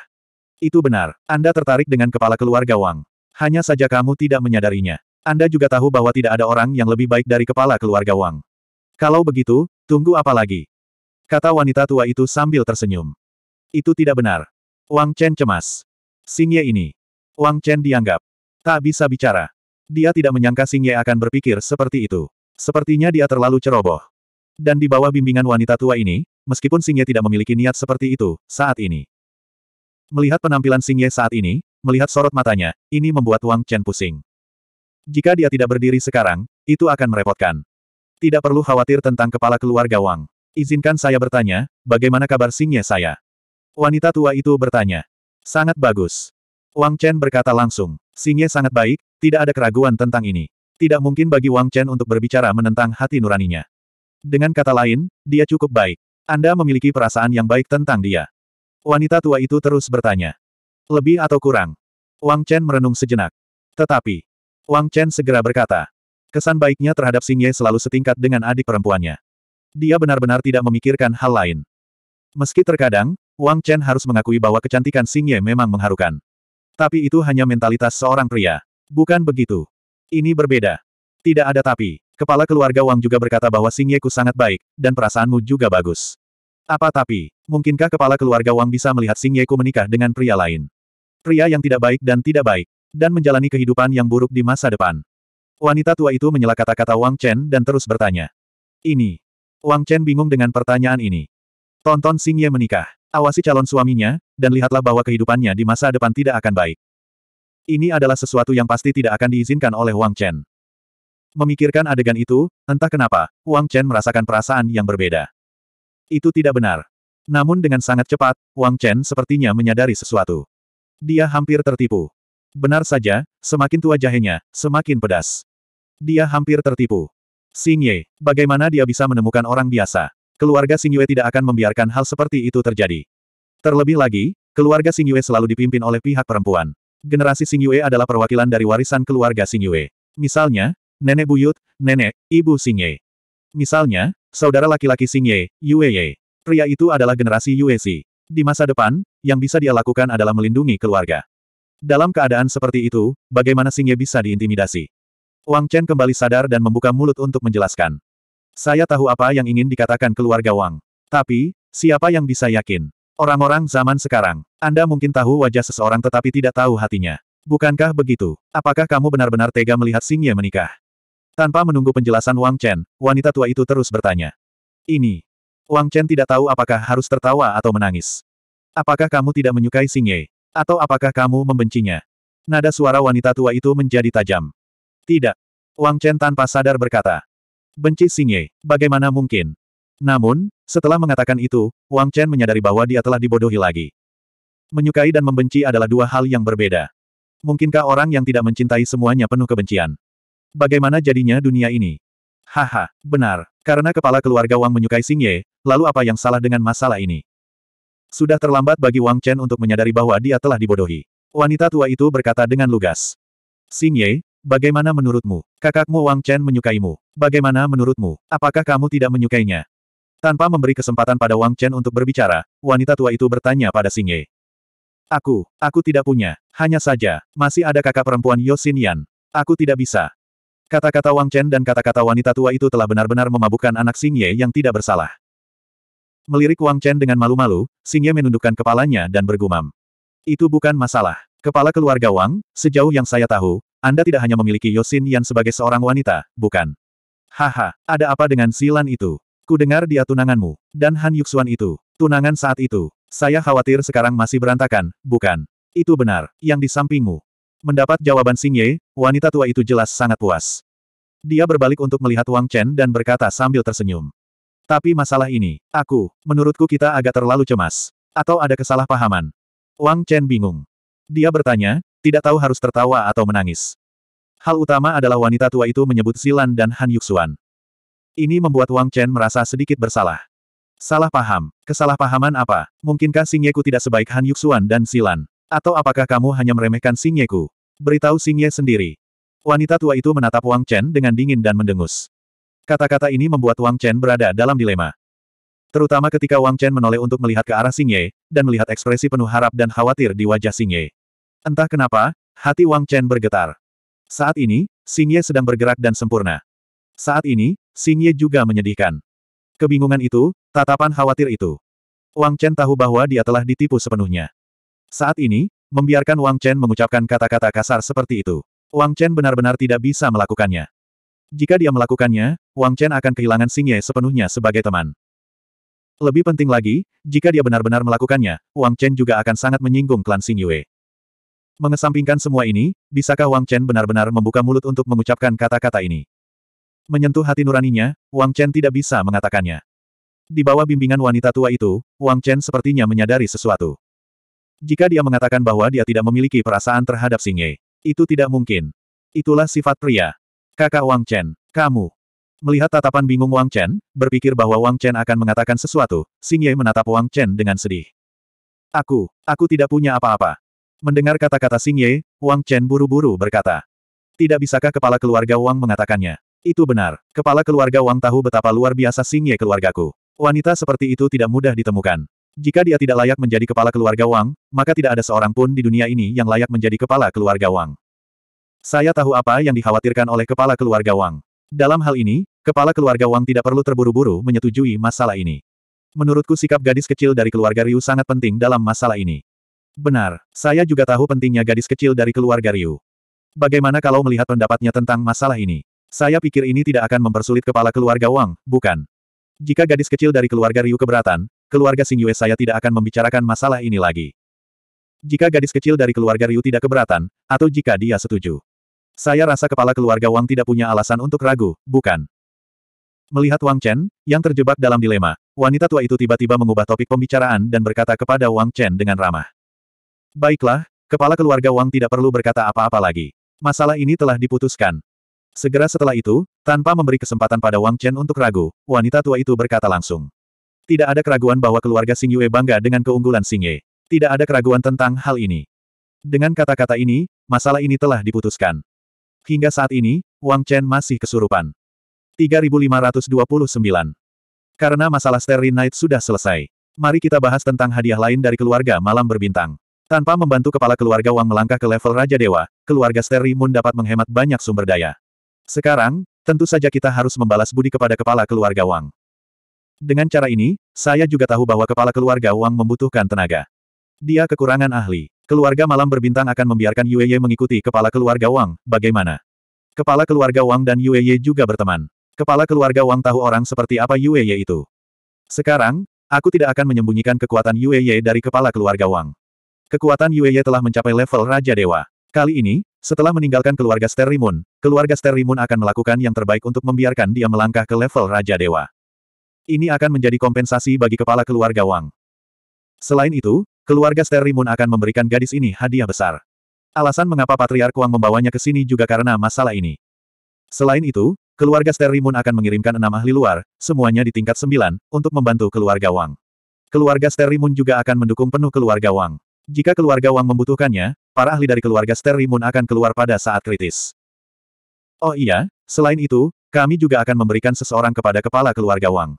Itu benar, Anda tertarik dengan kepala keluarga Wang. Hanya saja kamu tidak menyadarinya. Anda juga tahu bahwa tidak ada orang yang lebih baik dari kepala keluarga Wang. Kalau begitu, tunggu apa lagi? Kata wanita tua itu sambil tersenyum. Itu tidak benar. Wang Chen cemas. Xing ini. Wang Chen dianggap. Tak bisa bicara. Dia tidak menyangka Xing akan berpikir seperti itu. Sepertinya dia terlalu ceroboh. Dan di bawah bimbingan wanita tua ini, meskipun Xing tidak memiliki niat seperti itu, saat ini. Melihat penampilan Xing saat ini, melihat sorot matanya, ini membuat Wang Chen pusing. Jika dia tidak berdiri sekarang, itu akan merepotkan. Tidak perlu khawatir tentang kepala keluarga Wang. Izinkan saya bertanya, bagaimana kabar singnya saya? Wanita tua itu bertanya. Sangat bagus. Wang Chen berkata langsung. Singye sangat baik, tidak ada keraguan tentang ini. Tidak mungkin bagi Wang Chen untuk berbicara menentang hati nuraninya. Dengan kata lain, dia cukup baik. Anda memiliki perasaan yang baik tentang dia. Wanita tua itu terus bertanya. Lebih atau kurang? Wang Chen merenung sejenak. Tetapi, Wang Chen segera berkata. Kesan baiknya terhadap Singye selalu setingkat dengan adik perempuannya dia benar-benar tidak memikirkan hal lain. Meski terkadang, Wang Chen harus mengakui bahwa kecantikan Xing Ye memang mengharukan. Tapi itu hanya mentalitas seorang pria. Bukan begitu. Ini berbeda. Tidak ada tapi. Kepala keluarga Wang juga berkata bahwa Xing ku sangat baik, dan perasaanmu juga bagus. Apa tapi, mungkinkah kepala keluarga Wang bisa melihat Xing ku menikah dengan pria lain? Pria yang tidak baik dan tidak baik, dan menjalani kehidupan yang buruk di masa depan. Wanita tua itu menyela kata-kata Wang Chen dan terus bertanya. Ini, Wang Chen bingung dengan pertanyaan ini. Tonton Xing Ye menikah. Awasi calon suaminya, dan lihatlah bahwa kehidupannya di masa depan tidak akan baik. Ini adalah sesuatu yang pasti tidak akan diizinkan oleh Wang Chen. Memikirkan adegan itu, entah kenapa, Wang Chen merasakan perasaan yang berbeda. Itu tidak benar. Namun dengan sangat cepat, Wang Chen sepertinya menyadari sesuatu. Dia hampir tertipu. Benar saja, semakin tua jahenya, semakin pedas. Dia hampir tertipu. Xing Ye, bagaimana dia bisa menemukan orang biasa? Keluarga Xing Yue tidak akan membiarkan hal seperti itu terjadi. Terlebih lagi, keluarga Xing Yue selalu dipimpin oleh pihak perempuan. Generasi Xing Yue adalah perwakilan dari warisan keluarga Xing Yue. Misalnya, nenek buyut, nenek, ibu Xing Ye. Misalnya, saudara laki-laki Xing Ye, Yue Ye. Pria itu adalah generasi Yue Si. Di masa depan, yang bisa dia lakukan adalah melindungi keluarga. Dalam keadaan seperti itu, bagaimana Xing Ye bisa diintimidasi? Wang Chen kembali sadar dan membuka mulut untuk menjelaskan. Saya tahu apa yang ingin dikatakan keluarga Wang. Tapi, siapa yang bisa yakin? Orang-orang zaman sekarang, Anda mungkin tahu wajah seseorang tetapi tidak tahu hatinya. Bukankah begitu? Apakah kamu benar-benar tega melihat Xing Ye menikah? Tanpa menunggu penjelasan Wang Chen, wanita tua itu terus bertanya. Ini. Wang Chen tidak tahu apakah harus tertawa atau menangis. Apakah kamu tidak menyukai Xing Ye? Atau apakah kamu membencinya? Nada suara wanita tua itu menjadi tajam. Tidak. Wang Chen tanpa sadar berkata. Benci Xingye, bagaimana mungkin? Namun, setelah mengatakan itu, Wang Chen menyadari bahwa dia telah dibodohi lagi. Menyukai dan membenci adalah dua hal yang berbeda. Mungkinkah orang yang tidak mencintai semuanya penuh kebencian? Bagaimana jadinya dunia ini? Haha, benar. Karena kepala keluarga Wang menyukai Xingye, lalu apa yang salah dengan masalah ini? Sudah terlambat bagi Wang Chen untuk menyadari bahwa dia telah dibodohi. Wanita tua itu berkata dengan lugas. Xingye, Bagaimana menurutmu? Kakakmu Wang Chen menyukaimu. Bagaimana menurutmu? Apakah kamu tidak menyukainya? Tanpa memberi kesempatan pada Wang Chen untuk berbicara, wanita tua itu bertanya pada Xing Ye. Aku, aku tidak punya. Hanya saja, masih ada kakak perempuan Xin Yan. Aku tidak bisa. Kata-kata Wang Chen dan kata-kata wanita tua itu telah benar-benar memabukkan anak Xing Ye yang tidak bersalah. Melirik Wang Chen dengan malu-malu, Xing Ye menundukkan kepalanya dan bergumam. Itu bukan masalah. Kepala keluarga Wang, sejauh yang saya tahu, anda tidak hanya memiliki Yosin Yan sebagai seorang wanita, bukan? Haha, ada apa dengan Silan itu? Kudengar dia tunanganmu, dan Han Yuxuan itu, tunangan saat itu. Saya khawatir sekarang masih berantakan, bukan? Itu benar, yang di sampingmu. Mendapat jawaban Xing Ye, wanita tua itu jelas sangat puas. Dia berbalik untuk melihat Wang Chen dan berkata sambil tersenyum. Tapi masalah ini, aku, menurutku kita agak terlalu cemas. Atau ada kesalahpahaman. Wang Chen bingung. Dia bertanya, tidak tahu harus tertawa atau menangis. Hal utama adalah wanita tua itu menyebut Zilan dan Han Yuxuan. Ini membuat Wang Chen merasa sedikit bersalah. Salah paham. Kesalahpahaman apa? Mungkinkah Xing Yeku tidak sebaik Han Yuxuan dan Zilan? Atau apakah kamu hanya meremehkan Xing Yeku? Beritahu Xing Ye sendiri. Wanita tua itu menatap Wang Chen dengan dingin dan mendengus. Kata-kata ini membuat Wang Chen berada dalam dilema. Terutama ketika Wang Chen menoleh untuk melihat ke arah Xing Ye, dan melihat ekspresi penuh harap dan khawatir di wajah Xing Ye. Entah kenapa, hati Wang Chen bergetar. Saat ini, Xing Ye sedang bergerak dan sempurna. Saat ini, Xing Ye juga menyedihkan. Kebingungan itu, tatapan khawatir itu. Wang Chen tahu bahwa dia telah ditipu sepenuhnya. Saat ini, membiarkan Wang Chen mengucapkan kata-kata kasar seperti itu. Wang Chen benar-benar tidak bisa melakukannya. Jika dia melakukannya, Wang Chen akan kehilangan Xing Ye sepenuhnya sebagai teman. Lebih penting lagi, jika dia benar-benar melakukannya, Wang Chen juga akan sangat menyinggung klan Xing Yue. Mengesampingkan semua ini, bisakah Wang Chen benar-benar membuka mulut untuk mengucapkan kata-kata ini? Menyentuh hati nuraninya, Wang Chen tidak bisa mengatakannya. Di bawah bimbingan wanita tua itu, Wang Chen sepertinya menyadari sesuatu. Jika dia mengatakan bahwa dia tidak memiliki perasaan terhadap Xing itu tidak mungkin. Itulah sifat pria. Kakak Wang Chen, kamu. Melihat tatapan bingung Wang Chen, berpikir bahwa Wang Chen akan mengatakan sesuatu, Xing menatap Wang Chen dengan sedih. Aku, aku tidak punya apa-apa. Mendengar kata-kata Xing Ye, Wang Chen buru-buru berkata. Tidak bisakah kepala keluarga Wang mengatakannya? Itu benar. Kepala keluarga Wang tahu betapa luar biasa Xing Ye keluargaku. Wanita seperti itu tidak mudah ditemukan. Jika dia tidak layak menjadi kepala keluarga Wang, maka tidak ada seorang pun di dunia ini yang layak menjadi kepala keluarga Wang. Saya tahu apa yang dikhawatirkan oleh kepala keluarga Wang. Dalam hal ini, kepala keluarga Wang tidak perlu terburu-buru menyetujui masalah ini. Menurutku sikap gadis kecil dari keluarga Ryu sangat penting dalam masalah ini. Benar, saya juga tahu pentingnya gadis kecil dari keluarga Ryu. Bagaimana kalau melihat pendapatnya tentang masalah ini? Saya pikir ini tidak akan mempersulit kepala keluarga Wang, bukan? Jika gadis kecil dari keluarga Ryu keberatan, keluarga Sing Yue saya tidak akan membicarakan masalah ini lagi. Jika gadis kecil dari keluarga Ryu tidak keberatan, atau jika dia setuju. Saya rasa kepala keluarga Wang tidak punya alasan untuk ragu, bukan? Melihat Wang Chen, yang terjebak dalam dilema, wanita tua itu tiba-tiba mengubah topik pembicaraan dan berkata kepada Wang Chen dengan ramah. Baiklah, kepala keluarga Wang tidak perlu berkata apa-apa lagi. Masalah ini telah diputuskan. Segera setelah itu, tanpa memberi kesempatan pada Wang Chen untuk ragu, wanita tua itu berkata langsung. Tidak ada keraguan bahwa keluarga Sing Yue bangga dengan keunggulan Sing Ye. Tidak ada keraguan tentang hal ini. Dengan kata-kata ini, masalah ini telah diputuskan. Hingga saat ini, Wang Chen masih kesurupan. 3529. Karena masalah Starry Night sudah selesai. Mari kita bahas tentang hadiah lain dari keluarga malam berbintang. Tanpa membantu kepala keluarga Wang melangkah ke level Raja Dewa, keluarga Steri Moon dapat menghemat banyak sumber daya. Sekarang, tentu saja kita harus membalas budi kepada kepala keluarga Wang. Dengan cara ini, saya juga tahu bahwa kepala keluarga Wang membutuhkan tenaga. Dia kekurangan ahli. Keluarga malam berbintang akan membiarkan Yue Ye mengikuti kepala keluarga Wang, bagaimana? Kepala keluarga Wang dan Yue Ye juga berteman. Kepala keluarga Wang tahu orang seperti apa Yue Ye itu. Sekarang, aku tidak akan menyembunyikan kekuatan Yue Ye dari kepala keluarga Wang. Kekuatan Yueye telah mencapai level Raja Dewa. Kali ini, setelah meninggalkan keluarga Sterimun, keluarga Sterimun akan melakukan yang terbaik untuk membiarkan dia melangkah ke level Raja Dewa. Ini akan menjadi kompensasi bagi kepala keluarga Wang. Selain itu, keluarga Sterimun akan memberikan gadis ini hadiah besar. Alasan mengapa Patriark Wang membawanya ke sini juga karena masalah ini. Selain itu, keluarga Sterimun akan mengirimkan enam ahli luar, semuanya di tingkat sembilan, untuk membantu keluarga Wang. Keluarga Sterimun juga akan mendukung penuh keluarga Wang. Jika keluarga Wang membutuhkannya, para ahli dari keluarga Sterry Moon akan keluar pada saat kritis. Oh iya, selain itu, kami juga akan memberikan seseorang kepada kepala keluarga Wang.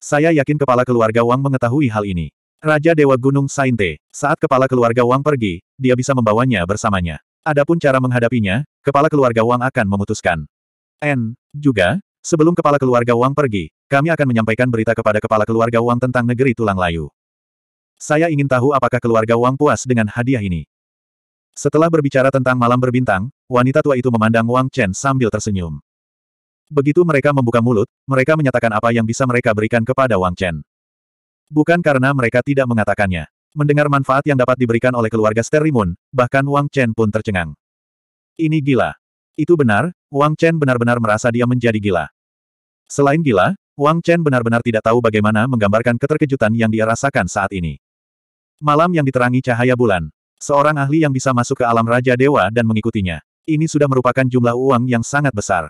Saya yakin kepala keluarga Wang mengetahui hal ini. Raja Dewa Gunung Sainte, saat kepala keluarga Wang pergi, dia bisa membawanya bersamanya. Adapun cara menghadapinya, kepala keluarga Wang akan memutuskan. N. Juga, sebelum kepala keluarga Wang pergi, kami akan menyampaikan berita kepada kepala keluarga Wang tentang negeri tulang layu. Saya ingin tahu apakah keluarga Wang puas dengan hadiah ini. Setelah berbicara tentang malam berbintang, wanita tua itu memandang Wang Chen sambil tersenyum. Begitu mereka membuka mulut, mereka menyatakan apa yang bisa mereka berikan kepada Wang Chen. Bukan karena mereka tidak mengatakannya. Mendengar manfaat yang dapat diberikan oleh keluarga Sterimun, bahkan Wang Chen pun tercengang. Ini gila. Itu benar, Wang Chen benar-benar merasa dia menjadi gila. Selain gila, Wang Chen benar-benar tidak tahu bagaimana menggambarkan keterkejutan yang dia rasakan saat ini. Malam yang diterangi cahaya bulan. Seorang ahli yang bisa masuk ke alam Raja Dewa dan mengikutinya. Ini sudah merupakan jumlah uang yang sangat besar.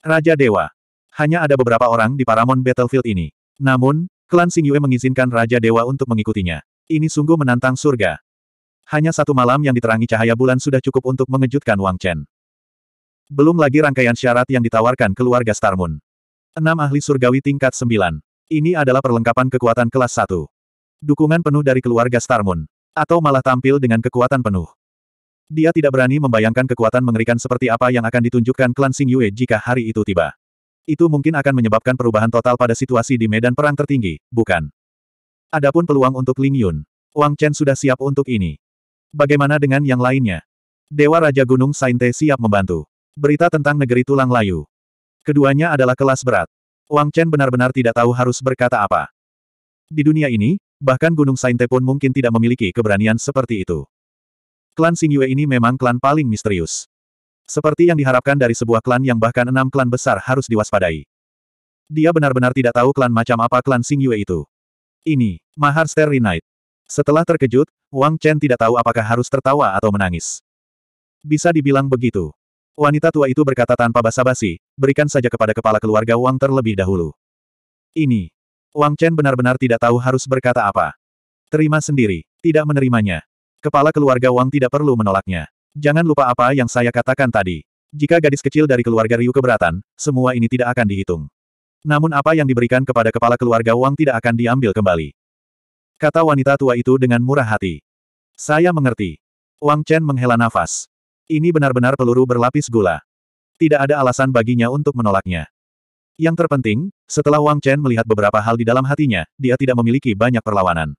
Raja Dewa. Hanya ada beberapa orang di Paramon Battlefield ini. Namun, klan Sing Yue mengizinkan Raja Dewa untuk mengikutinya. Ini sungguh menantang surga. Hanya satu malam yang diterangi cahaya bulan sudah cukup untuk mengejutkan Wang Chen. Belum lagi rangkaian syarat yang ditawarkan keluarga Star Enam ahli surgawi tingkat sembilan. Ini adalah perlengkapan kekuatan kelas satu. Dukungan penuh dari keluarga Starmon. Atau malah tampil dengan kekuatan penuh. Dia tidak berani membayangkan kekuatan mengerikan seperti apa yang akan ditunjukkan klan Sing Yue jika hari itu tiba. Itu mungkin akan menyebabkan perubahan total pada situasi di medan perang tertinggi, bukan? Adapun peluang untuk Ling Yun. Wang Chen sudah siap untuk ini. Bagaimana dengan yang lainnya? Dewa Raja Gunung Sainte siap membantu. Berita tentang negeri tulang layu. Keduanya adalah kelas berat. Wang Chen benar-benar tidak tahu harus berkata apa. Di dunia ini, bahkan Gunung Sainte pun mungkin tidak memiliki keberanian seperti itu. Klan Xingyue ini memang klan paling misterius. Seperti yang diharapkan dari sebuah klan yang bahkan enam klan besar harus diwaspadai. Dia benar-benar tidak tahu klan macam apa klan Xingyue itu. Ini, Mahar Starry Night. Setelah terkejut, Wang Chen tidak tahu apakah harus tertawa atau menangis. Bisa dibilang begitu. Wanita tua itu berkata tanpa basa-basi, berikan saja kepada kepala keluarga Wang terlebih dahulu. Ini, Wang Chen benar-benar tidak tahu harus berkata apa. Terima sendiri, tidak menerimanya. Kepala keluarga Wang tidak perlu menolaknya. Jangan lupa apa yang saya katakan tadi. Jika gadis kecil dari keluarga Ryu keberatan, semua ini tidak akan dihitung. Namun apa yang diberikan kepada kepala keluarga Wang tidak akan diambil kembali. Kata wanita tua itu dengan murah hati. Saya mengerti. Wang Chen menghela nafas. Ini benar-benar peluru berlapis gula. Tidak ada alasan baginya untuk menolaknya. Yang terpenting, setelah Wang Chen melihat beberapa hal di dalam hatinya, dia tidak memiliki banyak perlawanan.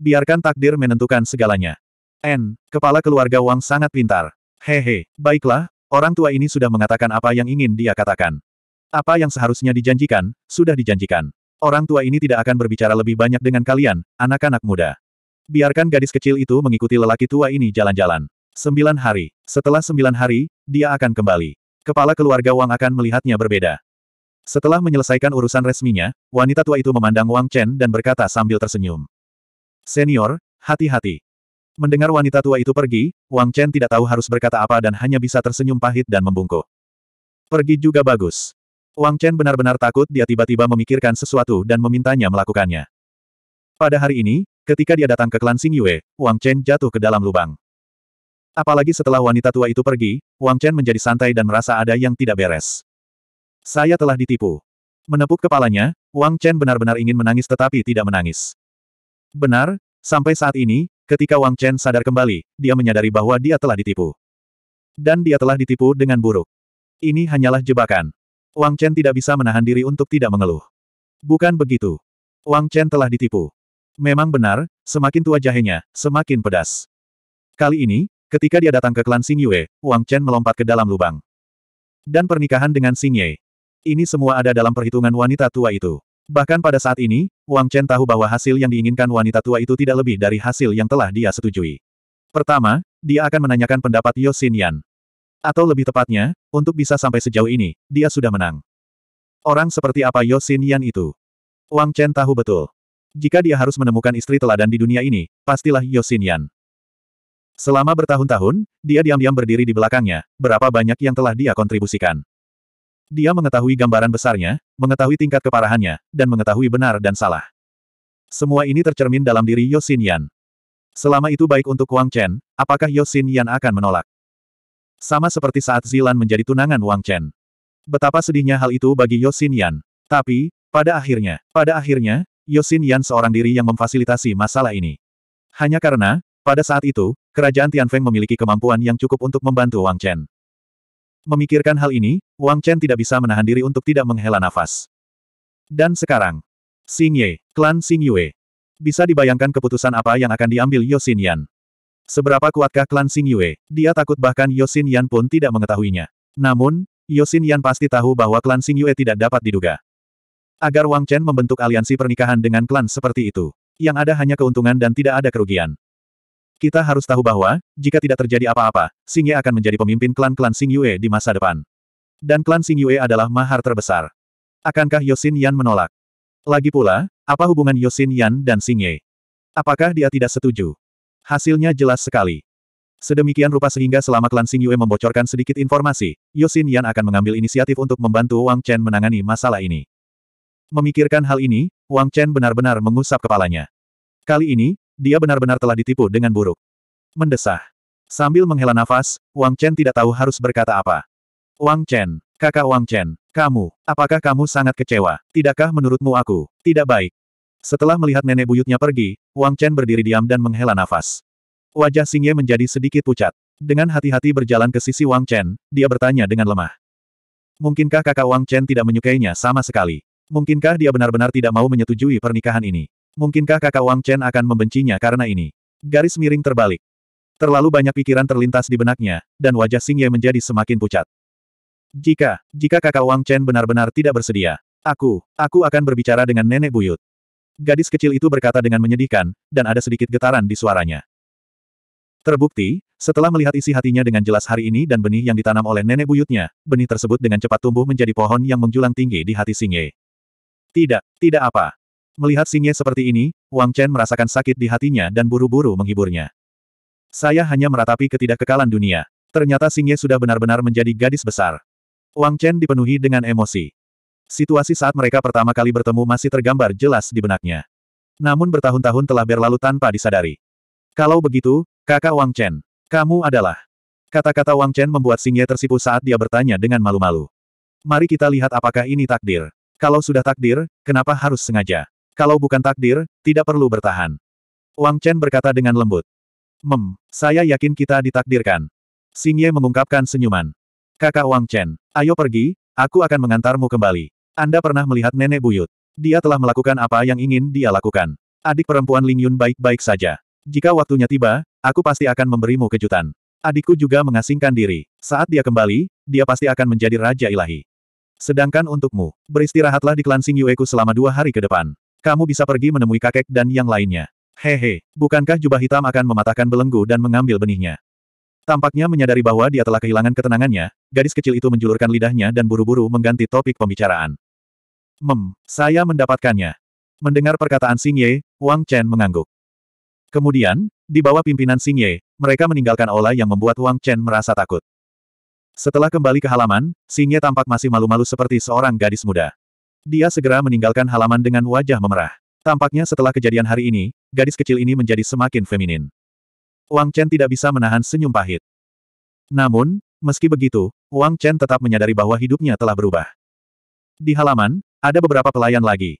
Biarkan takdir menentukan segalanya. N, kepala keluarga Wang sangat pintar. Hehe, baiklah, orang tua ini sudah mengatakan apa yang ingin dia katakan. Apa yang seharusnya dijanjikan, sudah dijanjikan. Orang tua ini tidak akan berbicara lebih banyak dengan kalian, anak-anak muda. Biarkan gadis kecil itu mengikuti lelaki tua ini jalan-jalan. Sembilan hari. Setelah sembilan hari, dia akan kembali. Kepala keluarga Wang akan melihatnya berbeda. Setelah menyelesaikan urusan resminya, wanita tua itu memandang Wang Chen dan berkata sambil tersenyum. Senior, hati-hati. Mendengar wanita tua itu pergi, Wang Chen tidak tahu harus berkata apa dan hanya bisa tersenyum pahit dan membungkuk. Pergi juga bagus. Wang Chen benar-benar takut dia tiba-tiba memikirkan sesuatu dan memintanya melakukannya. Pada hari ini, ketika dia datang ke klan Xing Yue, Wang Chen jatuh ke dalam lubang. Apalagi setelah wanita tua itu pergi, Wang Chen menjadi santai dan merasa ada yang tidak beres. Saya telah ditipu. Menepuk kepalanya, Wang Chen benar-benar ingin menangis tetapi tidak menangis. Benar, sampai saat ini, ketika Wang Chen sadar kembali, dia menyadari bahwa dia telah ditipu. Dan dia telah ditipu dengan buruk. Ini hanyalah jebakan. Wang Chen tidak bisa menahan diri untuk tidak mengeluh. Bukan begitu. Wang Chen telah ditipu. Memang benar, semakin tua jahenya, semakin pedas. Kali ini, ketika dia datang ke klan Xing Yue, Wang Chen melompat ke dalam lubang. Dan pernikahan dengan Xing Ye, ini semua ada dalam perhitungan wanita tua itu. Bahkan pada saat ini, Wang Chen tahu bahwa hasil yang diinginkan wanita tua itu tidak lebih dari hasil yang telah dia setujui. Pertama, dia akan menanyakan pendapat Yosin Yan. Atau lebih tepatnya, untuk bisa sampai sejauh ini, dia sudah menang. Orang seperti apa Yosin Yan itu? Wang Chen tahu betul. Jika dia harus menemukan istri teladan di dunia ini, pastilah Yosin Yan. Selama bertahun-tahun, dia diam-diam berdiri di belakangnya, berapa banyak yang telah dia kontribusikan. Dia mengetahui gambaran besarnya, mengetahui tingkat keparahannya, dan mengetahui benar dan salah. Semua ini tercermin dalam diri Yosin Yan. Selama itu baik untuk Wang Chen, apakah Yosin Yan akan menolak? Sama seperti saat Zilan menjadi tunangan Wang Chen. Betapa sedihnya hal itu bagi Yosin Yan. Tapi, pada akhirnya, pada akhirnya, Yosin Yan seorang diri yang memfasilitasi masalah ini. Hanya karena, pada saat itu, kerajaan Tianfeng memiliki kemampuan yang cukup untuk membantu Wang Chen. Memikirkan hal ini, Wang Chen tidak bisa menahan diri untuk tidak menghela nafas. Dan sekarang, Xing Ye, klan Xing Yue. Bisa dibayangkan keputusan apa yang akan diambil Yosin Yan. Seberapa kuatkah klan Xing Yue? Dia takut bahkan Yosin Yan pun tidak mengetahuinya. Namun, Yosin Yan pasti tahu bahwa klan Xing Yue tidak dapat diduga. Agar Wang Chen membentuk aliansi pernikahan dengan klan seperti itu. Yang ada hanya keuntungan dan tidak ada kerugian. Kita harus tahu bahwa, jika tidak terjadi apa-apa, Xing Ye akan menjadi pemimpin klan-klan Xing Yue di masa depan. Dan klan Xing Yue adalah mahar terbesar. Akankah Yosin Yan menolak? Lagi pula, apa hubungan Yosin Yan dan Xing Ye? Apakah dia tidak setuju? Hasilnya jelas sekali. Sedemikian rupa sehingga selama klan Xing Yue membocorkan sedikit informasi, Yosin Yan akan mengambil inisiatif untuk membantu Wang Chen menangani masalah ini. Memikirkan hal ini, Wang Chen benar-benar mengusap kepalanya. Kali ini, dia benar-benar telah ditipu dengan buruk. Mendesah. Sambil menghela nafas, Wang Chen tidak tahu harus berkata apa. Wang Chen, kakak Wang Chen, kamu, apakah kamu sangat kecewa? Tidakkah menurutmu aku, tidak baik? Setelah melihat nenek buyutnya pergi, Wang Chen berdiri diam dan menghela nafas. Wajah Xing Ye menjadi sedikit pucat. Dengan hati-hati berjalan ke sisi Wang Chen, dia bertanya dengan lemah. Mungkinkah kakak Wang Chen tidak menyukainya sama sekali? Mungkinkah dia benar-benar tidak mau menyetujui pernikahan ini? Mungkinkah kakak Wang Chen akan membencinya karena ini? Garis miring terbalik. Terlalu banyak pikiran terlintas di benaknya, dan wajah Xing Ye menjadi semakin pucat. Jika, jika kakak Wang Chen benar-benar tidak bersedia, aku, aku akan berbicara dengan nenek buyut. Gadis kecil itu berkata dengan menyedihkan, dan ada sedikit getaran di suaranya. Terbukti, setelah melihat isi hatinya dengan jelas hari ini dan benih yang ditanam oleh nenek buyutnya, benih tersebut dengan cepat tumbuh menjadi pohon yang menjulang tinggi di hati Xing Ye. Tidak, tidak apa. Melihat Ye seperti ini, Wang Chen merasakan sakit di hatinya dan buru-buru menghiburnya. Saya hanya meratapi ketidakkekalan dunia. Ternyata Ye sudah benar-benar menjadi gadis besar. Wang Chen dipenuhi dengan emosi. Situasi saat mereka pertama kali bertemu masih tergambar jelas di benaknya. Namun bertahun-tahun telah berlalu tanpa disadari. Kalau begitu, kakak Wang Chen, kamu adalah. Kata-kata Wang Chen membuat Ye tersipu saat dia bertanya dengan malu-malu. Mari kita lihat apakah ini takdir. Kalau sudah takdir, kenapa harus sengaja? Kalau bukan takdir, tidak perlu bertahan. Wang Chen berkata dengan lembut. Mem, saya yakin kita ditakdirkan. Xing Ye mengungkapkan senyuman. Kakak Wang Chen, ayo pergi, aku akan mengantarmu kembali. Anda pernah melihat nenek buyut. Dia telah melakukan apa yang ingin dia lakukan. Adik perempuan Ling Yun baik-baik saja. Jika waktunya tiba, aku pasti akan memberimu kejutan. Adikku juga mengasingkan diri. Saat dia kembali, dia pasti akan menjadi Raja Ilahi. Sedangkan untukmu, beristirahatlah di klan Xing Yueku selama dua hari ke depan. Kamu bisa pergi menemui kakek dan yang lainnya. Hehe, bukankah jubah hitam akan mematahkan belenggu dan mengambil benihnya? Tampaknya menyadari bahwa dia telah kehilangan ketenangannya, gadis kecil itu menjulurkan lidahnya dan buru-buru mengganti topik pembicaraan. Mem, saya mendapatkannya. Mendengar perkataan Xing Ye, Wang Chen mengangguk. Kemudian, di bawah pimpinan Xing Ye, mereka meninggalkan Ola yang membuat Wang Chen merasa takut. Setelah kembali ke halaman, Xing Ye tampak masih malu-malu seperti seorang gadis muda. Dia segera meninggalkan halaman dengan wajah memerah. Tampaknya setelah kejadian hari ini, gadis kecil ini menjadi semakin feminin. Wang Chen tidak bisa menahan senyum pahit. Namun, meski begitu, Wang Chen tetap menyadari bahwa hidupnya telah berubah. Di halaman, ada beberapa pelayan lagi.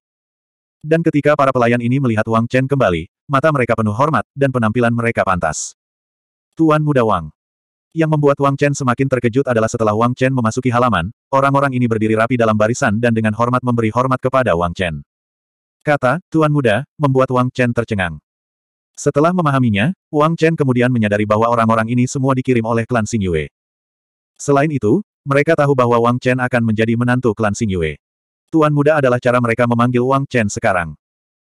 Dan ketika para pelayan ini melihat Wang Chen kembali, mata mereka penuh hormat, dan penampilan mereka pantas. Tuan Muda Wang. Yang membuat Wang Chen semakin terkejut adalah setelah Wang Chen memasuki halaman, orang-orang ini berdiri rapi dalam barisan dan dengan hormat memberi hormat kepada Wang Chen. Kata, Tuan Muda, membuat Wang Chen tercengang. Setelah memahaminya, Wang Chen kemudian menyadari bahwa orang-orang ini semua dikirim oleh klan Sing Yue. Selain itu, mereka tahu bahwa Wang Chen akan menjadi menantu klan Sing Yue. Tuan Muda adalah cara mereka memanggil Wang Chen sekarang.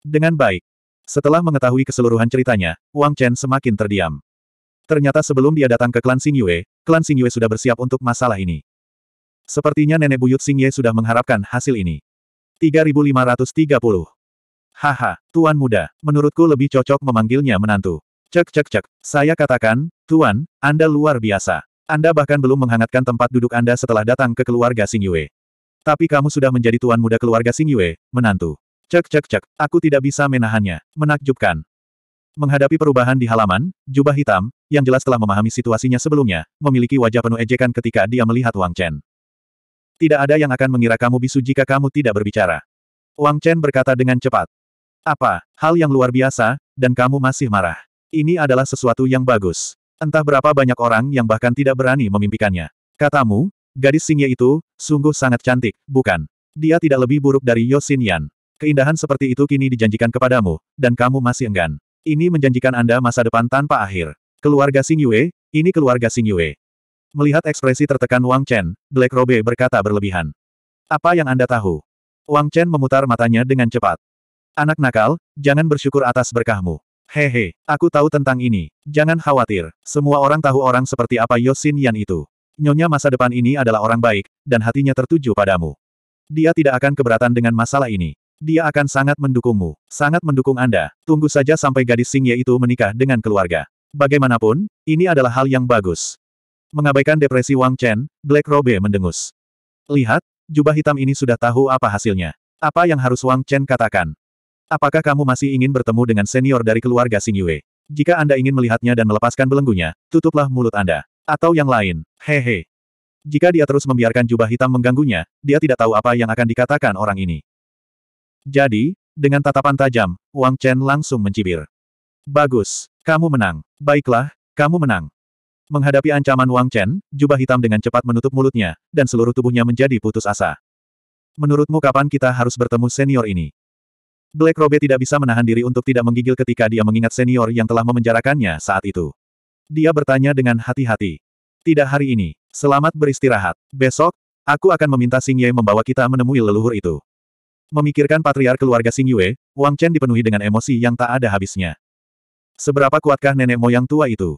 Dengan baik. Setelah mengetahui keseluruhan ceritanya, Wang Chen semakin terdiam. Ternyata sebelum dia datang ke klan Yue, klan Yue sudah bersiap untuk masalah ini. Sepertinya nenek buyut Xingye sudah mengharapkan hasil ini. 3530. Haha, tuan muda, menurutku lebih cocok memanggilnya menantu. Cek cek cek, saya katakan, tuan, Anda luar biasa. Anda bahkan belum menghangatkan tempat duduk Anda setelah datang ke keluarga Yue. Tapi kamu sudah menjadi tuan muda keluarga Yue, menantu. Cek cek cek, aku tidak bisa menahannya. Menakjubkan. Menghadapi perubahan di halaman, jubah hitam, yang jelas telah memahami situasinya sebelumnya, memiliki wajah penuh ejekan ketika dia melihat Wang Chen. Tidak ada yang akan mengira kamu bisu jika kamu tidak berbicara. Wang Chen berkata dengan cepat. Apa, hal yang luar biasa, dan kamu masih marah. Ini adalah sesuatu yang bagus. Entah berapa banyak orang yang bahkan tidak berani memimpikannya. Katamu, gadis singa itu, sungguh sangat cantik, bukan? Dia tidak lebih buruk dari Yosin Yan. Keindahan seperti itu kini dijanjikan kepadamu, dan kamu masih enggan. Ini menjanjikan Anda masa depan tanpa akhir. Keluarga Xing Yue, ini keluarga Xing Yue. Melihat ekspresi tertekan Wang Chen, Black Robe berkata berlebihan. Apa yang Anda tahu? Wang Chen memutar matanya dengan cepat. Anak nakal, jangan bersyukur atas berkahmu. Hehe, aku tahu tentang ini. Jangan khawatir, semua orang tahu orang seperti apa Yosin Yan itu. Nyonya masa depan ini adalah orang baik, dan hatinya tertuju padamu. Dia tidak akan keberatan dengan masalah ini. Dia akan sangat mendukungmu, sangat mendukung Anda. Tunggu saja sampai gadis Singye itu menikah dengan keluarga. Bagaimanapun, ini adalah hal yang bagus. Mengabaikan depresi Wang Chen, Black Robe mendengus. Lihat, jubah hitam ini sudah tahu apa hasilnya. Apa yang harus Wang Chen katakan? Apakah kamu masih ingin bertemu dengan senior dari keluarga Sing Yue? Jika Anda ingin melihatnya dan melepaskan belenggunya, tutuplah mulut Anda. Atau yang lain, hehe. Jika dia terus membiarkan jubah hitam mengganggunya, dia tidak tahu apa yang akan dikatakan orang ini. Jadi, dengan tatapan tajam, Wang Chen langsung mencibir. Bagus, kamu menang. Baiklah, kamu menang. Menghadapi ancaman Wang Chen, jubah hitam dengan cepat menutup mulutnya, dan seluruh tubuhnya menjadi putus asa. Menurutmu kapan kita harus bertemu senior ini? Black Robe tidak bisa menahan diri untuk tidak menggigil ketika dia mengingat senior yang telah memenjarakannya saat itu. Dia bertanya dengan hati-hati. Tidak hari ini. Selamat beristirahat. Besok, aku akan meminta Xing Ye membawa kita menemui leluhur itu. Memikirkan patriar keluarga Sing Yue, Wang Chen dipenuhi dengan emosi yang tak ada habisnya. Seberapa kuatkah nenek moyang tua itu?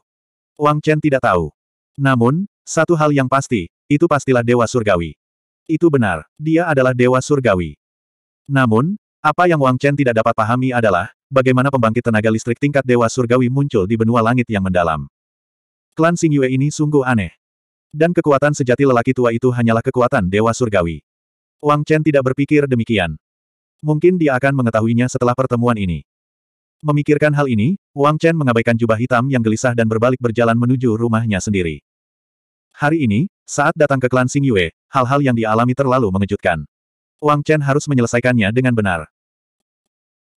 Wang Chen tidak tahu. Namun, satu hal yang pasti, itu pastilah Dewa Surgawi. Itu benar, dia adalah Dewa Surgawi. Namun, apa yang Wang Chen tidak dapat pahami adalah, bagaimana pembangkit tenaga listrik tingkat Dewa Surgawi muncul di benua langit yang mendalam. Klan Sing Yue ini sungguh aneh. Dan kekuatan sejati lelaki tua itu hanyalah kekuatan Dewa Surgawi. Wang Chen tidak berpikir demikian. Mungkin dia akan mengetahuinya setelah pertemuan ini. Memikirkan hal ini, Wang Chen mengabaikan jubah hitam yang gelisah dan berbalik berjalan menuju rumahnya sendiri. Hari ini, saat datang ke klan Sing Yue, hal-hal yang dialami terlalu mengejutkan. Wang Chen harus menyelesaikannya dengan benar.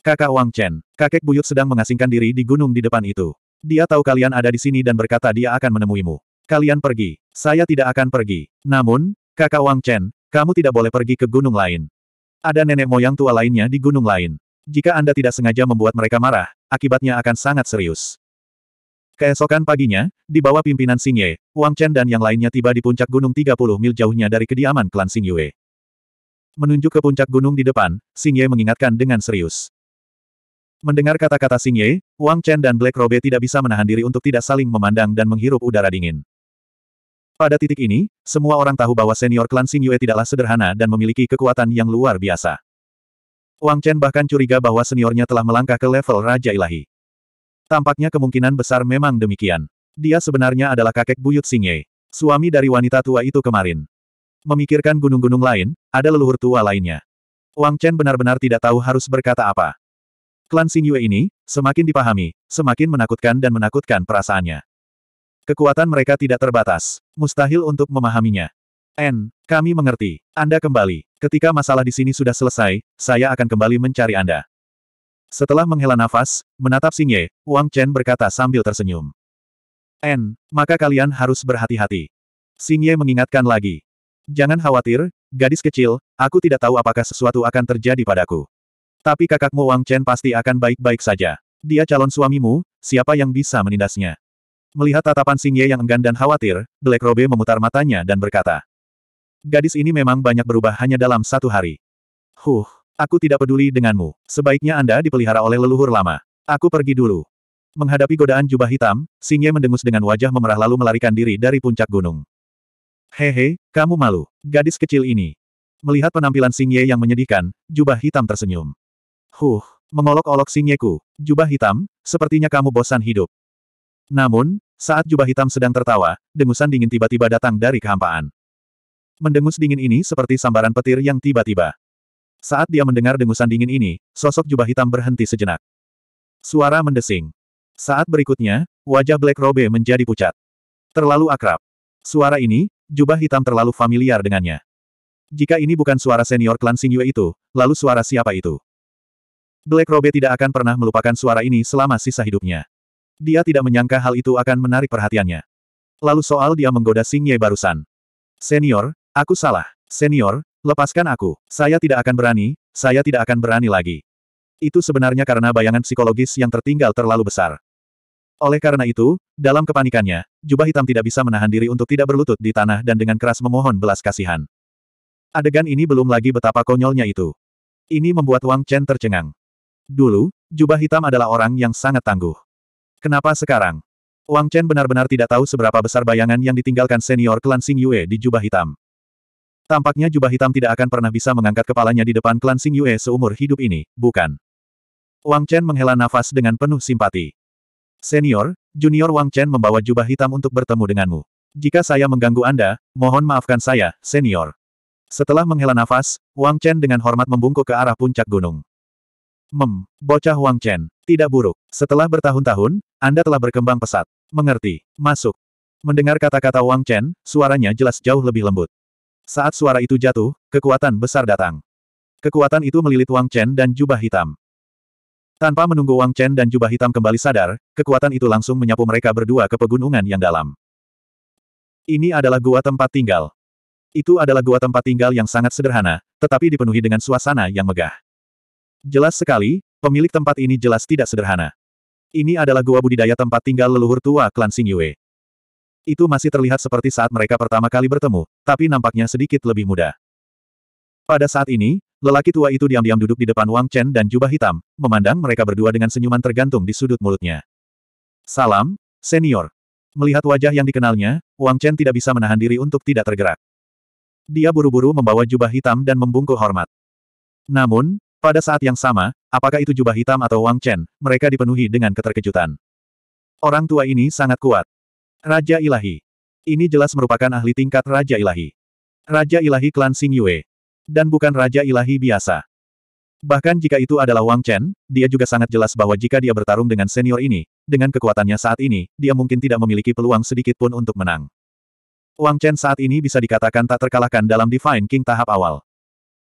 Kakak Wang Chen, kakek buyut sedang mengasingkan diri di gunung di depan itu. Dia tahu kalian ada di sini dan berkata dia akan menemuimu. Kalian pergi, saya tidak akan pergi. Namun, kakak Wang Chen, kamu tidak boleh pergi ke gunung lain. Ada nenek moyang tua lainnya di gunung lain. Jika Anda tidak sengaja membuat mereka marah, akibatnya akan sangat serius. Keesokan paginya, di bawah pimpinan Xing Ye, Wang Chen dan yang lainnya tiba di puncak gunung 30 mil jauhnya dari kediaman klan Sing Yue. Menunjuk ke puncak gunung di depan, Xing Ye mengingatkan dengan serius. Mendengar kata-kata Xing Ye, Wang Chen dan Black Robe tidak bisa menahan diri untuk tidak saling memandang dan menghirup udara dingin. Pada titik ini, semua orang tahu bahwa senior klan Sing Yue tidaklah sederhana dan memiliki kekuatan yang luar biasa. Wang Chen bahkan curiga bahwa seniornya telah melangkah ke level Raja Ilahi. Tampaknya kemungkinan besar memang demikian. Dia sebenarnya adalah kakek buyut Sing Yue, suami dari wanita tua itu kemarin. Memikirkan gunung-gunung lain, ada leluhur tua lainnya. Wang Chen benar-benar tidak tahu harus berkata apa. Klan Sing Yue ini, semakin dipahami, semakin menakutkan dan menakutkan perasaannya. Kekuatan mereka tidak terbatas. Mustahil untuk memahaminya. N, kami mengerti. Anda kembali. Ketika masalah di sini sudah selesai, saya akan kembali mencari Anda. Setelah menghela nafas, menatap Xing Ye, Wang Chen berkata sambil tersenyum. N, maka kalian harus berhati-hati. Xing Ye mengingatkan lagi. Jangan khawatir, gadis kecil, aku tidak tahu apakah sesuatu akan terjadi padaku. Tapi kakakmu Wang Chen pasti akan baik-baik saja. Dia calon suamimu, siapa yang bisa menindasnya? Melihat tatapan Xing Ye yang enggan dan khawatir, Black Robe memutar matanya dan berkata. Gadis ini memang banyak berubah hanya dalam satu hari. Huh, aku tidak peduli denganmu. Sebaiknya Anda dipelihara oleh leluhur lama. Aku pergi dulu. Menghadapi godaan jubah hitam, Xing Ye mendengus dengan wajah memerah lalu melarikan diri dari puncak gunung. Hehe, kamu malu. Gadis kecil ini. Melihat penampilan Xing Ye yang menyedihkan, jubah hitam tersenyum. Huh, mengolok-olok Xing ku, Jubah hitam, sepertinya kamu bosan hidup. Namun, saat jubah hitam sedang tertawa, dengusan dingin tiba-tiba datang dari kehampaan. Mendengus dingin ini seperti sambaran petir yang tiba-tiba. Saat dia mendengar dengusan dingin ini, sosok jubah hitam berhenti sejenak. Suara mendesing. Saat berikutnya, wajah Black Robe menjadi pucat. Terlalu akrab. Suara ini, jubah hitam terlalu familiar dengannya. Jika ini bukan suara senior klan Xing itu, lalu suara siapa itu? Black Robe tidak akan pernah melupakan suara ini selama sisa hidupnya. Dia tidak menyangka hal itu akan menarik perhatiannya. Lalu soal dia menggoda Xing Ye barusan. Senior, aku salah. Senior, lepaskan aku. Saya tidak akan berani, saya tidak akan berani lagi. Itu sebenarnya karena bayangan psikologis yang tertinggal terlalu besar. Oleh karena itu, dalam kepanikannya, jubah hitam tidak bisa menahan diri untuk tidak berlutut di tanah dan dengan keras memohon belas kasihan. Adegan ini belum lagi betapa konyolnya itu. Ini membuat Wang Chen tercengang. Dulu, jubah hitam adalah orang yang sangat tangguh. Kenapa sekarang? Wang Chen benar-benar tidak tahu seberapa besar bayangan yang ditinggalkan senior klan Sing Yue di jubah hitam. Tampaknya jubah hitam tidak akan pernah bisa mengangkat kepalanya di depan klan Sing Yue seumur hidup ini, bukan? Wang Chen menghela nafas dengan penuh simpati. Senior, Junior Wang Chen membawa jubah hitam untuk bertemu denganmu. Jika saya mengganggu Anda, mohon maafkan saya, senior. Setelah menghela nafas, Wang Chen dengan hormat membungkuk ke arah puncak gunung. Mem, bocah Wang Chen, tidak buruk. Setelah bertahun-tahun, Anda telah berkembang pesat. Mengerti, masuk. Mendengar kata-kata Wang Chen, suaranya jelas jauh lebih lembut. Saat suara itu jatuh, kekuatan besar datang. Kekuatan itu melilit Wang Chen dan jubah hitam. Tanpa menunggu Wang Chen dan jubah hitam kembali sadar, kekuatan itu langsung menyapu mereka berdua ke pegunungan yang dalam. Ini adalah gua tempat tinggal. Itu adalah gua tempat tinggal yang sangat sederhana, tetapi dipenuhi dengan suasana yang megah. Jelas sekali, pemilik tempat ini jelas tidak sederhana. Ini adalah gua budidaya tempat tinggal leluhur tua klan Sing Yue. Itu masih terlihat seperti saat mereka pertama kali bertemu, tapi nampaknya sedikit lebih muda. Pada saat ini, lelaki tua itu diam-diam duduk di depan Wang Chen dan jubah hitam, memandang mereka berdua dengan senyuman tergantung di sudut mulutnya. Salam, senior. Melihat wajah yang dikenalnya, Wang Chen tidak bisa menahan diri untuk tidak tergerak. Dia buru-buru membawa jubah hitam dan membungkuk hormat. Namun, pada saat yang sama, apakah itu jubah hitam atau Wang Chen, mereka dipenuhi dengan keterkejutan. Orang tua ini sangat kuat. Raja Ilahi. Ini jelas merupakan ahli tingkat Raja Ilahi. Raja Ilahi klan Xing Yue. Dan bukan Raja Ilahi biasa. Bahkan jika itu adalah Wang Chen, dia juga sangat jelas bahwa jika dia bertarung dengan senior ini, dengan kekuatannya saat ini, dia mungkin tidak memiliki peluang sedikit pun untuk menang. Wang Chen saat ini bisa dikatakan tak terkalahkan dalam Divine King tahap awal.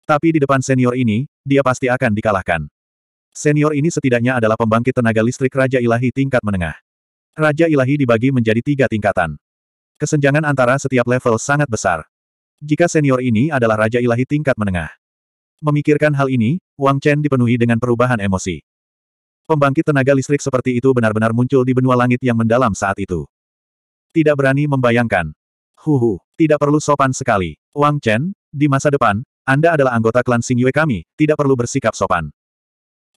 Tapi di depan senior ini, dia pasti akan dikalahkan. Senior ini setidaknya adalah pembangkit tenaga listrik Raja Ilahi tingkat menengah. Raja Ilahi dibagi menjadi tiga tingkatan. Kesenjangan antara setiap level sangat besar. Jika senior ini adalah Raja Ilahi tingkat menengah. Memikirkan hal ini, Wang Chen dipenuhi dengan perubahan emosi. Pembangkit tenaga listrik seperti itu benar-benar muncul di benua langit yang mendalam saat itu. Tidak berani membayangkan. Huhu, tidak perlu sopan sekali. Wang Chen, di masa depan, anda adalah anggota klan Sing Yue kami, tidak perlu bersikap sopan.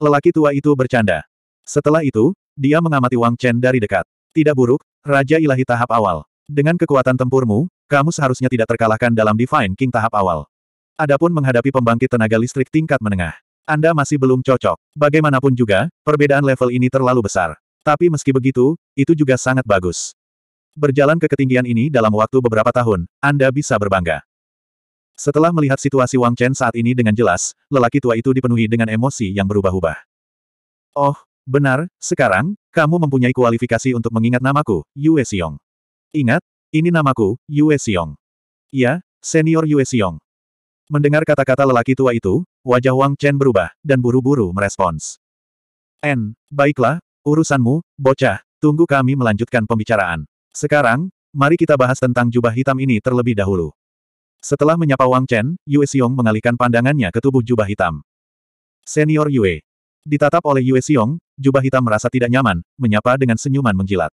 Lelaki tua itu bercanda. Setelah itu, dia mengamati Wang Chen dari dekat. Tidak buruk, Raja Ilahi tahap awal. Dengan kekuatan tempurmu, kamu seharusnya tidak terkalahkan dalam Divine King tahap awal. Adapun menghadapi pembangkit tenaga listrik tingkat menengah, Anda masih belum cocok. Bagaimanapun juga, perbedaan level ini terlalu besar. Tapi meski begitu, itu juga sangat bagus. Berjalan ke ketinggian ini dalam waktu beberapa tahun, Anda bisa berbangga. Setelah melihat situasi Wang Chen saat ini dengan jelas, lelaki tua itu dipenuhi dengan emosi yang berubah-ubah. Oh, benar, sekarang, kamu mempunyai kualifikasi untuk mengingat namaku, Yue Xiong. Ingat, ini namaku, Yue Xiong. Iya, senior Yue Xiong. Mendengar kata-kata lelaki tua itu, wajah Wang Chen berubah, dan buru-buru merespons. N, baiklah, urusanmu, bocah, tunggu kami melanjutkan pembicaraan. Sekarang, mari kita bahas tentang jubah hitam ini terlebih dahulu. Setelah menyapa Wang Chen, Yue Xiong mengalihkan pandangannya ke tubuh jubah hitam. Senior Yue. Ditatap oleh Yue Xiong, jubah hitam merasa tidak nyaman, menyapa dengan senyuman menjilat.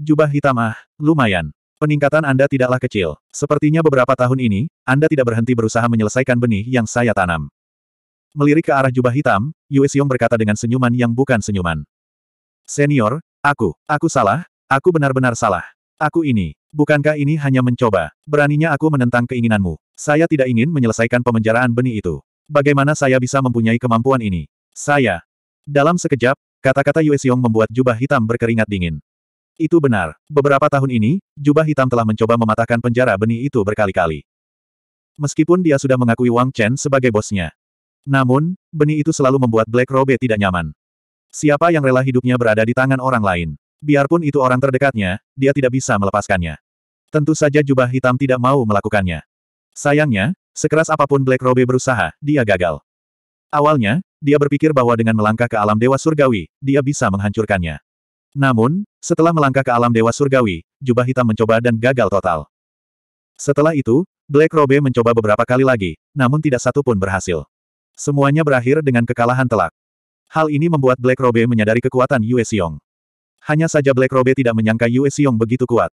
Jubah hitam ah, lumayan. Peningkatan Anda tidaklah kecil. Sepertinya beberapa tahun ini, Anda tidak berhenti berusaha menyelesaikan benih yang saya tanam. Melirik ke arah jubah hitam, Yue Xiong berkata dengan senyuman yang bukan senyuman. Senior, aku, aku salah, aku benar-benar salah. Aku ini. Bukankah ini hanya mencoba? Beraninya aku menentang keinginanmu. Saya tidak ingin menyelesaikan pemenjaraan benih itu. Bagaimana saya bisa mempunyai kemampuan ini? Saya. Dalam sekejap, kata-kata Yue Xiong membuat jubah hitam berkeringat dingin. Itu benar. Beberapa tahun ini, jubah hitam telah mencoba mematahkan penjara benih itu berkali-kali. Meskipun dia sudah mengakui Wang Chen sebagai bosnya. Namun, benih itu selalu membuat Black Robe tidak nyaman. Siapa yang rela hidupnya berada di tangan orang lain? Biarpun itu orang terdekatnya, dia tidak bisa melepaskannya. Tentu saja jubah hitam tidak mau melakukannya. Sayangnya, sekeras apapun Black Robe berusaha, dia gagal. Awalnya, dia berpikir bahwa dengan melangkah ke alam dewa surgawi, dia bisa menghancurkannya. Namun, setelah melangkah ke alam dewa surgawi, jubah hitam mencoba dan gagal total. Setelah itu, Black Robe mencoba beberapa kali lagi, namun tidak satu pun berhasil. Semuanya berakhir dengan kekalahan telak. Hal ini membuat Black Robe menyadari kekuatan Yue Xiong. Hanya saja Black Robe tidak menyangka Yue Xiong begitu kuat.